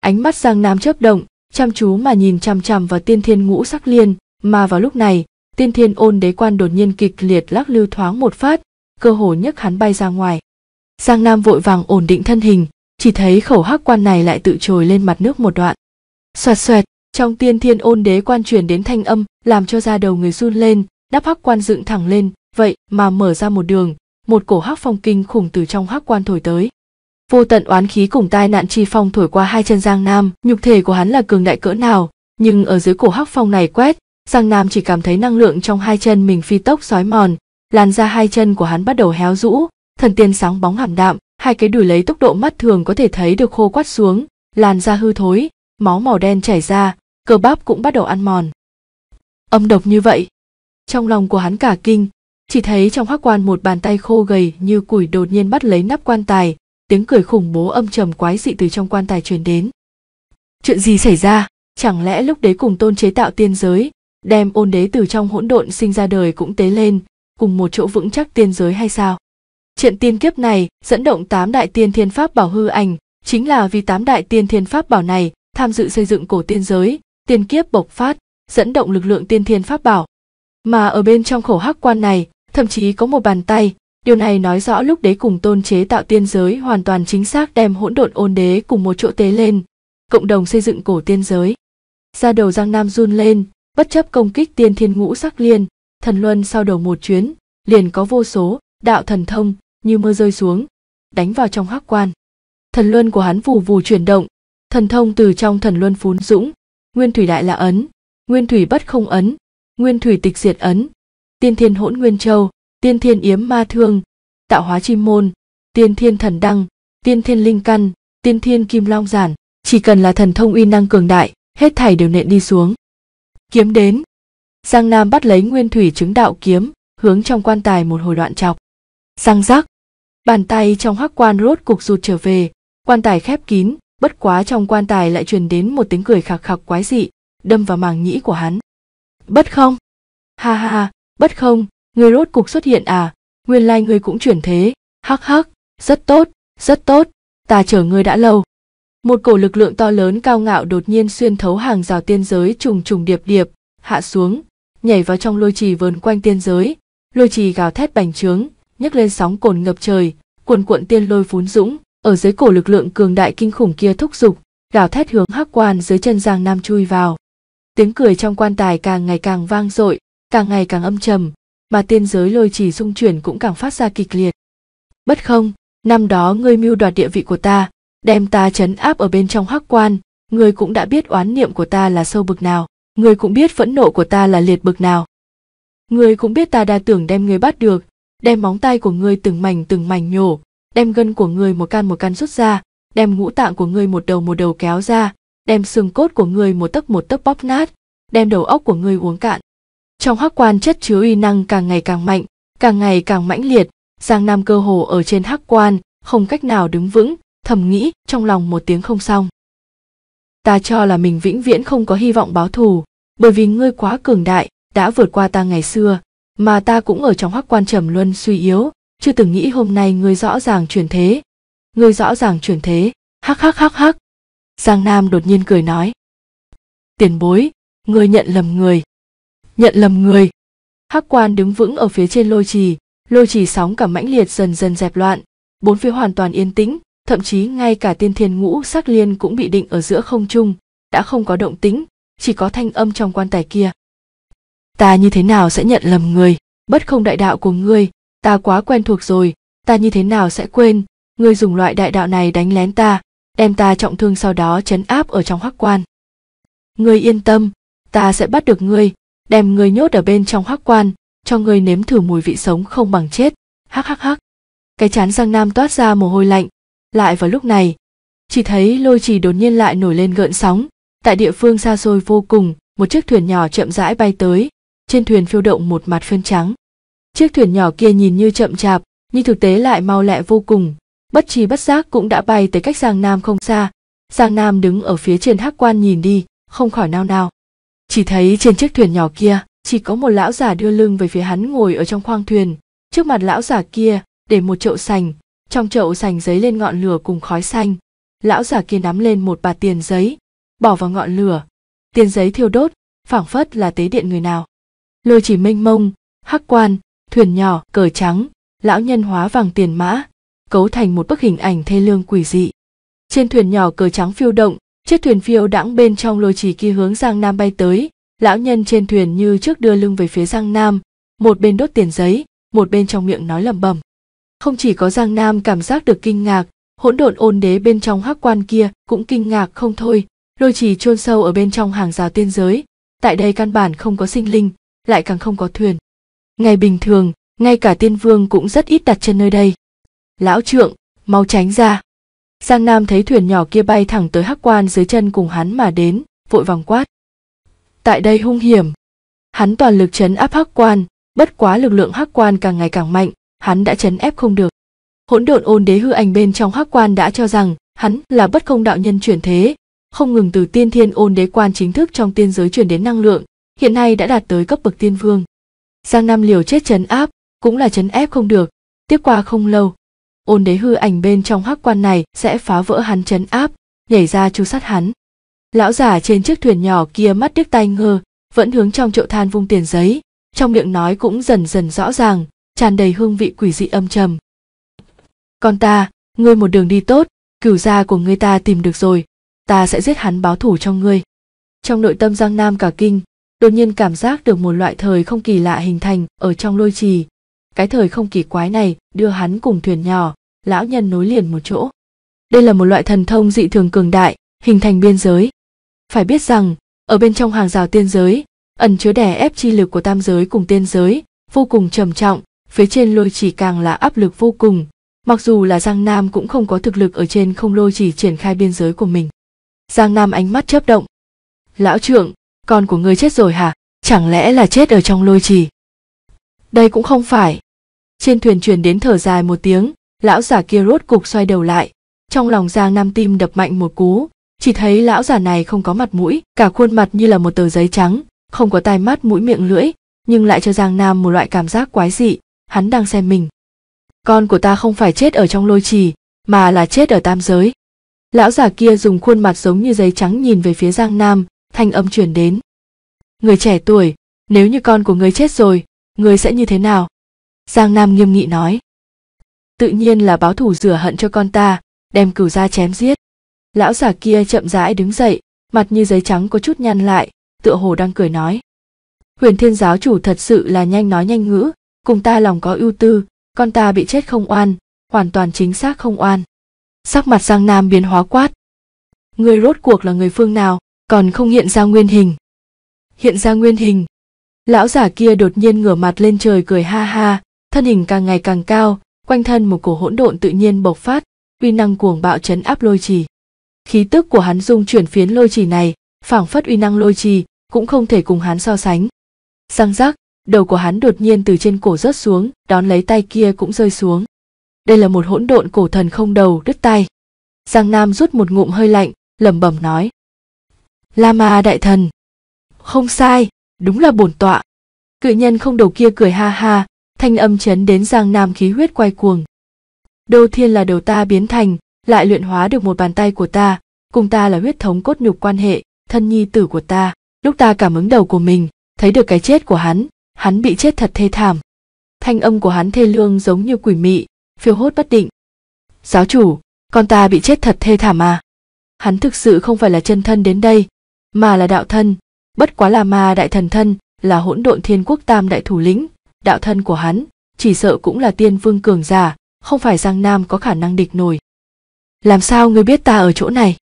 ánh mắt giang nam chớp động chăm chú mà nhìn chằm chằm vào tiên thiên ngũ sắc liên mà vào lúc này tiên thiên ôn đế quan đột nhiên kịch liệt lắc lưu thoáng một phát cơ hồ nhấc hắn bay ra ngoài giang nam vội vàng ổn định thân hình chỉ thấy khẩu hắc quan này lại tự trồi lên mặt nước một đoạn xoẹt xoẹt trong tiên thiên ôn đế quan truyền đến thanh âm làm cho da đầu người run lên đắp hắc quan dựng thẳng lên vậy mà mở ra một đường một cổ hắc phong kinh khủng từ trong hắc quan thổi tới vô tận oán khí cùng tai nạn chi phong thổi qua hai chân giang nam nhục thể của hắn là cường đại cỡ nào nhưng ở dưới cổ hắc phong này quét giang nam chỉ cảm thấy năng lượng trong hai chân mình phi tốc sói mòn làn ra hai chân của hắn bắt đầu héo rũ thần tiên sáng bóng hảm đạm hai cái đùi lấy tốc độ mắt thường có thể thấy được khô quắt xuống làn da hư thối máu màu đen chảy ra cơ bắp cũng bắt đầu ăn mòn âm độc như vậy trong lòng của hắn cả kinh chỉ thấy trong hoác quan một bàn tay khô gầy như củi đột nhiên bắt lấy nắp quan tài tiếng cười khủng bố âm trầm quái dị từ trong quan tài truyền đến chuyện gì xảy ra chẳng lẽ lúc đấy cùng tôn chế tạo tiên giới đem ôn đế từ trong hỗn độn sinh ra đời cũng tế lên cùng một chỗ vững chắc tiên giới hay sao trận tiên kiếp này dẫn động tám đại tiên thiên pháp bảo hư ảnh chính là vì tám đại tiên thiên pháp bảo này tham dự xây dựng cổ tiên giới tiên kiếp bộc phát dẫn động lực lượng tiên thiên pháp bảo mà ở bên trong khẩu hắc quan này thậm chí có một bàn tay điều này nói rõ lúc đế cùng tôn chế tạo tiên giới hoàn toàn chính xác đem hỗn độn ôn đế cùng một chỗ tế lên cộng đồng xây dựng cổ tiên giới ra đầu giang nam run lên bất chấp công kích tiên thiên ngũ sắc liên thần luân sau đầu một chuyến liền có vô số đạo thần thông như mưa rơi xuống đánh vào trong hắc quan thần luân của hắn vù vù chuyển động thần thông từ trong thần luân phún dũng nguyên thủy đại là ấn nguyên thủy bất không ấn nguyên thủy tịch diệt ấn tiên thiên hỗn nguyên châu tiên thiên yếm ma thương tạo hóa chi môn tiên thiên thần đăng tiên thiên linh căn tiên thiên kim long giản chỉ cần là thần thông uy năng cường đại hết thảy đều nện đi xuống kiếm đến giang nam bắt lấy nguyên thủy chứng đạo kiếm hướng trong quan tài một hồi đoạn chọc Giang giác, bàn tay trong hắc quan rốt cục rụt trở về quan tài khép kín bất quá trong quan tài lại truyền đến một tiếng cười khạc khạc quái dị đâm vào màng nhĩ của hắn bất không ha ha ha bất không người rốt cuộc xuất hiện à nguyên lai like người cũng chuyển thế hắc hắc rất tốt rất tốt ta chờ ngươi đã lâu một cổ lực lượng to lớn cao ngạo đột nhiên xuyên thấu hàng rào tiên giới trùng trùng điệp điệp hạ xuống nhảy vào trong lôi trì vờn quanh tiên giới lôi trì gào thét bành trướng nhấc lên sóng cồn ngập trời cuồn cuộn tiên lôi phún dũng ở dưới cổ lực lượng cường đại kinh khủng kia thúc giục gào thét hướng hắc quan dưới chân giang nam chui vào tiếng cười trong quan tài càng ngày càng vang dội càng ngày càng âm trầm mà tiên giới lôi chỉ dung chuyển cũng càng phát ra kịch liệt bất không năm đó ngươi mưu đoạt địa vị của ta đem ta chấn áp ở bên trong hắc quan ngươi cũng đã biết oán niệm của ta là sâu bực nào ngươi cũng biết phẫn nộ của ta là liệt bực nào ngươi cũng biết ta đa tưởng đem ngươi bắt được đem móng tay của ngươi từng mảnh từng mảnh nhổ đem gân của ngươi một can một can rút ra đem ngũ tạng của ngươi một đầu một đầu kéo ra đem xương cốt của ngươi một tấc một tấc bóp nát, đem đầu óc của ngươi uống cạn. Trong hắc quan chất chứa uy năng càng ngày càng mạnh, càng ngày càng mãnh liệt, Giang Nam cơ hồ ở trên hắc quan, không cách nào đứng vững, thầm nghĩ trong lòng một tiếng không xong. Ta cho là mình vĩnh viễn không có hy vọng báo thù, bởi vì ngươi quá cường đại, đã vượt qua ta ngày xưa, mà ta cũng ở trong hắc quan trầm luân suy yếu, chưa từng nghĩ hôm nay ngươi rõ ràng chuyển thế. Ngươi rõ ràng chuyển thế, hắc hắc hắc hắc, giang nam đột nhiên cười nói tiền bối ngươi nhận lầm người nhận lầm người hắc quan đứng vững ở phía trên lôi trì lôi trì sóng cả mãnh liệt dần dần dẹp loạn bốn phía hoàn toàn yên tĩnh thậm chí ngay cả tiên thiên ngũ sắc liên cũng bị định ở giữa không trung đã không có động tĩnh chỉ có thanh âm trong quan tài kia ta như thế nào sẽ nhận lầm người bất không đại đạo của ngươi ta quá quen thuộc rồi ta như thế nào sẽ quên ngươi dùng loại đại đạo này đánh lén ta đem ta trọng thương sau đó chấn áp ở trong hoắc quan. Ngươi yên tâm, ta sẽ bắt được ngươi, đem ngươi nhốt ở bên trong hoắc quan, cho ngươi nếm thử mùi vị sống không bằng chết. Hắc hắc hắc. Cái chán Giang Nam toát ra mồ hôi lạnh, lại vào lúc này, chỉ thấy lôi trì đột nhiên lại nổi lên gợn sóng, tại địa phương xa xôi vô cùng, một chiếc thuyền nhỏ chậm rãi bay tới, trên thuyền phiêu động một mặt phơn trắng. Chiếc thuyền nhỏ kia nhìn như chậm chạp, nhưng thực tế lại mau lẹ vô cùng, bất tri bất giác cũng đã bay tới cách giang nam không xa giang nam đứng ở phía trên hắc quan nhìn đi không khỏi nao nao chỉ thấy trên chiếc thuyền nhỏ kia chỉ có một lão giả đưa lưng về phía hắn ngồi ở trong khoang thuyền trước mặt lão giả kia để một chậu sành trong chậu sành giấy lên ngọn lửa cùng khói xanh lão giả kia nắm lên một bạt tiền giấy bỏ vào ngọn lửa tiền giấy thiêu đốt phảng phất là tế điện người nào lôi chỉ mênh mông hắc quan thuyền nhỏ cờ trắng lão nhân hóa vàng tiền mã cấu thành một bức hình ảnh thê lương quỷ dị. Trên thuyền nhỏ cờ trắng phiêu động, chiếc thuyền phiêu đãng bên trong lôi trì kia hướng Giang Nam bay tới, lão nhân trên thuyền như trước đưa lưng về phía Giang Nam, một bên đốt tiền giấy, một bên trong miệng nói lẩm bẩm. Không chỉ có Giang Nam cảm giác được kinh ngạc, hỗn độn ôn đế bên trong hắc quan kia cũng kinh ngạc không thôi, lôi trì chôn sâu ở bên trong hàng rào tiên giới, tại đây căn bản không có sinh linh, lại càng không có thuyền. Ngày bình thường, ngay cả tiên vương cũng rất ít đặt chân nơi đây lão trượng mau tránh ra giang nam thấy thuyền nhỏ kia bay thẳng tới hắc quan dưới chân cùng hắn mà đến vội vòng quát tại đây hung hiểm hắn toàn lực chấn áp hắc quan bất quá lực lượng hắc quan càng ngày càng mạnh hắn đã chấn ép không được hỗn độn ôn đế hư ảnh bên trong hắc quan đã cho rằng hắn là bất công đạo nhân chuyển thế không ngừng từ tiên thiên ôn đế quan chính thức trong tiên giới chuyển đến năng lượng hiện nay đã đạt tới cấp bậc tiên vương giang nam liều chết chấn áp cũng là chấn ép không được tiếp qua không lâu ôn đế hư ảnh bên trong hắc quan này sẽ phá vỡ hắn chấn áp nhảy ra chu sát hắn lão giả trên chiếc thuyền nhỏ kia mắt điếc tay ngơ vẫn hướng trong chậu than vung tiền giấy trong miệng nói cũng dần dần rõ ràng tràn đầy hương vị quỷ dị âm trầm con ta ngươi một đường đi tốt cửu gia của ngươi ta tìm được rồi ta sẽ giết hắn báo thủ cho ngươi trong nội tâm giang nam cả kinh đột nhiên cảm giác được một loại thời không kỳ lạ hình thành ở trong lôi trì cái thời không kỳ quái này đưa hắn cùng thuyền nhỏ lão nhân nối liền một chỗ đây là một loại thần thông dị thường cường đại hình thành biên giới phải biết rằng ở bên trong hàng rào tiên giới ẩn chứa đè ép chi lực của tam giới cùng tiên giới vô cùng trầm trọng phía trên lôi chỉ càng là áp lực vô cùng mặc dù là giang nam cũng không có thực lực ở trên không lôi chỉ triển khai biên giới của mình giang nam ánh mắt chớp động lão trượng con của ngươi chết rồi hả chẳng lẽ là chết ở trong lôi chỉ? đây cũng không phải trên thuyền truyền đến thở dài một tiếng lão giả kia rốt cục xoay đầu lại trong lòng giang nam tim đập mạnh một cú chỉ thấy lão giả này không có mặt mũi cả khuôn mặt như là một tờ giấy trắng không có tai mắt mũi miệng lưỡi nhưng lại cho giang nam một loại cảm giác quái dị hắn đang xem mình con của ta không phải chết ở trong lôi trì mà là chết ở tam giới lão giả kia dùng khuôn mặt giống như giấy trắng nhìn về phía giang nam thanh âm truyền đến người trẻ tuổi nếu như con của người chết rồi người sẽ như thế nào giang nam nghiêm nghị nói tự nhiên là báo thủ rửa hận cho con ta đem cửu ra chém giết lão giả kia chậm rãi đứng dậy mặt như giấy trắng có chút nhăn lại tựa hồ đang cười nói huyền thiên giáo chủ thật sự là nhanh nói nhanh ngữ cùng ta lòng có ưu tư con ta bị chết không oan hoàn toàn chính xác không oan sắc mặt giang nam biến hóa quát người rốt cuộc là người phương nào còn không hiện ra nguyên hình hiện ra nguyên hình Lão giả kia đột nhiên ngửa mặt lên trời cười ha ha, thân hình càng ngày càng cao, quanh thân một cổ hỗn độn tự nhiên bộc phát, uy năng cuồng bạo chấn áp lôi trì. Khí tức của hắn dung chuyển phiến lôi trì này, phảng phất uy năng lôi trì, cũng không thể cùng hắn so sánh. Răng rắc, đầu của hắn đột nhiên từ trên cổ rớt xuống, đón lấy tay kia cũng rơi xuống. Đây là một hỗn độn cổ thần không đầu đứt tay. Giang Nam rút một ngụm hơi lạnh, lẩm bẩm nói: "Lama đại thần." Không sai, đúng là bổn tọa cự nhân không đầu kia cười ha ha thanh âm chấn đến giang nam khí huyết quay cuồng đô thiên là đầu ta biến thành lại luyện hóa được một bàn tay của ta cùng ta là huyết thống cốt nhục quan hệ thân nhi tử của ta lúc ta cảm ứng đầu của mình thấy được cái chết của hắn hắn bị chết thật thê thảm thanh âm của hắn thê lương giống như quỷ mị phiêu hốt bất định giáo chủ con ta bị chết thật thê thảm à hắn thực sự không phải là chân thân đến đây mà là đạo thân bất quá là ma đại thần thân là hỗn độn thiên quốc tam đại thủ lĩnh đạo thân của hắn chỉ sợ cũng là tiên vương cường giả không phải giang nam có khả năng địch nổi làm sao ngươi biết ta ở chỗ này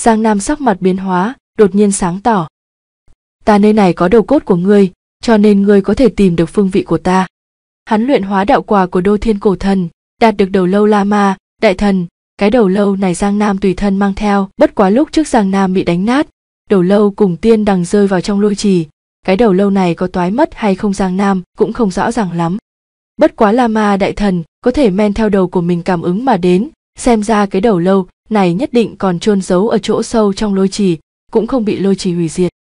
giang nam sắc mặt biến hóa đột nhiên sáng tỏ ta nơi này có đầu cốt của ngươi cho nên ngươi có thể tìm được phương vị của ta hắn luyện hóa đạo quả của đô thiên cổ thần đạt được đầu lâu la ma đại thần cái đầu lâu này giang nam tùy thân mang theo bất quá lúc trước giang nam bị đánh nát đầu lâu cùng tiên đằng rơi vào trong lôi trì cái đầu lâu này có toái mất hay không giang nam cũng không rõ ràng lắm bất quá la ma đại thần có thể men theo đầu của mình cảm ứng mà đến xem ra cái đầu lâu này nhất định còn chôn giấu ở chỗ sâu trong lôi trì cũng không bị lôi trì hủy diệt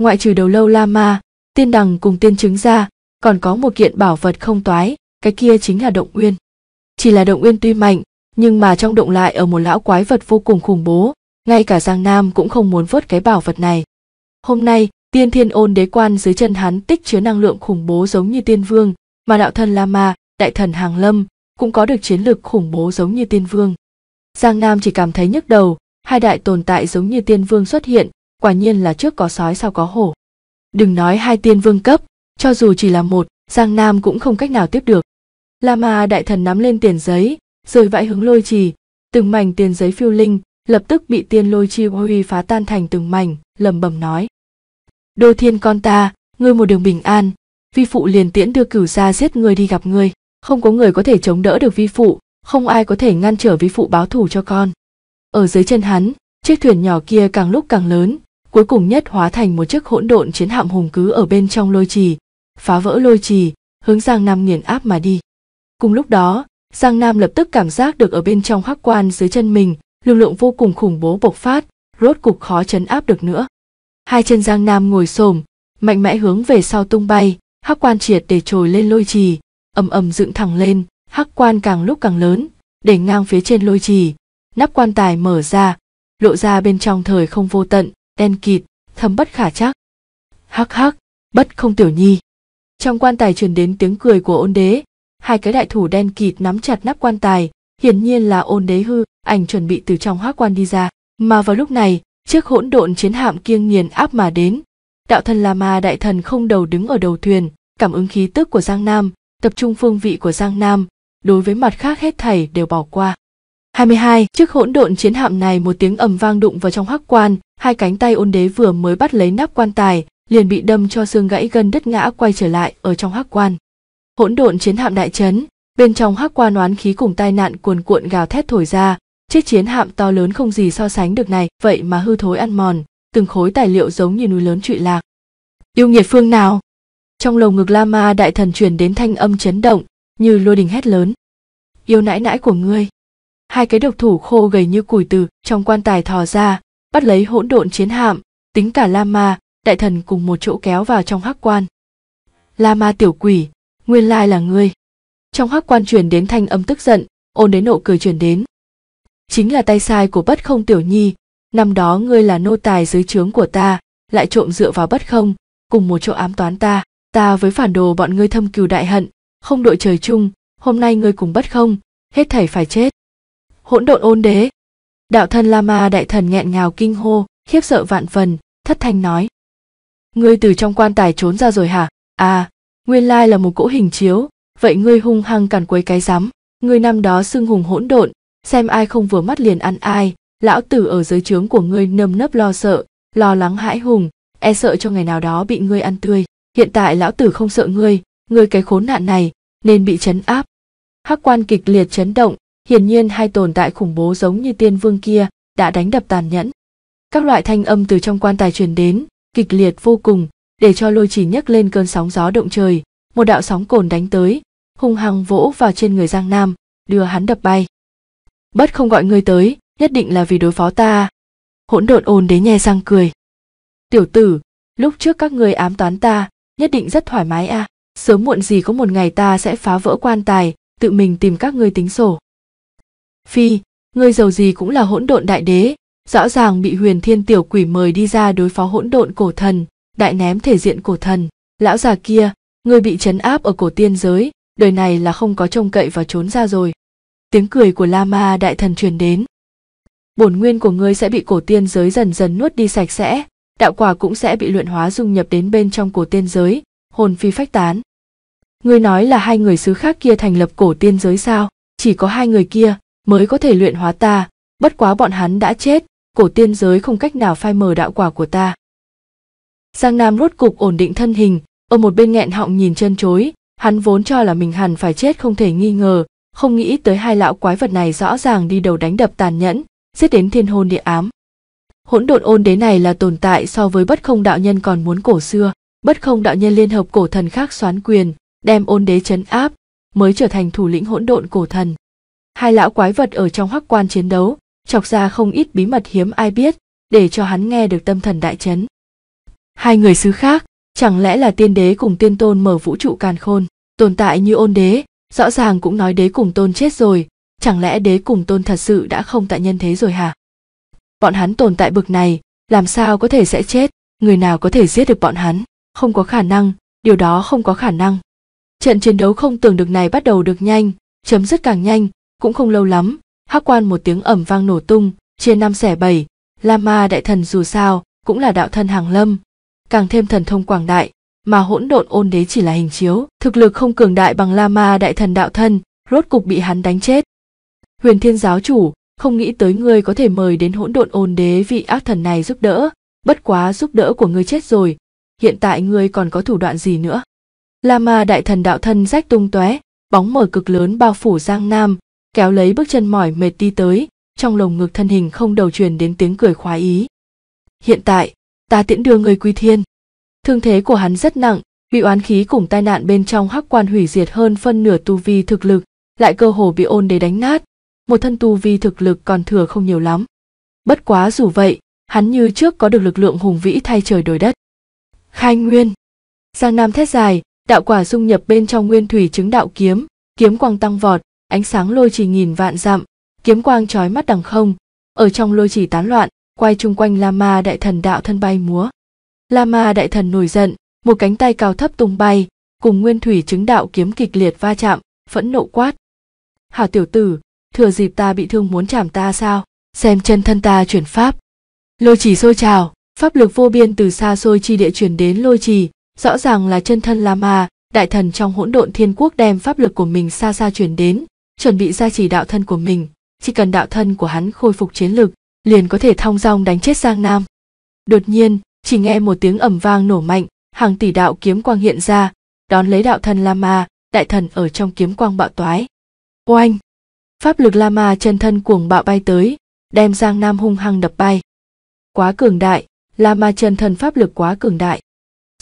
ngoại trừ đầu lâu la ma tiên đằng cùng tiên chứng ra còn có một kiện bảo vật không toái cái kia chính là động uyên chỉ là động uyên tuy mạnh nhưng mà trong động lại ở một lão quái vật vô cùng khủng bố ngay cả Giang Nam cũng không muốn vớt cái bảo vật này. Hôm nay, tiên thiên ôn đế quan dưới chân hắn tích chứa năng lượng khủng bố giống như tiên vương, mà đạo thần Lama, đại thần Hàng Lâm, cũng có được chiến lực khủng bố giống như tiên vương. Giang Nam chỉ cảm thấy nhức đầu, hai đại tồn tại giống như tiên vương xuất hiện, quả nhiên là trước có sói sau có hổ. Đừng nói hai tiên vương cấp, cho dù chỉ là một, Giang Nam cũng không cách nào tiếp được. Lama đại thần nắm lên tiền giấy, rồi vãi hướng lôi trì, từng mảnh tiền giấy phiêu linh, lập tức bị tiên lôi chi huy phá tan thành từng mảnh lầm bầm nói đô thiên con ta ngươi một đường bình an vi phụ liền tiễn đưa cửu gia giết ngươi đi gặp ngươi không có người có thể chống đỡ được vi phụ không ai có thể ngăn trở vi phụ báo thù cho con ở dưới chân hắn chiếc thuyền nhỏ kia càng lúc càng lớn cuối cùng nhất hóa thành một chiếc hỗn độn chiến hạm hùng cứ ở bên trong lôi trì phá vỡ lôi trì hướng giang nam nghiền áp mà đi cùng lúc đó giang nam lập tức cảm giác được ở bên trong hắc quan dưới chân mình lực lượng vô cùng khủng bố bộc phát, rốt cục khó chấn áp được nữa. Hai chân Giang Nam ngồi xổm, mạnh mẽ hướng về sau tung bay, hắc quan triệt để trồi lên lôi trì, ầm ầm dựng thẳng lên, hắc quan càng lúc càng lớn, để ngang phía trên lôi trì, nắp quan tài mở ra, lộ ra bên trong thời không vô tận, đen kịt, thâm bất khả chắc. Hắc hắc, bất không tiểu nhi. Trong quan tài truyền đến tiếng cười của ôn đế, hai cái đại thủ đen kịt nắm chặt nắp quan tài, hiển nhiên là ôn đế hư ảnh chuẩn bị từ trong hoác quan đi ra mà vào lúc này chiếc hỗn độn chiến hạm kiêng nghiền áp mà đến đạo thần là ma đại thần không đầu đứng ở đầu thuyền cảm ứng khí tức của giang nam tập trung phương vị của giang nam đối với mặt khác hết thảy đều bỏ qua 22. Chiếc hỗn độn chiến hạm này một tiếng ầm vang đụng vào trong hắc quan, hai cánh tay ôn đế vừa mới bắt lấy nắp quan tài, liền bị đâm cho xương gãy gần đất ngã quay trở lại ở trong hắc quan. Hỗn độn chiến hạm đại chấn, bên trong hắc quan oán khí cùng tai nạn cuồn cuộn gào thét thổi ra chiếc chiến hạm to lớn không gì so sánh được này vậy mà hư thối ăn mòn từng khối tài liệu giống như núi lớn trụi lạc yêu nghiệt phương nào trong lồng ngực lama đại thần truyền đến thanh âm chấn động như lôi đình hét lớn yêu nãi nãi của ngươi hai cái độc thủ khô gầy như củi từ trong quan tài thò ra bắt lấy hỗn độn chiến hạm tính cả lama đại thần cùng một chỗ kéo vào trong hắc quan lama tiểu quỷ nguyên lai là ngươi trong hắc quan truyền đến thanh âm tức giận ôn đến nộ cười truyền đến chính là tay sai của bất không tiểu nhi năm đó ngươi là nô tài dưới trướng của ta lại trộm dựa vào bất không cùng một chỗ ám toán ta ta với phản đồ bọn ngươi thâm cừu đại hận không đội trời chung hôm nay ngươi cùng bất không hết thảy phải chết hỗn độn ôn đế đạo thân la ma đại thần nghẹn ngào kinh hô khiếp sợ vạn phần thất thanh nói ngươi từ trong quan tài trốn ra rồi hả à nguyên lai là một cỗ hình chiếu vậy ngươi hung hăng càn quấy cái rắm ngươi năm đó xưng hùng hỗn độn xem ai không vừa mắt liền ăn ai lão tử ở dưới trướng của ngươi nơm nớp lo sợ lo lắng hãi hùng e sợ cho ngày nào đó bị ngươi ăn tươi hiện tại lão tử không sợ ngươi ngươi cái khốn nạn này nên bị chấn áp hắc quan kịch liệt chấn động hiển nhiên hai tồn tại khủng bố giống như tiên vương kia đã đánh đập tàn nhẫn các loại thanh âm từ trong quan tài truyền đến kịch liệt vô cùng để cho lôi chỉ nhấc lên cơn sóng gió động trời một đạo sóng cồn đánh tới hung hăng vỗ vào trên người Giang Nam, đưa hắn đập bay. Bất không gọi ngươi tới, nhất định là vì đối phó ta. Hỗn độn ồn đến nhe răng cười. Tiểu tử, lúc trước các ngươi ám toán ta, nhất định rất thoải mái a. À. Sớm muộn gì có một ngày ta sẽ phá vỡ quan tài, tự mình tìm các ngươi tính sổ. Phi, ngươi giàu gì cũng là hỗn độn đại đế, rõ ràng bị huyền thiên tiểu quỷ mời đi ra đối phó hỗn độn cổ thần, đại ném thể diện cổ thần. Lão già kia, ngươi bị chấn áp ở cổ tiên giới, đời này là không có trông cậy và trốn ra rồi tiếng cười của lama đại thần truyền đến bổn nguyên của ngươi sẽ bị cổ tiên giới dần dần nuốt đi sạch sẽ đạo quả cũng sẽ bị luyện hóa dung nhập đến bên trong cổ tiên giới hồn phi phách tán ngươi nói là hai người xứ khác kia thành lập cổ tiên giới sao chỉ có hai người kia mới có thể luyện hóa ta bất quá bọn hắn đã chết cổ tiên giới không cách nào phai mờ đạo quả của ta giang nam rốt cục ổn định thân hình ở một bên nghẹn họng nhìn chân chối Hắn vốn cho là mình hẳn phải chết không thể nghi ngờ, không nghĩ tới hai lão quái vật này rõ ràng đi đầu đánh đập tàn nhẫn, giết đến thiên hôn địa ám. Hỗn độn ôn đế này là tồn tại so với bất không đạo nhân còn muốn cổ xưa, bất không đạo nhân liên hợp cổ thần khác xoán quyền, đem ôn đế chấn áp, mới trở thành thủ lĩnh hỗn độn cổ thần. Hai lão quái vật ở trong hắc quan chiến đấu, chọc ra không ít bí mật hiếm ai biết, để cho hắn nghe được tâm thần đại chấn. Hai người xứ khác, chẳng lẽ là tiên đế cùng tiên tôn mở vũ trụ càn khôn? tồn tại như ôn đế rõ ràng cũng nói đế cùng tôn chết rồi chẳng lẽ đế cùng tôn thật sự đã không tại nhân thế rồi hả bọn hắn tồn tại bực này làm sao có thể sẽ chết người nào có thể giết được bọn hắn không có khả năng điều đó không có khả năng trận chiến đấu không tưởng được này bắt đầu được nhanh chấm dứt càng nhanh cũng không lâu lắm hắc quan một tiếng ẩm vang nổ tung chia năm xẻ bảy la ma đại thần dù sao cũng là đạo thân hàng lâm càng thêm thần thông quảng đại mà hỗn độn ôn đế chỉ là hình chiếu thực lực không cường đại bằng la ma đại thần đạo thân rốt cục bị hắn đánh chết huyền thiên giáo chủ không nghĩ tới ngươi có thể mời đến hỗn độn ôn đế vị ác thần này giúp đỡ bất quá giúp đỡ của ngươi chết rồi hiện tại ngươi còn có thủ đoạn gì nữa la ma đại thần đạo thân rách tung tóe bóng mở cực lớn bao phủ giang nam kéo lấy bước chân mỏi mệt đi tới trong lồng ngực thân hình không đầu truyền đến tiếng cười khoái ý hiện tại ta tiễn đưa người quy thiên Thương thế của hắn rất nặng, bị oán khí cùng tai nạn bên trong hắc quan hủy diệt hơn phân nửa tu vi thực lực, lại cơ hồ bị ôn đế đánh nát. Một thân tu vi thực lực còn thừa không nhiều lắm. Bất quá dù vậy, hắn như trước có được lực lượng hùng vĩ thay trời đổi đất. Khai Nguyên Giang Nam thét dài, đạo quả dung nhập bên trong nguyên thủy chứng đạo kiếm, kiếm quang tăng vọt, ánh sáng lôi chỉ nghìn vạn dặm, kiếm quang trói mắt đằng không, ở trong lôi chỉ tán loạn, quay chung quanh Lama đại thần đạo thân bay múa. Lama đại thần nổi giận, một cánh tay cao thấp tung bay, cùng nguyên thủy chứng đạo kiếm kịch liệt va chạm, phẫn nộ quát. Hảo tiểu tử, thừa dịp ta bị thương muốn chạm ta sao, xem chân thân ta chuyển pháp. Lôi chỉ sôi trào, pháp lực vô biên từ xa xôi chi địa chuyển đến lôi trì, rõ ràng là chân thân Lama, đại thần trong hỗn độn thiên quốc đem pháp lực của mình xa xa chuyển đến, chuẩn bị ra chỉ đạo thân của mình, chỉ cần đạo thân của hắn khôi phục chiến lực, liền có thể thong dong đánh chết Giang Nam. Đột nhiên, chỉ nghe một tiếng ầm vang nổ mạnh hàng tỷ đạo kiếm quang hiện ra đón lấy đạo thần lama đại thần ở trong kiếm quang bạo toái oanh pháp lực lama chân thân cuồng bạo bay tới đem giang nam hung hăng đập bay quá cường đại lama chân thân pháp lực quá cường đại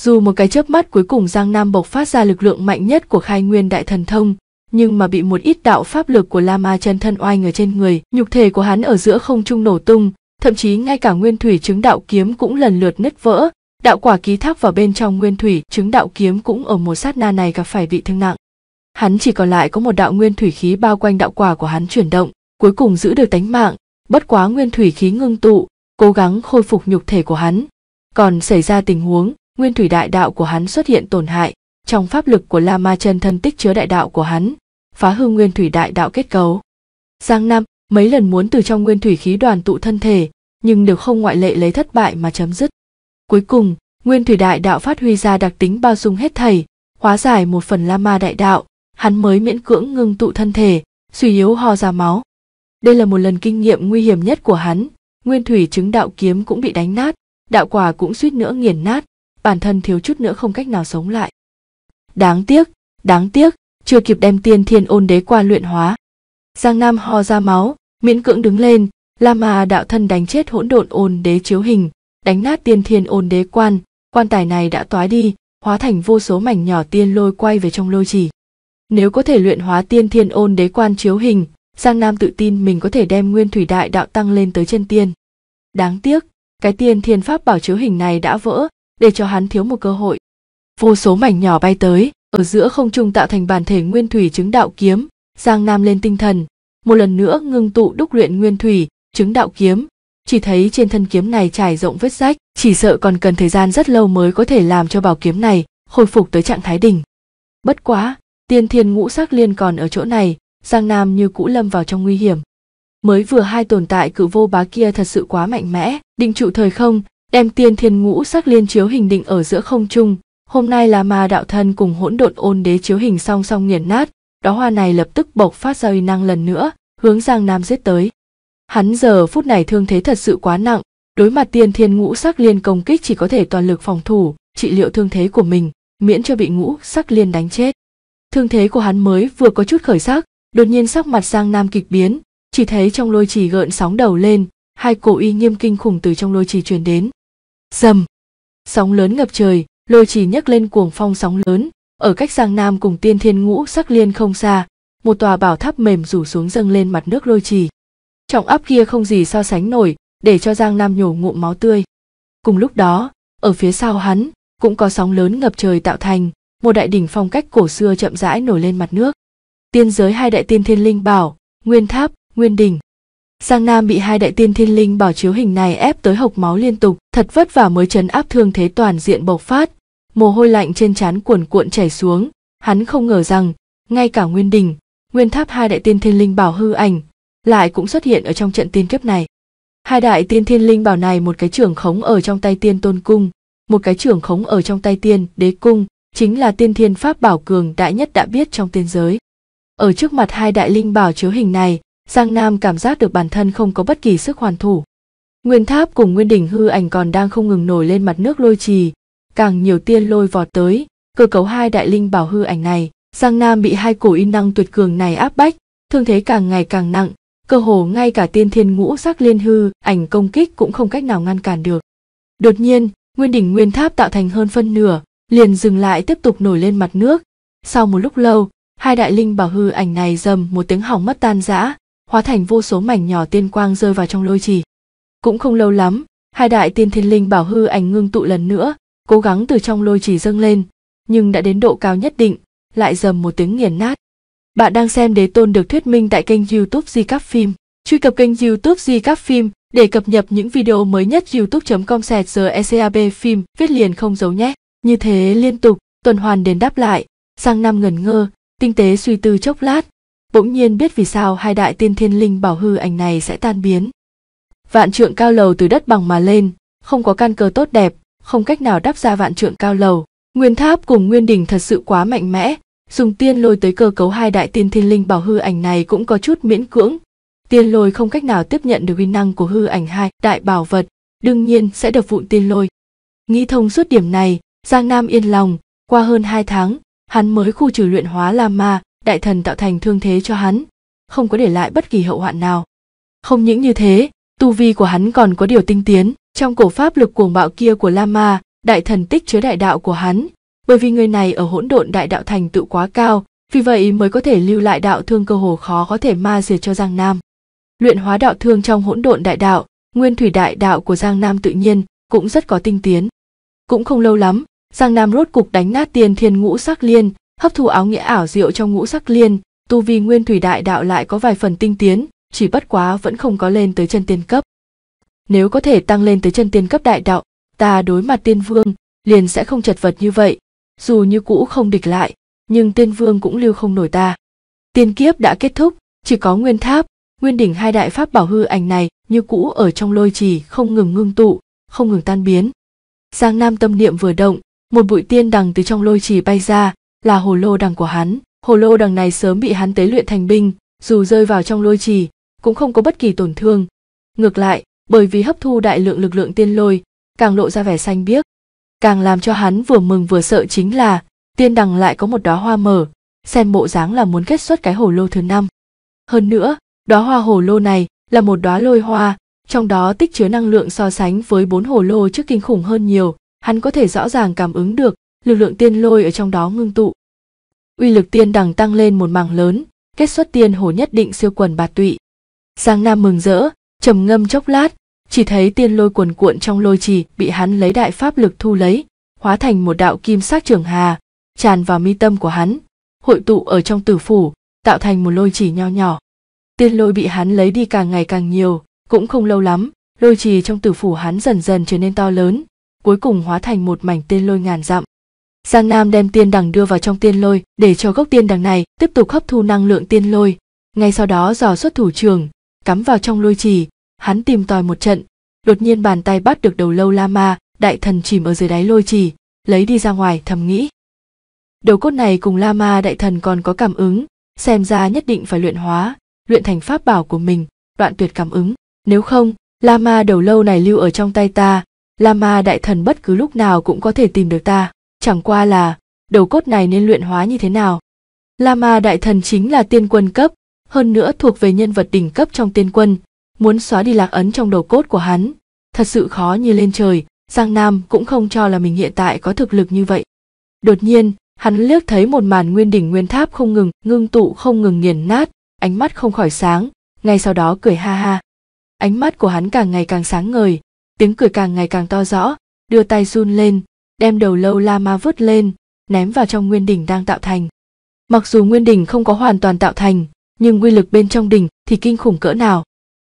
dù một cái chớp mắt cuối cùng giang nam bộc phát ra lực lượng mạnh nhất của khai nguyên đại thần thông nhưng mà bị một ít đạo pháp lực của lama chân thân oanh ở trên người nhục thể của hắn ở giữa không trung nổ tung thậm chí ngay cả nguyên thủy chứng đạo kiếm cũng lần lượt nứt vỡ, đạo quả ký thác vào bên trong nguyên thủy chứng đạo kiếm cũng ở một sát na này gặp phải bị thương nặng. Hắn chỉ còn lại có một đạo nguyên thủy khí bao quanh đạo quả của hắn chuyển động, cuối cùng giữ được tánh mạng, bất quá nguyên thủy khí ngưng tụ, cố gắng khôi phục nhục thể của hắn. Còn xảy ra tình huống, nguyên thủy đại đạo của hắn xuất hiện tổn hại, trong pháp lực của La Ma chân thân tích chứa đại đạo của hắn, phá hư nguyên thủy đại đạo kết cấu. Giang Nam, mấy lần muốn từ trong nguyên thủy khí đoàn tụ thân thể nhưng đều không ngoại lệ lấy thất bại mà chấm dứt cuối cùng nguyên thủy đại đạo phát huy ra đặc tính bao dung hết thảy hóa giải một phần la ma đại đạo hắn mới miễn cưỡng ngưng tụ thân thể suy yếu ho ra máu đây là một lần kinh nghiệm nguy hiểm nhất của hắn nguyên thủy chứng đạo kiếm cũng bị đánh nát đạo quả cũng suýt nữa nghiền nát bản thân thiếu chút nữa không cách nào sống lại đáng tiếc đáng tiếc chưa kịp đem tiên thiên ôn đế qua luyện hóa giang nam ho ra máu miễn cưỡng đứng lên la mà đạo thân đánh chết hỗn độn ôn đế chiếu hình đánh nát tiên thiên ôn đế quan quan tài này đã toái đi hóa thành vô số mảnh nhỏ tiên lôi quay về trong lôi chỉ nếu có thể luyện hóa tiên thiên ôn đế quan chiếu hình giang nam tự tin mình có thể đem nguyên thủy đại đạo tăng lên tới chân tiên đáng tiếc cái tiên thiên pháp bảo chiếu hình này đã vỡ để cho hắn thiếu một cơ hội vô số mảnh nhỏ bay tới ở giữa không trung tạo thành bản thể nguyên thủy chứng đạo kiếm Giang Nam lên tinh thần, một lần nữa ngưng tụ đúc luyện nguyên thủy, chứng đạo kiếm, chỉ thấy trên thân kiếm này trải rộng vết rách, chỉ sợ còn cần thời gian rất lâu mới có thể làm cho bảo kiếm này hồi phục tới trạng thái đỉnh. Bất quá, tiên thiên ngũ sắc liên còn ở chỗ này, Giang Nam như cũ lâm vào trong nguy hiểm. Mới vừa hai tồn tại cự vô bá kia thật sự quá mạnh mẽ, định trụ thời không, đem tiên thiên ngũ sắc liên chiếu hình định ở giữa không trung, hôm nay là ma đạo thân cùng hỗn độn ôn đế chiếu hình song song nghiền nát, đó hoa này lập tức bộc phát ra uy năng lần nữa hướng giang nam giết tới hắn giờ phút này thương thế thật sự quá nặng đối mặt tiên thiên ngũ sắc liên công kích chỉ có thể toàn lực phòng thủ trị liệu thương thế của mình miễn cho bị ngũ sắc liên đánh chết thương thế của hắn mới vừa có chút khởi sắc đột nhiên sắc mặt giang nam kịch biến chỉ thấy trong lôi trì gợn sóng đầu lên hai cổ uy nghiêm kinh khủng từ trong lôi trì truyền đến dầm sóng lớn ngập trời lôi trì nhấc lên cuồng phong sóng lớn ở cách giang nam cùng tiên thiên ngũ sắc liên không xa một tòa bảo tháp mềm rủ xuống dâng lên mặt nước lôi trì trọng áp kia không gì so sánh nổi để cho giang nam nhổ ngụm máu tươi cùng lúc đó ở phía sau hắn cũng có sóng lớn ngập trời tạo thành một đại đỉnh phong cách cổ xưa chậm rãi nổi lên mặt nước tiên giới hai đại tiên thiên linh bảo nguyên tháp nguyên đỉnh Giang Nam bị hai đại tiên thiên linh bảo chiếu hình này ép tới hộc máu liên tục, thật vất vả mới chấn áp thương thế toàn diện bộc phát, mồ hôi lạnh trên trán cuồn cuộn chảy xuống hắn không ngờ rằng ngay cả nguyên đình nguyên tháp hai đại tiên thiên linh bảo hư ảnh lại cũng xuất hiện ở trong trận tiên kiếp này hai đại tiên thiên linh bảo này một cái trưởng khống ở trong tay tiên tôn cung một cái trưởng khống ở trong tay tiên đế cung chính là tiên thiên pháp bảo cường đại nhất đã biết trong tiên giới ở trước mặt hai đại linh bảo chiếu hình này giang nam cảm giác được bản thân không có bất kỳ sức hoàn thủ nguyên tháp cùng nguyên đỉnh hư ảnh còn đang không ngừng nổi lên mặt nước lôi trì càng nhiều tiên lôi vọt tới, cơ cấu hai đại linh bảo hư ảnh này, Giang Nam bị hai cổ in năng tuyệt cường này áp bách, thương thế càng ngày càng nặng, cơ hồ ngay cả tiên thiên ngũ sắc liên hư, ảnh công kích cũng không cách nào ngăn cản được. Đột nhiên, nguyên đỉnh nguyên tháp tạo thành hơn phân nửa, liền dừng lại tiếp tục nổi lên mặt nước. Sau một lúc lâu, hai đại linh bảo hư ảnh này dầm một tiếng hỏng mất tan rã, hóa thành vô số mảnh nhỏ tiên quang rơi vào trong lôi trì. Cũng không lâu lắm, hai đại tiên thiên linh bảo hư ảnh ngưng tụ lần nữa, cố gắng từ trong lôi chỉ dâng lên, nhưng đã đến độ cao nhất định, lại dầm một tiếng nghiền nát. Bạn đang xem Đế Tôn được thuyết minh tại kênh YouTube Di Cáp Phim. Truy cập kênh YouTube Di Cáp Phim để cập nhật những video mới nhất youtube.com sẹt giờ ECAB phim viết liền không giấu nhé. Như thế liên tục, tuần hoàn đến đáp lại, sang năm ngẩn ngơ, tinh tế suy tư chốc lát, bỗng nhiên biết vì sao hai đại tiên thiên linh bảo hư ảnh này sẽ tan biến. Vạn trượng cao lầu từ đất bằng mà lên, không có căn cơ tốt đẹp, không cách nào đắp ra vạn trượng cao lầu nguyên tháp cùng nguyên đỉnh thật sự quá mạnh mẽ dùng tiên lôi tới cơ cấu hai đại tiên thiên linh bảo hư ảnh này cũng có chút miễn cưỡng tiên lôi không cách nào tiếp nhận được uy năng của hư ảnh hai đại bảo vật đương nhiên sẽ được vụn tiên lôi nghĩ thông suốt điểm này giang nam yên lòng qua hơn hai tháng hắn mới khu trừ luyện hóa la ma đại thần tạo thành thương thế cho hắn không có để lại bất kỳ hậu hoạn nào không những như thế tu vi của hắn còn có điều tinh tiến trong cổ pháp lực cuồng bạo kia của Lama, đại thần tích chứa đại đạo của hắn, bởi vì người này ở hỗn độn đại đạo thành tựu quá cao, vì vậy mới có thể lưu lại đạo thương cơ hồ khó có thể ma diệt cho Giang Nam. Luyện hóa đạo thương trong hỗn độn đại đạo, nguyên thủy đại đạo của Giang Nam tự nhiên cũng rất có tinh tiến. Cũng không lâu lắm, Giang Nam rốt cục đánh nát tiền thiên ngũ sắc liên, hấp thu áo nghĩa ảo diệu trong ngũ sắc liên, tu vi nguyên thủy đại đạo lại có vài phần tinh tiến, chỉ bất quá vẫn không có lên tới chân tiên cấp nếu có thể tăng lên tới chân tiên cấp đại đạo ta đối mặt tiên vương liền sẽ không chật vật như vậy dù như cũ không địch lại nhưng tiên vương cũng lưu không nổi ta tiên kiếp đã kết thúc chỉ có nguyên tháp nguyên đỉnh hai đại pháp bảo hư ảnh này như cũ ở trong lôi trì không ngừng ngưng tụ không ngừng tan biến giang nam tâm niệm vừa động một bụi tiên đằng từ trong lôi trì bay ra là hồ lô đằng của hắn hồ lô đằng này sớm bị hắn tế luyện thành binh dù rơi vào trong lôi trì cũng không có bất kỳ tổn thương ngược lại bởi vì hấp thu đại lượng lực lượng tiên lôi, càng lộ ra vẻ xanh biếc. Càng làm cho hắn vừa mừng vừa sợ chính là, tiên đằng lại có một đóa hoa mở, xem bộ dáng là muốn kết xuất cái hồ lô thứ năm. Hơn nữa, đóa hoa hồ lô này là một đóa lôi hoa, trong đó tích chứa năng lượng so sánh với bốn hồ lô trước kinh khủng hơn nhiều, hắn có thể rõ ràng cảm ứng được lực lượng tiên lôi ở trong đó ngưng tụ. Uy lực tiên đằng tăng lên một mảng lớn, kết xuất tiên hồ nhất định siêu quần bà tụy. Giang Nam mừng rỡ, trầm ngâm chốc lát chỉ thấy tiên lôi cuồn cuộn trong lôi trì bị hắn lấy đại pháp lực thu lấy hóa thành một đạo kim sắc trường hà tràn vào mi tâm của hắn hội tụ ở trong tử phủ tạo thành một lôi trì nho nhỏ tiên lôi bị hắn lấy đi càng ngày càng nhiều cũng không lâu lắm lôi trì trong tử phủ hắn dần dần trở nên to lớn cuối cùng hóa thành một mảnh tiên lôi ngàn dặm giang nam đem tiên đằng đưa vào trong tiên lôi để cho gốc tiên đằng này tiếp tục hấp thu năng lượng tiên lôi ngay sau đó dò xuất thủ trường cắm vào trong lôi trì hắn tìm tòi một trận đột nhiên bàn tay bắt được đầu lâu lama đại thần chìm ở dưới đáy lôi trì lấy đi ra ngoài thầm nghĩ đầu cốt này cùng lama đại thần còn có cảm ứng xem ra nhất định phải luyện hóa luyện thành pháp bảo của mình đoạn tuyệt cảm ứng nếu không lama đầu lâu này lưu ở trong tay ta lama đại thần bất cứ lúc nào cũng có thể tìm được ta chẳng qua là đầu cốt này nên luyện hóa như thế nào lama đại thần chính là tiên quân cấp hơn nữa thuộc về nhân vật đỉnh cấp trong tiên quân, muốn xóa đi lạc ấn trong đầu cốt của hắn, thật sự khó như lên trời, Giang Nam cũng không cho là mình hiện tại có thực lực như vậy. Đột nhiên, hắn liếc thấy một màn nguyên đỉnh nguyên tháp không ngừng, ngưng tụ không ngừng nghiền nát, ánh mắt không khỏi sáng, ngay sau đó cười ha ha. Ánh mắt của hắn càng ngày càng sáng ngời, tiếng cười càng ngày càng to rõ, đưa tay run lên, đem đầu lâu la ma vứt lên, ném vào trong nguyên đỉnh đang tạo thành. Mặc dù nguyên đỉnh không có hoàn toàn tạo thành, nhưng quy lực bên trong đỉnh thì kinh khủng cỡ nào.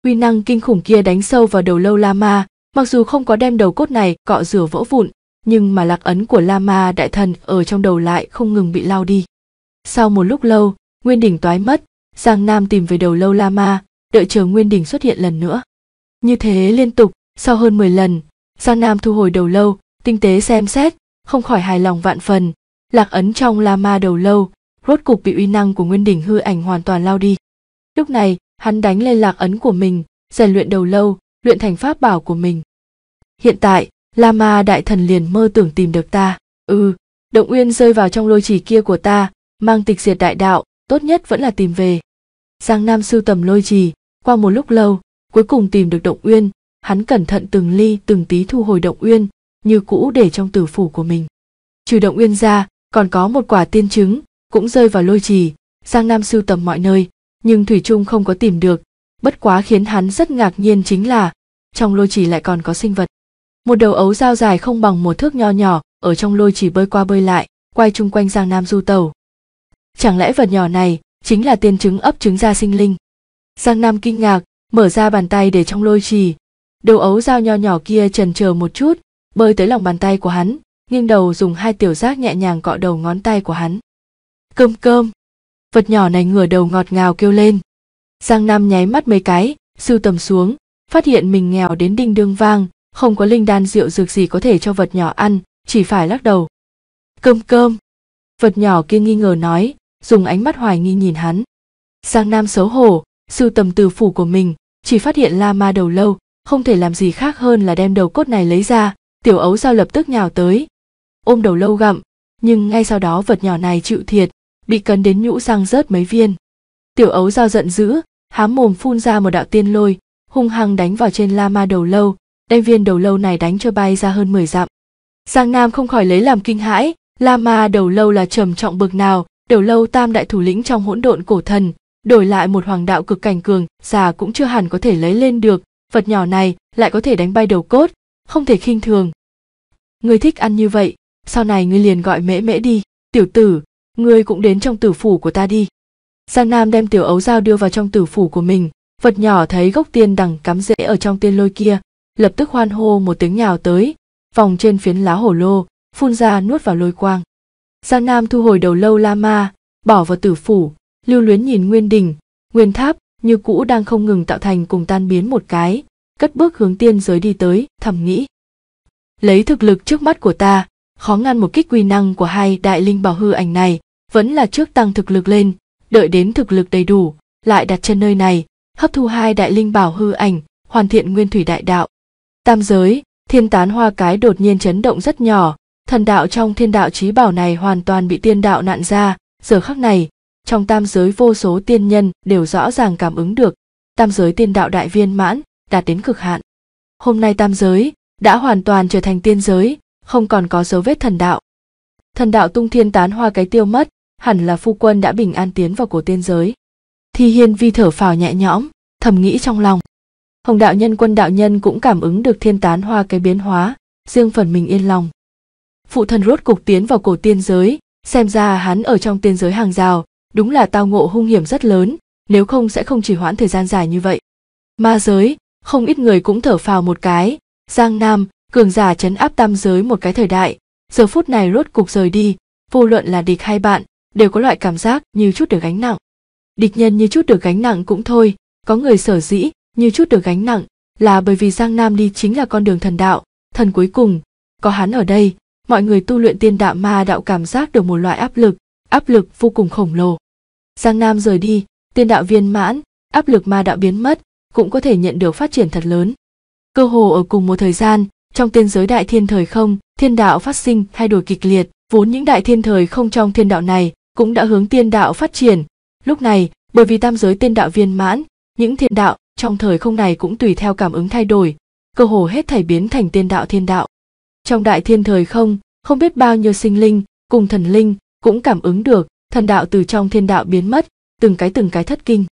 Quy năng kinh khủng kia đánh sâu vào đầu lâu Lama, mặc dù không có đem đầu cốt này cọ rửa vỡ vụn, nhưng mà lạc ấn của Lama đại thần ở trong đầu lại không ngừng bị lao đi. Sau một lúc lâu, Nguyên đỉnh toái mất, Giang Nam tìm về đầu lâu Lama, đợi chờ Nguyên đỉnh xuất hiện lần nữa. Như thế liên tục, sau hơn 10 lần, Giang Nam thu hồi đầu lâu, tinh tế xem xét, không khỏi hài lòng vạn phần, lạc ấn trong Lama đầu lâu rốt cục bị uy năng của nguyên đỉnh hư ảnh hoàn toàn lao đi. Lúc này, hắn đánh lên lạc ấn của mình, rèn luyện đầu lâu, luyện thành pháp bảo của mình. Hiện tại, Lama đại thần liền mơ tưởng tìm được ta. Ừ, động uyên rơi vào trong lôi chỉ kia của ta, mang tịch diệt đại đạo, tốt nhất vẫn là tìm về. Giang Nam sưu tầm lôi trì, qua một lúc lâu, cuối cùng tìm được động uyên, hắn cẩn thận từng ly từng tí thu hồi động uyên, như cũ để trong tử phủ của mình. Trừ động uyên ra, còn có một quả tiên trứng, cũng rơi vào lôi trì giang nam sưu tầm mọi nơi nhưng thủy trung không có tìm được bất quá khiến hắn rất ngạc nhiên chính là trong lôi trì lại còn có sinh vật một đầu ấu dao dài không bằng một thước nho nhỏ ở trong lôi trì bơi qua bơi lại quay chung quanh giang nam du tàu chẳng lẽ vật nhỏ này chính là tiên chứng ấp trứng ra sinh linh giang nam kinh ngạc mở ra bàn tay để trong lôi trì đầu ấu dao nho nhỏ kia trần chờ một chút bơi tới lòng bàn tay của hắn nghiêng đầu dùng hai tiểu giác nhẹ nhàng cọ đầu ngón tay của hắn cơm cơm vật nhỏ này ngửa đầu ngọt ngào kêu lên giang nam nháy mắt mấy cái sưu tầm xuống phát hiện mình nghèo đến đinh đương vang không có linh đan rượu dược gì có thể cho vật nhỏ ăn chỉ phải lắc đầu cơm cơm vật nhỏ kia nghi ngờ nói dùng ánh mắt hoài nghi nhìn hắn giang nam xấu hổ sưu tầm từ phủ của mình chỉ phát hiện la ma đầu lâu không thể làm gì khác hơn là đem đầu cốt này lấy ra tiểu ấu giao lập tức nhào tới ôm đầu lâu gặm nhưng ngay sau đó vật nhỏ này chịu thiệt bị cấn đến nhũ răng rớt mấy viên tiểu ấu giao giận dữ hám mồm phun ra một đạo tiên lôi hung hăng đánh vào trên la ma đầu lâu đem viên đầu lâu này đánh cho bay ra hơn 10 dặm giang nam không khỏi lấy làm kinh hãi la ma đầu lâu là trầm trọng bực nào đầu lâu tam đại thủ lĩnh trong hỗn độn cổ thần đổi lại một hoàng đạo cực cảnh cường già cũng chưa hẳn có thể lấy lên được vật nhỏ này lại có thể đánh bay đầu cốt không thể khinh thường người thích ăn như vậy sau này ngươi liền gọi mễ mễ đi tiểu tử ngươi cũng đến trong tử phủ của ta đi giang nam đem tiểu ấu dao đưa vào trong tử phủ của mình vật nhỏ thấy gốc tiên đằng cắm rễ ở trong tiên lôi kia lập tức hoan hô một tiếng nhào tới vòng trên phiến lá hổ lô phun ra nuốt vào lôi quang giang nam thu hồi đầu lâu la ma bỏ vào tử phủ lưu luyến nhìn nguyên đình nguyên tháp như cũ đang không ngừng tạo thành cùng tan biến một cái cất bước hướng tiên giới đi tới thầm nghĩ lấy thực lực trước mắt của ta khó ngăn một kích quy năng của hai đại linh bảo hư ảnh này vẫn là trước tăng thực lực lên đợi đến thực lực đầy đủ lại đặt chân nơi này hấp thu hai đại linh bảo hư ảnh hoàn thiện nguyên thủy đại đạo tam giới thiên tán hoa cái đột nhiên chấn động rất nhỏ thần đạo trong thiên đạo trí bảo này hoàn toàn bị tiên đạo nạn ra giờ khắc này trong tam giới vô số tiên nhân đều rõ ràng cảm ứng được tam giới tiên đạo đại viên mãn đạt đến cực hạn hôm nay tam giới đã hoàn toàn trở thành tiên giới không còn có dấu vết thần đạo thần đạo tung thiên tán hoa cái tiêu mất hẳn là phu quân đã bình an tiến vào cổ tiên giới thi hiên vi thở phào nhẹ nhõm thầm nghĩ trong lòng hồng đạo nhân quân đạo nhân cũng cảm ứng được thiên tán hoa cái biến hóa riêng phần mình yên lòng phụ thần rốt cục tiến vào cổ tiên giới xem ra hắn ở trong tiên giới hàng rào đúng là tao ngộ hung hiểm rất lớn nếu không sẽ không chỉ hoãn thời gian dài như vậy ma giới không ít người cũng thở phào một cái giang nam cường giả chấn áp tam giới một cái thời đại giờ phút này rốt cục rời đi vô luận là địch hay bạn đều có loại cảm giác như chút được gánh nặng địch nhân như chút được gánh nặng cũng thôi có người sở dĩ như chút được gánh nặng là bởi vì giang nam đi chính là con đường thần đạo thần cuối cùng có hắn ở đây mọi người tu luyện tiên đạo ma đạo cảm giác được một loại áp lực áp lực vô cùng khổng lồ giang nam rời đi tiên đạo viên mãn áp lực ma đạo biến mất cũng có thể nhận được phát triển thật lớn cơ hồ ở cùng một thời gian trong tiên giới đại thiên thời không thiên đạo phát sinh thay đổi kịch liệt vốn những đại thiên thời không trong thiên đạo này cũng đã hướng tiên đạo phát triển. Lúc này, bởi vì tam giới tiên đạo viên mãn, những thiên đạo trong thời không này cũng tùy theo cảm ứng thay đổi, cơ hồ hết thảy biến thành tiên đạo thiên đạo. Trong đại thiên thời không, không biết bao nhiêu sinh linh cùng thần linh cũng cảm ứng được thần đạo từ trong thiên đạo biến mất, từng cái từng cái thất kinh.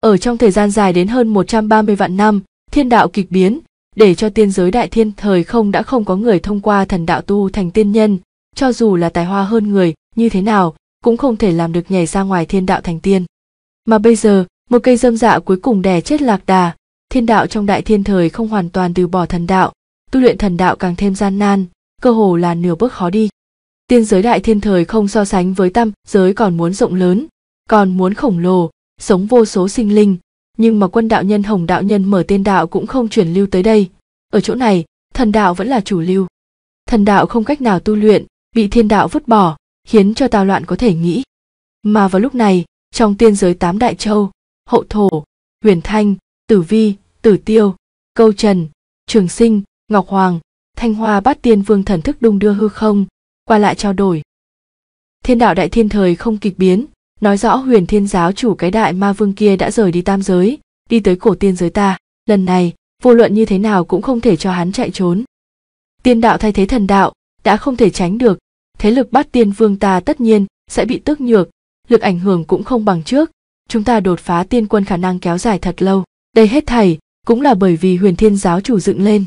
Ở trong thời gian dài đến hơn 130 vạn năm, thiên đạo kịch biến, để cho tiên giới đại thiên thời không đã không có người thông qua thần đạo tu thành tiên nhân, cho dù là tài hoa hơn người như thế nào cũng không thể làm được nhảy ra ngoài thiên đạo thành tiên mà bây giờ một cây dâm dạ cuối cùng đè chết lạc đà thiên đạo trong đại thiên thời không hoàn toàn từ bỏ thần đạo tu luyện thần đạo càng thêm gian nan cơ hồ là nửa bước khó đi tiên giới đại thiên thời không so sánh với tam giới còn muốn rộng lớn còn muốn khổng lồ sống vô số sinh linh nhưng mà quân đạo nhân hồng đạo nhân mở tiên đạo cũng không chuyển lưu tới đây ở chỗ này thần đạo vẫn là chủ lưu thần đạo không cách nào tu luyện bị thiên đạo vứt bỏ khiến cho tào loạn có thể nghĩ mà vào lúc này trong tiên giới tám đại châu hậu thổ huyền thanh tử vi tử tiêu câu trần trường sinh ngọc hoàng thanh hoa bát tiên vương thần thức đung đưa hư không qua lại trao đổi thiên đạo đại thiên thời không kịch biến nói rõ huyền thiên giáo chủ cái đại ma vương kia đã rời đi tam giới đi tới cổ tiên giới ta lần này vô luận như thế nào cũng không thể cho hắn chạy trốn tiên đạo thay thế thần đạo đã không thể tránh được thế lực bát tiên vương ta tất nhiên sẽ bị tức nhược lực ảnh hưởng cũng không bằng trước chúng ta đột phá tiên quân khả năng kéo dài thật lâu đây hết thảy cũng là bởi vì huyền thiên giáo chủ dựng lên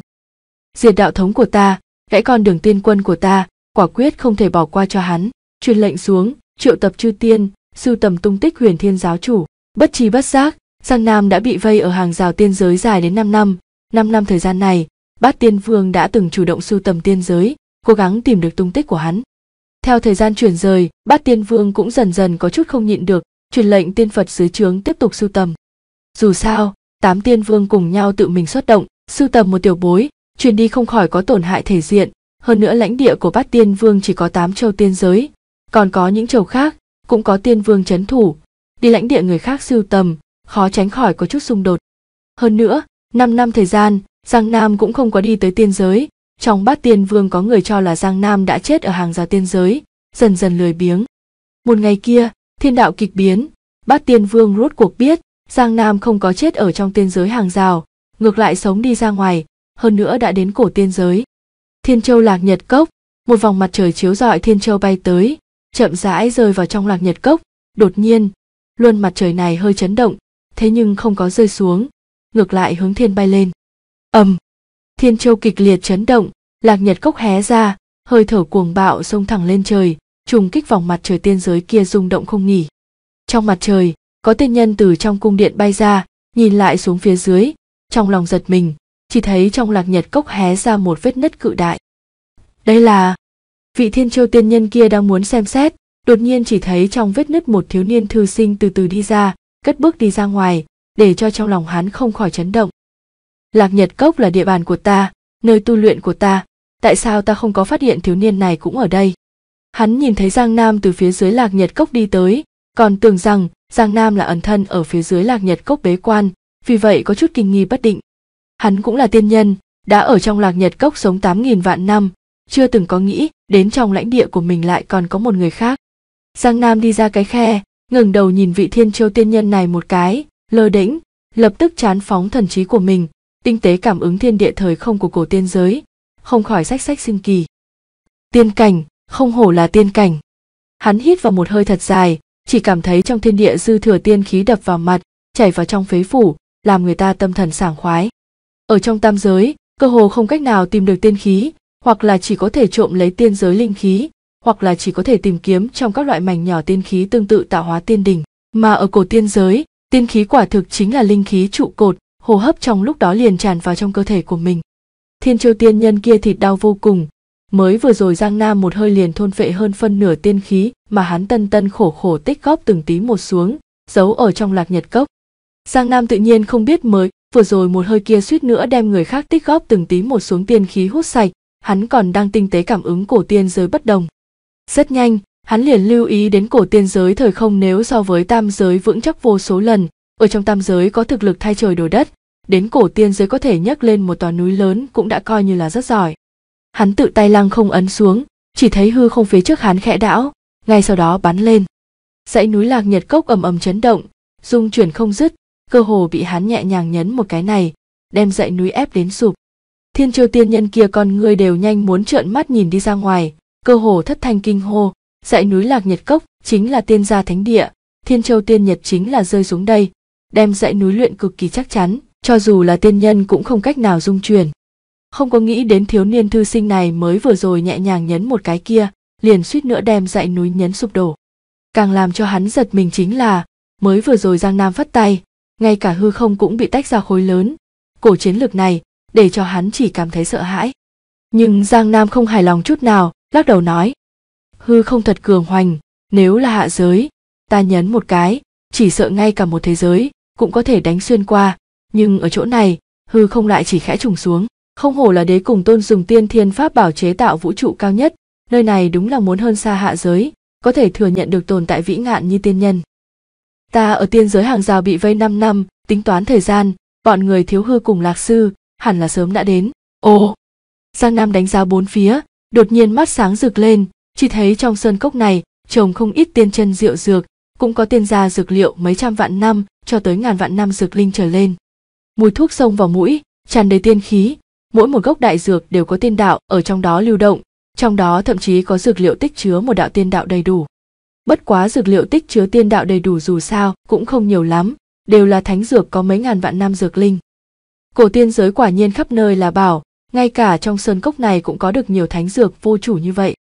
diệt đạo thống của ta gãy con đường tiên quân của ta quả quyết không thể bỏ qua cho hắn truyền lệnh xuống triệu tập chư tiên sưu tầm tung tích huyền thiên giáo chủ bất chi bất giác giang nam đã bị vây ở hàng rào tiên giới dài đến 5 năm năm năm thời gian này bát tiên vương đã từng chủ động sưu tầm tiên giới cố gắng tìm được tung tích của hắn theo thời gian chuyển rời, bát tiên vương cũng dần dần có chút không nhịn được, truyền lệnh tiên Phật sứ trướng tiếp tục sưu tầm. Dù sao, tám tiên vương cùng nhau tự mình xuất động, sưu tầm một tiểu bối, truyền đi không khỏi có tổn hại thể diện, hơn nữa lãnh địa của bát tiên vương chỉ có tám châu tiên giới, còn có những châu khác, cũng có tiên vương chấn thủ, đi lãnh địa người khác sưu tầm, khó tránh khỏi có chút xung đột. Hơn nữa, 5 năm thời gian, Giang Nam cũng không có đi tới tiên giới, trong bát tiên vương có người cho là giang nam đã chết ở hàng rào tiên giới dần dần lười biếng một ngày kia thiên đạo kịch biến bát tiên vương rốt cuộc biết giang nam không có chết ở trong tiên giới hàng rào ngược lại sống đi ra ngoài hơn nữa đã đến cổ tiên giới thiên châu lạc nhật cốc một vòng mặt trời chiếu rọi thiên châu bay tới chậm rãi rơi vào trong lạc nhật cốc đột nhiên luôn mặt trời này hơi chấn động thế nhưng không có rơi xuống ngược lại hướng thiên bay lên ầm thiên châu kịch liệt chấn động lạc nhật cốc hé ra hơi thở cuồng bạo xông thẳng lên trời trùng kích vòng mặt trời tiên giới kia rung động không nghỉ trong mặt trời có tiên nhân từ trong cung điện bay ra nhìn lại xuống phía dưới trong lòng giật mình chỉ thấy trong lạc nhật cốc hé ra một vết nứt cự đại đây là vị thiên châu tiên nhân kia đang muốn xem xét đột nhiên chỉ thấy trong vết nứt một thiếu niên thư sinh từ từ đi ra cất bước đi ra ngoài để cho trong lòng hắn không khỏi chấn động Lạc Nhật Cốc là địa bàn của ta, nơi tu luyện của ta, tại sao ta không có phát hiện thiếu niên này cũng ở đây? Hắn nhìn thấy Giang Nam từ phía dưới Lạc Nhật Cốc đi tới, còn tưởng rằng Giang Nam là ẩn thân ở phía dưới Lạc Nhật Cốc bế quan, vì vậy có chút kinh nghi bất định. Hắn cũng là tiên nhân, đã ở trong Lạc Nhật Cốc sống tám nghìn vạn năm, chưa từng có nghĩ đến trong lãnh địa của mình lại còn có một người khác. Giang Nam đi ra cái khe, ngẩng đầu nhìn vị thiên châu tiên nhân này một cái, lơ đĩnh, lập tức chán phóng thần trí của mình, tinh tế cảm ứng thiên địa thời không của cổ tiên giới không khỏi sách sách sinh kỳ tiên cảnh không hổ là tiên cảnh hắn hít vào một hơi thật dài chỉ cảm thấy trong thiên địa dư thừa tiên khí đập vào mặt chảy vào trong phế phủ làm người ta tâm thần sảng khoái ở trong tam giới cơ hồ không cách nào tìm được tiên khí hoặc là chỉ có thể trộm lấy tiên giới linh khí hoặc là chỉ có thể tìm kiếm trong các loại mảnh nhỏ tiên khí tương tự tạo hóa tiên đỉnh mà ở cổ tiên giới tiên khí quả thực chính là linh khí trụ cột hô hấp trong lúc đó liền tràn vào trong cơ thể của mình thiên châu tiên nhân kia thịt đau vô cùng mới vừa rồi giang nam một hơi liền thôn phệ hơn phân nửa tiên khí mà hắn tân tân khổ khổ tích góp từng tí một xuống giấu ở trong lạc nhật cốc giang nam tự nhiên không biết mới vừa rồi một hơi kia suýt nữa đem người khác tích góp từng tí một xuống tiên khí hút sạch hắn còn đang tinh tế cảm ứng cổ tiên giới bất đồng rất nhanh hắn liền lưu ý đến cổ tiên giới thời không nếu so với tam giới vững chắc vô số lần ở trong tam giới có thực lực thay trời đổi đất đến cổ tiên giới có thể nhấc lên một tòa núi lớn cũng đã coi như là rất giỏi. Hắn tự tay lăng không ấn xuống, chỉ thấy hư không phía trước hắn khẽ đảo, ngay sau đó bắn lên. Dãy núi lạc nhật cốc ầm ầm chấn động, rung chuyển không dứt, cơ hồ bị hắn nhẹ nhàng nhấn một cái này, đem dãy núi ép đến sụp. Thiên châu tiên nhân kia con người đều nhanh muốn trợn mắt nhìn đi ra ngoài, cơ hồ thất thanh kinh hô, dãy núi lạc nhật cốc chính là tiên gia thánh địa, thiên châu tiên nhật chính là rơi xuống đây, đem dãy núi luyện cực kỳ chắc chắn, cho dù là tiên nhân cũng không cách nào dung chuyển. Không có nghĩ đến thiếu niên thư sinh này mới vừa rồi nhẹ nhàng nhấn một cái kia, liền suýt nữa đem dãy núi nhấn sụp đổ. Càng làm cho hắn giật mình chính là, mới vừa rồi Giang Nam phất tay, ngay cả hư không cũng bị tách ra khối lớn. Cổ chiến lược này, để cho hắn chỉ cảm thấy sợ hãi. Nhưng Giang Nam không hài lòng chút nào, lắc đầu nói. Hư không thật cường hoành, nếu là hạ giới, ta nhấn một cái, chỉ sợ ngay cả một thế giới, cũng có thể đánh xuyên qua, nhưng ở chỗ này hư không lại chỉ khẽ trùng xuống không hổ là đế cùng tôn dùng tiên thiên pháp bảo chế tạo vũ trụ cao nhất nơi này đúng là muốn hơn xa hạ giới có thể thừa nhận được tồn tại vĩ ngạn như tiên nhân ta ở tiên giới hàng rào bị vây 5 năm tính toán thời gian bọn người thiếu hư cùng lạc sư hẳn là sớm đã đến ồ giang nam đánh giá bốn phía đột nhiên mắt sáng rực lên chỉ thấy trong sơn cốc này trồng không ít tiên chân rượu dược cũng có tiên gia dược liệu mấy trăm vạn năm cho tới ngàn vạn năm dược linh trở lên mùi thuốc xông vào mũi tràn đầy tiên khí mỗi một gốc đại dược đều có tiên đạo ở trong đó lưu động trong đó thậm chí có dược liệu tích chứa một đạo tiên đạo đầy đủ bất quá dược liệu tích chứa tiên đạo đầy đủ dù sao cũng không nhiều lắm đều là thánh dược có mấy ngàn vạn năm dược linh cổ tiên giới quả nhiên khắp nơi là bảo ngay cả trong sơn cốc này cũng có được nhiều thánh dược vô chủ như vậy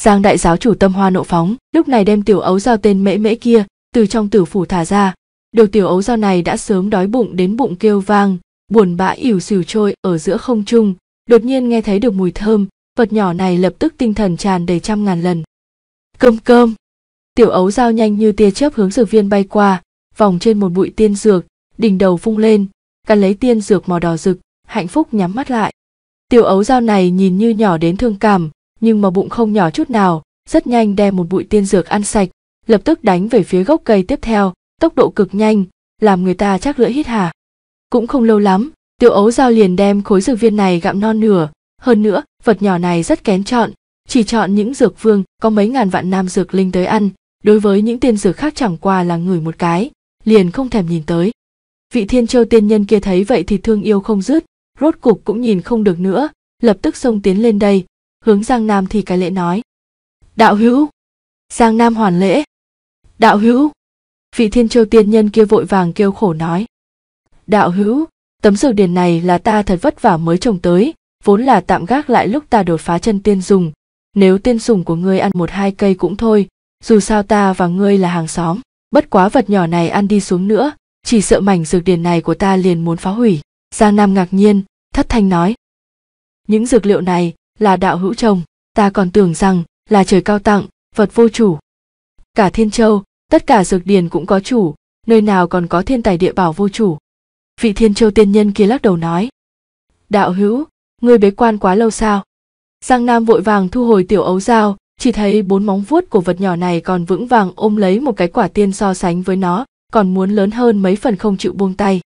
giang đại giáo chủ tâm hoa nộ phóng lúc này đem tiểu ấu giao tên mễ mễ kia từ trong tử phủ thả ra được tiểu ấu sau này đã sớm đói bụng đến bụng kêu vang, buồn bã ỉu xìu trôi ở giữa không trung, đột nhiên nghe thấy được mùi thơm, vật nhỏ này lập tức tinh thần tràn đầy trăm ngàn lần. Cơm cơm! Tiểu ấu giao nhanh như tia chớp hướng dược viên bay qua, vòng trên một bụi tiên dược, đỉnh đầu phung lên, cắn lấy tiên dược màu đỏ rực, hạnh phúc nhắm mắt lại. Tiểu ấu dao này nhìn như nhỏ đến thương cảm, nhưng mà bụng không nhỏ chút nào, rất nhanh đem một bụi tiên dược ăn sạch, lập tức đánh về phía gốc cây tiếp theo, tốc độ cực nhanh làm người ta chắc lưỡi hít hà cũng không lâu lắm tiểu ấu giao liền đem khối dược viên này gặm non nửa hơn nữa vật nhỏ này rất kén chọn chỉ chọn những dược vương có mấy ngàn vạn nam dược linh tới ăn đối với những tiên dược khác chẳng qua là ngửi một cái liền không thèm nhìn tới vị thiên châu tiên nhân kia thấy vậy thì thương yêu không dứt rốt cục cũng nhìn không được nữa lập tức xông tiến lên đây hướng giang nam thì cái lễ nói đạo hữu giang nam hoàn lễ đạo hữu vị thiên châu tiên nhân kia vội vàng kêu khổ nói đạo hữu tấm dược điền này là ta thật vất vả mới trồng tới vốn là tạm gác lại lúc ta đột phá chân tiên dùng nếu tiên sùng của ngươi ăn một hai cây cũng thôi dù sao ta và ngươi là hàng xóm bất quá vật nhỏ này ăn đi xuống nữa chỉ sợ mảnh dược điền này của ta liền muốn phá hủy giang nam ngạc nhiên thất thanh nói những dược liệu này là đạo hữu trồng ta còn tưởng rằng là trời cao tặng vật vô chủ cả thiên châu tất cả dược điền cũng có chủ nơi nào còn có thiên tài địa bảo vô chủ vị thiên châu tiên nhân kia lắc đầu nói đạo hữu ngươi bế quan quá lâu sao giang nam vội vàng thu hồi tiểu ấu dao chỉ thấy bốn móng vuốt của vật nhỏ này còn vững vàng ôm lấy một cái quả tiên so sánh với nó còn muốn lớn hơn mấy phần không chịu buông tay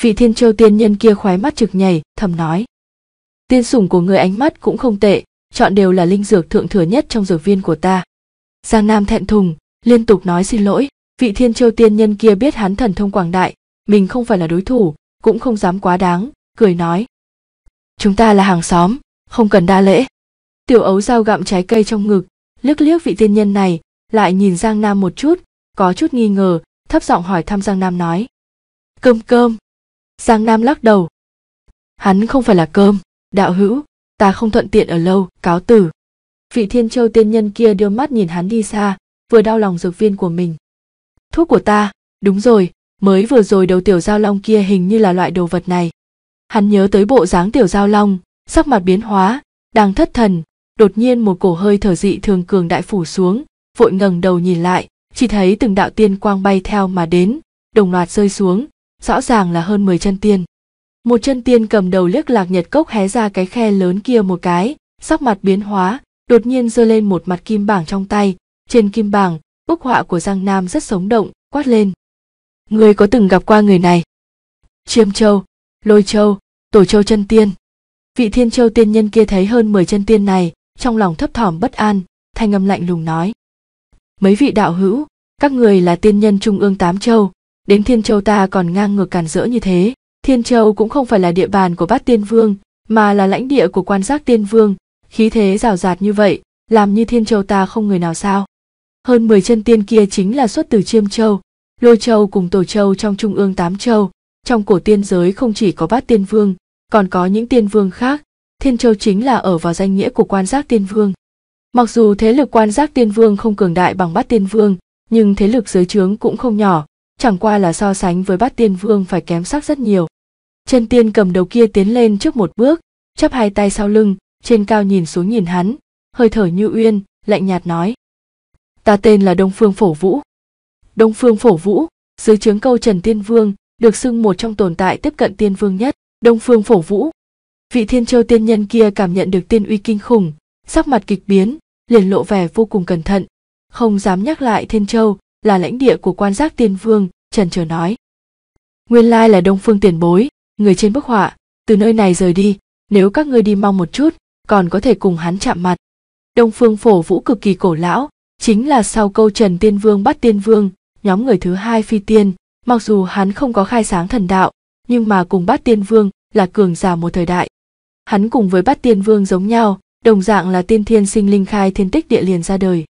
vị thiên châu tiên nhân kia khoái mắt trực nhảy thầm nói tiên sủng của người ánh mắt cũng không tệ chọn đều là linh dược thượng thừa nhất trong dược viên của ta giang nam thẹn thùng liên tục nói xin lỗi vị thiên châu tiên nhân kia biết hắn thần thông quảng đại mình không phải là đối thủ cũng không dám quá đáng cười nói chúng ta là hàng xóm không cần đa lễ tiểu ấu dao gặm trái cây trong ngực liếc liếc vị tiên nhân này lại nhìn giang nam một chút có chút nghi ngờ thấp giọng hỏi thăm giang nam nói cơm cơm giang nam lắc đầu hắn không phải là cơm đạo hữu ta không thuận tiện ở lâu cáo tử vị thiên châu tiên nhân kia đưa mắt nhìn hắn đi xa vừa đau lòng dược viên của mình thuốc của ta đúng rồi mới vừa rồi đầu tiểu giao long kia hình như là loại đồ vật này hắn nhớ tới bộ dáng tiểu giao long sắc mặt biến hóa đang thất thần đột nhiên một cổ hơi thở dị thường cường đại phủ xuống vội ngẩng đầu nhìn lại chỉ thấy từng đạo tiên quang bay theo mà đến đồng loạt rơi xuống rõ ràng là hơn 10 chân tiên một chân tiên cầm đầu liếc lạc nhật cốc hé ra cái khe lớn kia một cái sắc mặt biến hóa đột nhiên giơ lên một mặt kim bảng trong tay trên kim bảng, bức họa của Giang Nam rất sống động, quát lên. Người có từng gặp qua người này? Chiêm Châu, Lôi Châu, Tổ Châu chân tiên. Vị Thiên Châu tiên nhân kia thấy hơn mười chân tiên này, trong lòng thấp thỏm bất an, thanh âm lạnh lùng nói. Mấy vị đạo hữu, các người là tiên nhân trung ương tám châu, đến Thiên Châu ta còn ngang ngược càn rỡ như thế. Thiên Châu cũng không phải là địa bàn của bát tiên vương, mà là lãnh địa của quan giác tiên vương, khí thế rào rạt như vậy, làm như Thiên Châu ta không người nào sao. Hơn 10 chân tiên kia chính là xuất từ Chiêm Châu, Lôi Châu cùng Tổ Châu trong Trung ương Tám Châu. Trong cổ tiên giới không chỉ có bát tiên vương, còn có những tiên vương khác, Thiên Châu chính là ở vào danh nghĩa của quan giác tiên vương. Mặc dù thế lực quan giác tiên vương không cường đại bằng bát tiên vương, nhưng thế lực giới trướng cũng không nhỏ, chẳng qua là so sánh với bát tiên vương phải kém sắc rất nhiều. Chân tiên cầm đầu kia tiến lên trước một bước, chắp hai tay sau lưng, trên cao nhìn xuống nhìn hắn, hơi thở như uyên, lạnh nhạt nói ta tên là đông phương phổ vũ đông phương phổ vũ dưới trướng câu trần tiên vương được xưng một trong tồn tại tiếp cận tiên vương nhất đông phương phổ vũ vị thiên châu tiên nhân kia cảm nhận được tiên uy kinh khủng sắc mặt kịch biến liền lộ vẻ vô cùng cẩn thận không dám nhắc lại thiên châu là lãnh địa của quan giác tiên vương trần chờ nói nguyên lai là đông phương tiền bối người trên bức họa từ nơi này rời đi nếu các ngươi đi mong một chút còn có thể cùng hắn chạm mặt đông phương phổ vũ cực kỳ cổ lão Chính là sau câu Trần Tiên Vương bắt Tiên Vương, nhóm người thứ hai phi tiên, mặc dù hắn không có khai sáng thần đạo, nhưng mà cùng bắt Tiên Vương là cường giả một thời đại. Hắn cùng với bắt Tiên Vương giống nhau, đồng dạng là tiên thiên sinh linh khai thiên tích địa liền ra đời.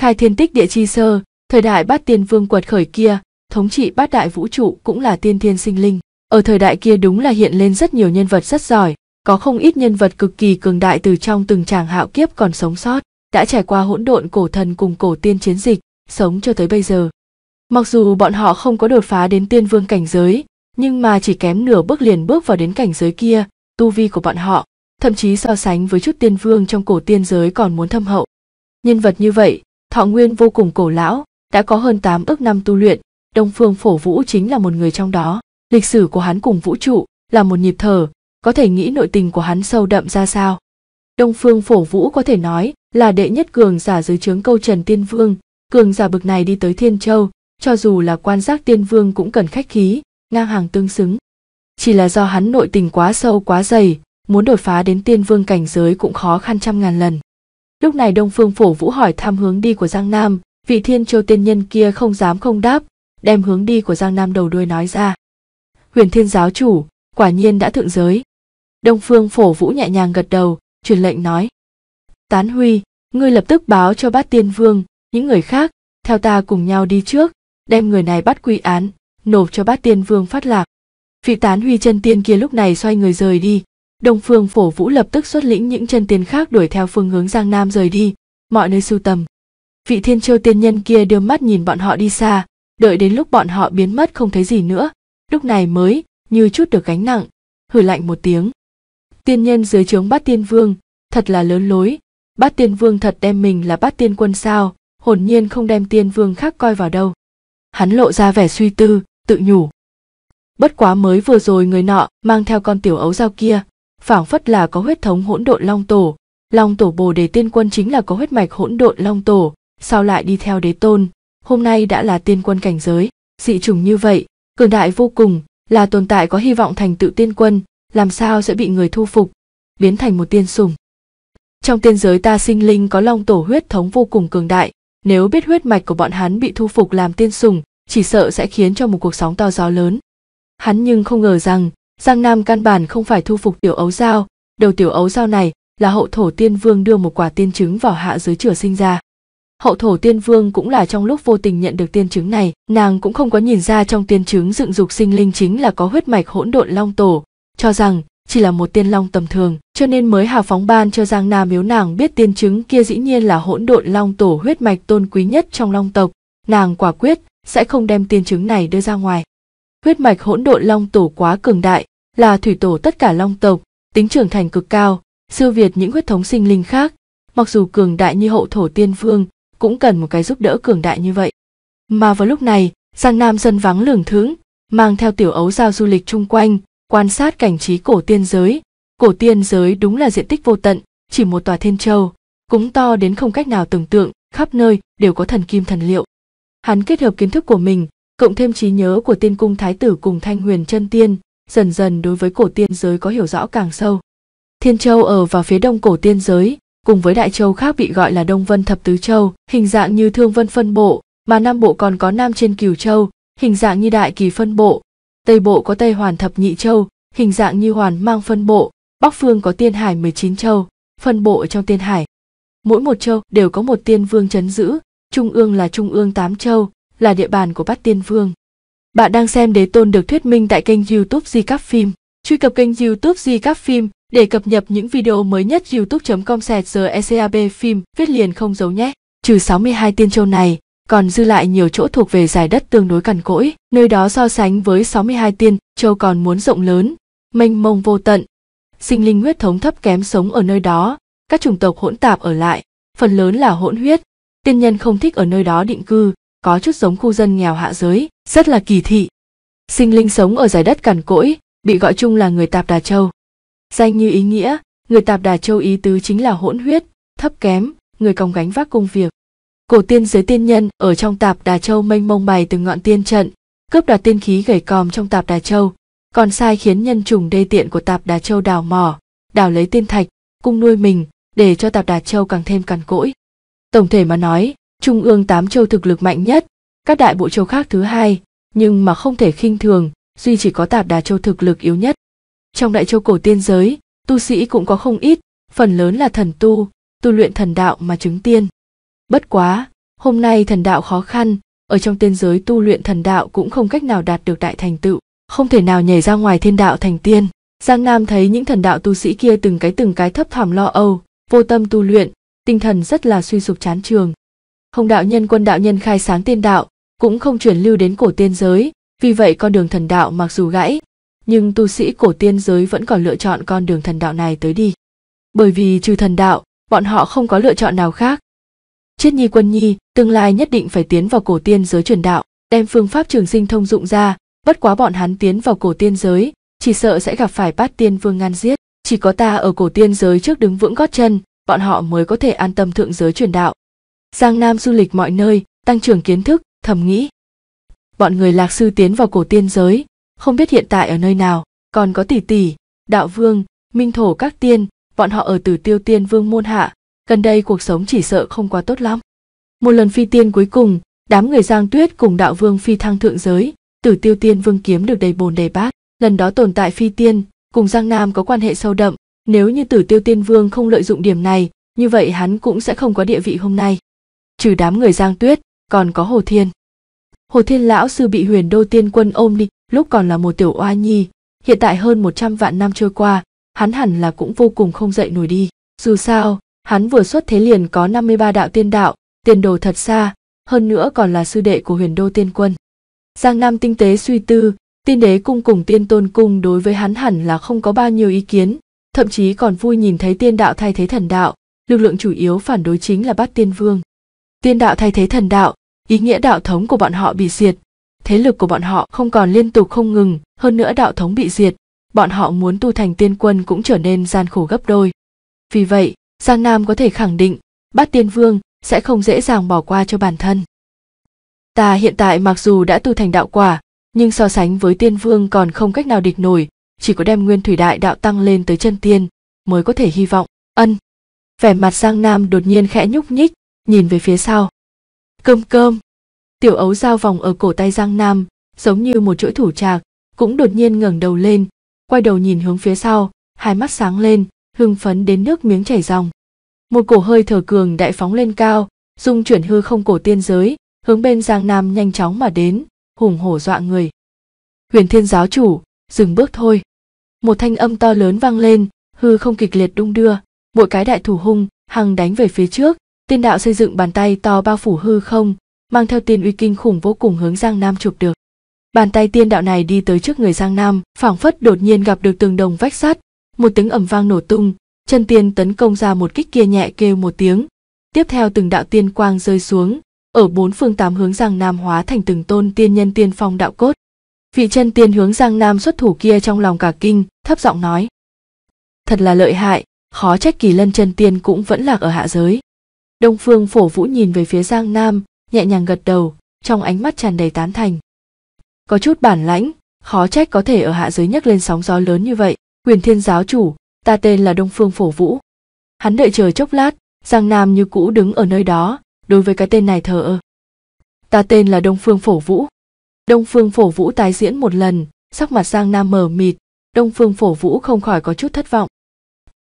Khai thiên tích địa chi sơ, thời đại bắt tiên vương quật khởi kia, thống trị bát đại vũ trụ cũng là tiên thiên sinh linh. Ở thời đại kia đúng là hiện lên rất nhiều nhân vật rất giỏi, có không ít nhân vật cực kỳ cường đại từ trong từng tràng hạo kiếp còn sống sót đã trải qua hỗn độn cổ thần cùng cổ tiên chiến dịch, sống cho tới bây giờ. Mặc dù bọn họ không có đột phá đến tiên vương cảnh giới, nhưng mà chỉ kém nửa bước liền bước vào đến cảnh giới kia, tu vi của bọn họ, thậm chí so sánh với chút tiên vương trong cổ tiên giới còn muốn thâm hậu. Nhân vật như vậy, thọ nguyên vô cùng cổ lão, đã có hơn 8 ước năm tu luyện, Đông Phương Phổ Vũ chính là một người trong đó. Lịch sử của hắn cùng vũ trụ là một nhịp thở, có thể nghĩ nội tình của hắn sâu đậm ra sao. Đông Phương Phổ Vũ có thể nói là đệ nhất cường giả dưới trướng câu Trần Tiên Vương, cường giả bực này đi tới Thiên Châu, cho dù là quan giác Tiên Vương cũng cần khách khí, ngang hàng tương xứng. Chỉ là do hắn nội tình quá sâu quá dày, muốn đột phá đến Tiên Vương cảnh giới cũng khó khăn trăm ngàn lần. Lúc này Đông Phương Phổ Vũ hỏi thăm hướng đi của Giang Nam, vị Thiên Châu tiên nhân kia không dám không đáp, đem hướng đi của Giang Nam đầu đuôi nói ra. Huyền Thiên giáo chủ, quả nhiên đã thượng giới. Đông Phương Phổ Vũ nhẹ nhàng gật đầu, truyền lệnh nói tán huy ngươi lập tức báo cho bát tiên vương những người khác theo ta cùng nhau đi trước đem người này bắt quy án nộp cho bát tiên vương phát lạc vị tán huy chân tiên kia lúc này xoay người rời đi đông phương phổ vũ lập tức xuất lĩnh những chân tiên khác đuổi theo phương hướng giang nam rời đi mọi nơi sưu tầm vị thiên châu tiên nhân kia đưa mắt nhìn bọn họ đi xa đợi đến lúc bọn họ biến mất không thấy gì nữa lúc này mới như chút được gánh nặng hử lạnh một tiếng tiên nhân dưới trướng bát tiên vương thật là lớn lối bát tiên vương thật đem mình là bát tiên quân sao hồn nhiên không đem tiên vương khác coi vào đâu hắn lộ ra vẻ suy tư tự nhủ bất quá mới vừa rồi người nọ mang theo con tiểu ấu dao kia phảng phất là có huyết thống hỗn độn long tổ long tổ bồ đề tiên quân chính là có huyết mạch hỗn độn long tổ sao lại đi theo đế tôn hôm nay đã là tiên quân cảnh giới dị trùng như vậy cường đại vô cùng là tồn tại có hy vọng thành tựu tiên quân làm sao sẽ bị người thu phục biến thành một tiên sùng trong tiên giới ta sinh linh có long tổ huyết thống vô cùng cường đại, nếu biết huyết mạch của bọn hắn bị thu phục làm tiên sùng, chỉ sợ sẽ khiến cho một cuộc sóng to gió lớn. Hắn nhưng không ngờ rằng, Giang Nam căn bản không phải thu phục tiểu ấu giao, đầu tiểu ấu giao này là hậu thổ tiên vương đưa một quả tiên trứng vào hạ giới chửa sinh ra. Hậu thổ tiên vương cũng là trong lúc vô tình nhận được tiên trứng này, nàng cũng không có nhìn ra trong tiên trứng dựng dục sinh linh chính là có huyết mạch hỗn độn long tổ, cho rằng chỉ là một tiên long tầm thường, cho nên mới hào phóng ban cho Giang Nam miếu nàng biết tiên chứng kia dĩ nhiên là hỗn độn long tổ huyết mạch tôn quý nhất trong long tộc, nàng quả quyết sẽ không đem tiên chứng này đưa ra ngoài. Huyết mạch hỗn độn long tổ quá cường đại, là thủy tổ tất cả long tộc, tính trưởng thành cực cao, siêu việt những huyết thống sinh linh khác, mặc dù cường đại như hậu thổ tiên vương, cũng cần một cái giúp đỡ cường đại như vậy. Mà vào lúc này, Giang Nam dân vắng lường thướng, mang theo tiểu ấu giao du lịch chung quanh, quan sát cảnh trí cổ tiên giới cổ tiên giới đúng là diện tích vô tận chỉ một tòa thiên châu cũng to đến không cách nào tưởng tượng khắp nơi đều có thần kim thần liệu hắn kết hợp kiến thức của mình cộng thêm trí nhớ của tiên cung thái tử cùng thanh huyền chân tiên dần dần đối với cổ tiên giới có hiểu rõ càng sâu thiên châu ở vào phía đông cổ tiên giới cùng với đại châu khác bị gọi là đông vân thập tứ châu hình dạng như thương vân phân bộ mà nam bộ còn có nam trên cửu châu hình dạng như đại kỳ phân bộ Tây Bộ có Tây Hoàn thập nhị châu, hình dạng như hoàn mang phân bộ, Bắc Phương có Tiên Hải 19 châu, phân bộ trong Tiên Hải. Mỗi một châu đều có một tiên vương chấn giữ, Trung ương là Trung ương 8 châu, là địa bàn của bát tiên vương. Bạn đang xem Đế Tôn được thuyết minh tại kênh youtube Di Cắp Phim. Truy cập kênh youtube Di Cắp Phim để cập nhật những video mới nhất youtube.com sẹt giờ ECAB phim viết liền không giấu nhé. Trừ 62 tiên châu này, còn dư lại nhiều chỗ thuộc về giải đất tương đối cằn cỗi, nơi đó so sánh với 62 tiên, châu còn muốn rộng lớn, mênh mông vô tận. Sinh linh huyết thống thấp kém sống ở nơi đó, các chủng tộc hỗn tạp ở lại, phần lớn là hỗn huyết, tiên nhân không thích ở nơi đó định cư, có chút giống khu dân nghèo hạ giới, rất là kỳ thị. Sinh linh sống ở giải đất cằn cỗi, bị gọi chung là người Tạp Đà Châu. Danh như ý nghĩa, người Tạp Đà Châu ý tứ chính là hỗn huyết, thấp kém, người còng gánh vác công việc, cổ tiên giới tiên nhân ở trong tạp đà châu mênh mông bày từng ngọn tiên trận cướp đoạt tiên khí gầy còm trong tạp đà châu còn sai khiến nhân trùng đê tiện của tạp đà châu đào mỏ đào lấy tiên thạch cung nuôi mình để cho tạp đà châu càng thêm cằn cỗi tổng thể mà nói trung ương tám châu thực lực mạnh nhất các đại bộ châu khác thứ hai nhưng mà không thể khinh thường duy chỉ có tạp đà châu thực lực yếu nhất trong đại châu cổ tiên giới tu sĩ cũng có không ít phần lớn là thần tu tu luyện thần đạo mà chứng tiên bất quá hôm nay thần đạo khó khăn ở trong tiên giới tu luyện thần đạo cũng không cách nào đạt được đại thành tựu không thể nào nhảy ra ngoài thiên đạo thành tiên giang nam thấy những thần đạo tu sĩ kia từng cái từng cái thấp thỏm lo âu vô tâm tu luyện tinh thần rất là suy sụp chán trường Hồng đạo nhân quân đạo nhân khai sáng tiên đạo cũng không truyền lưu đến cổ tiên giới vì vậy con đường thần đạo mặc dù gãy nhưng tu sĩ cổ tiên giới vẫn còn lựa chọn con đường thần đạo này tới đi bởi vì trừ thần đạo bọn họ không có lựa chọn nào khác chiết nhi quân nhi, tương lai nhất định phải tiến vào cổ tiên giới truyền đạo, đem phương pháp trường sinh thông dụng ra, bất quá bọn hắn tiến vào cổ tiên giới, chỉ sợ sẽ gặp phải bát tiên vương ngăn giết. Chỉ có ta ở cổ tiên giới trước đứng vững gót chân, bọn họ mới có thể an tâm thượng giới truyền đạo. Giang Nam du lịch mọi nơi, tăng trưởng kiến thức, thầm nghĩ. Bọn người lạc sư tiến vào cổ tiên giới, không biết hiện tại ở nơi nào, còn có tỷ tỷ, đạo vương, minh thổ các tiên, bọn họ ở từ tiêu tiên vương môn hạ, gần đây cuộc sống chỉ sợ không quá tốt lắm. Một lần phi tiên cuối cùng, đám người Giang Tuyết cùng đạo vương phi thăng thượng giới, tử tiêu tiên vương kiếm được đầy bồn đầy bát. Lần đó tồn tại phi tiên, cùng Giang Nam có quan hệ sâu đậm, nếu như tử tiêu tiên vương không lợi dụng điểm này, như vậy hắn cũng sẽ không có địa vị hôm nay. Trừ đám người Giang Tuyết, còn có Hồ Thiên. Hồ Thiên lão sư bị huyền đô tiên quân ôm đi, lúc còn là một tiểu oa nhi, hiện tại hơn 100 vạn năm trôi qua, hắn hẳn là cũng vô cùng không dậy nổi đi. Dù sao, Hắn vừa xuất thế liền có 53 đạo tiên đạo, tiền đồ thật xa, hơn nữa còn là sư đệ của huyền đô tiên quân. Giang Nam tinh tế suy tư, tiên đế cung cùng tiên tôn cung đối với hắn hẳn là không có bao nhiêu ý kiến, thậm chí còn vui nhìn thấy tiên đạo thay thế thần đạo, lực lượng chủ yếu phản đối chính là bát tiên vương. Tiên đạo thay thế thần đạo, ý nghĩa đạo thống của bọn họ bị diệt, thế lực của bọn họ không còn liên tục không ngừng, hơn nữa đạo thống bị diệt, bọn họ muốn tu thành tiên quân cũng trở nên gian khổ gấp đôi. Vì vậy, Giang Nam có thể khẳng định, Bát Tiên Vương sẽ không dễ dàng bỏ qua cho bản thân. Ta hiện tại mặc dù đã tu thành đạo quả, nhưng so sánh với Tiên Vương còn không cách nào địch nổi, chỉ có đem Nguyên Thủy Đại đạo tăng lên tới chân tiên mới có thể hy vọng. Ân. Vẻ mặt Giang Nam đột nhiên khẽ nhúc nhích, nhìn về phía sau. Cơm cơm. Tiểu Ấu giao vòng ở cổ tay Giang Nam, giống như một chuỗi thủ trạc, cũng đột nhiên ngẩng đầu lên, quay đầu nhìn hướng phía sau, hai mắt sáng lên, hưng phấn đến nước miếng chảy ròng. Một cổ hơi thở cường đại phóng lên cao, dung chuyển hư không cổ tiên giới, hướng bên Giang Nam nhanh chóng mà đến, hùng hổ dọa người. Huyền Thiên giáo chủ, dừng bước thôi. Một thanh âm to lớn vang lên, hư không kịch liệt đung đưa, mỗi cái đại thủ hung hằng đánh về phía trước, tiên đạo xây dựng bàn tay to bao phủ hư không, mang theo tiên uy kinh khủng vô cùng hướng Giang Nam chụp được. Bàn tay tiên đạo này đi tới trước người Giang Nam, phảng phất đột nhiên gặp được tường đồng vách sắt, một tiếng ầm vang nổ tung, chân tiên tấn công ra một kích kia nhẹ kêu một tiếng. Tiếp theo từng đạo tiên quang rơi xuống, ở bốn phương tám hướng giang nam hóa thành từng tôn tiên nhân tiên phong đạo cốt. Vị chân tiên hướng giang nam xuất thủ kia trong lòng cả kinh, thấp giọng nói. Thật là lợi hại, khó trách kỳ lân chân tiên cũng vẫn lạc ở hạ giới. Đông phương phổ vũ nhìn về phía giang nam, nhẹ nhàng gật đầu, trong ánh mắt tràn đầy tán thành. Có chút bản lãnh, khó trách có thể ở hạ giới nhấc lên sóng gió lớn như vậy huyền thiên giáo chủ ta tên là đông phương phổ vũ hắn đợi chờ chốc lát giang nam như cũ đứng ở nơi đó đối với cái tên này thờ ơ ta tên là đông phương phổ vũ đông phương phổ vũ tái diễn một lần sắc mặt giang nam mờ mịt đông phương phổ vũ không khỏi có chút thất vọng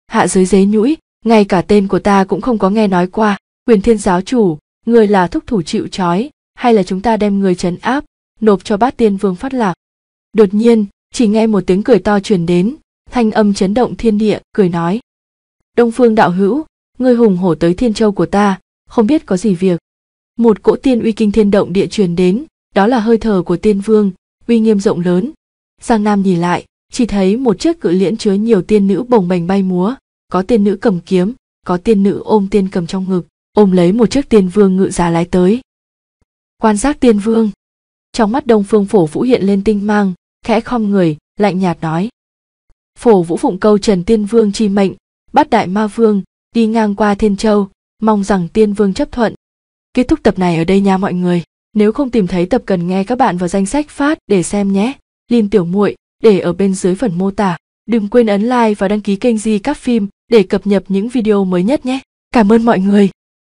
hạ dưới dế nhũi ngay cả tên của ta cũng không có nghe nói qua huyền thiên giáo chủ người là thúc thủ chịu trói hay là chúng ta đem người trấn áp nộp cho bát tiên vương phát lạc đột nhiên chỉ nghe một tiếng cười to truyền đến thanh âm chấn động thiên địa, cười nói. Đông phương đạo hữu, ngươi hùng hổ tới thiên châu của ta, không biết có gì việc. Một cỗ tiên uy kinh thiên động địa truyền đến, đó là hơi thở của tiên vương, uy nghiêm rộng lớn. Sang Nam nhìn lại, chỉ thấy một chiếc cự liễn chứa nhiều tiên nữ bồng bềnh bay múa, có tiên nữ cầm kiếm, có tiên nữ ôm tiên cầm trong ngực, ôm lấy một chiếc tiên vương ngự giá lái tới. Quan sát tiên vương. Trong mắt Đông Phương Phổ Vũ hiện lên tinh mang, khẽ khom người, lạnh nhạt nói phổ vũ phụng câu trần tiên vương chi mệnh bắt đại ma vương đi ngang qua thiên châu mong rằng tiên vương chấp thuận kết thúc tập này ở đây nha mọi người nếu không tìm thấy tập cần nghe các bạn vào danh sách phát để xem nhé lin tiểu muội để ở bên dưới phần mô tả đừng quên ấn like và đăng ký kênh di các phim để cập nhật những video mới nhất nhé cảm ơn mọi người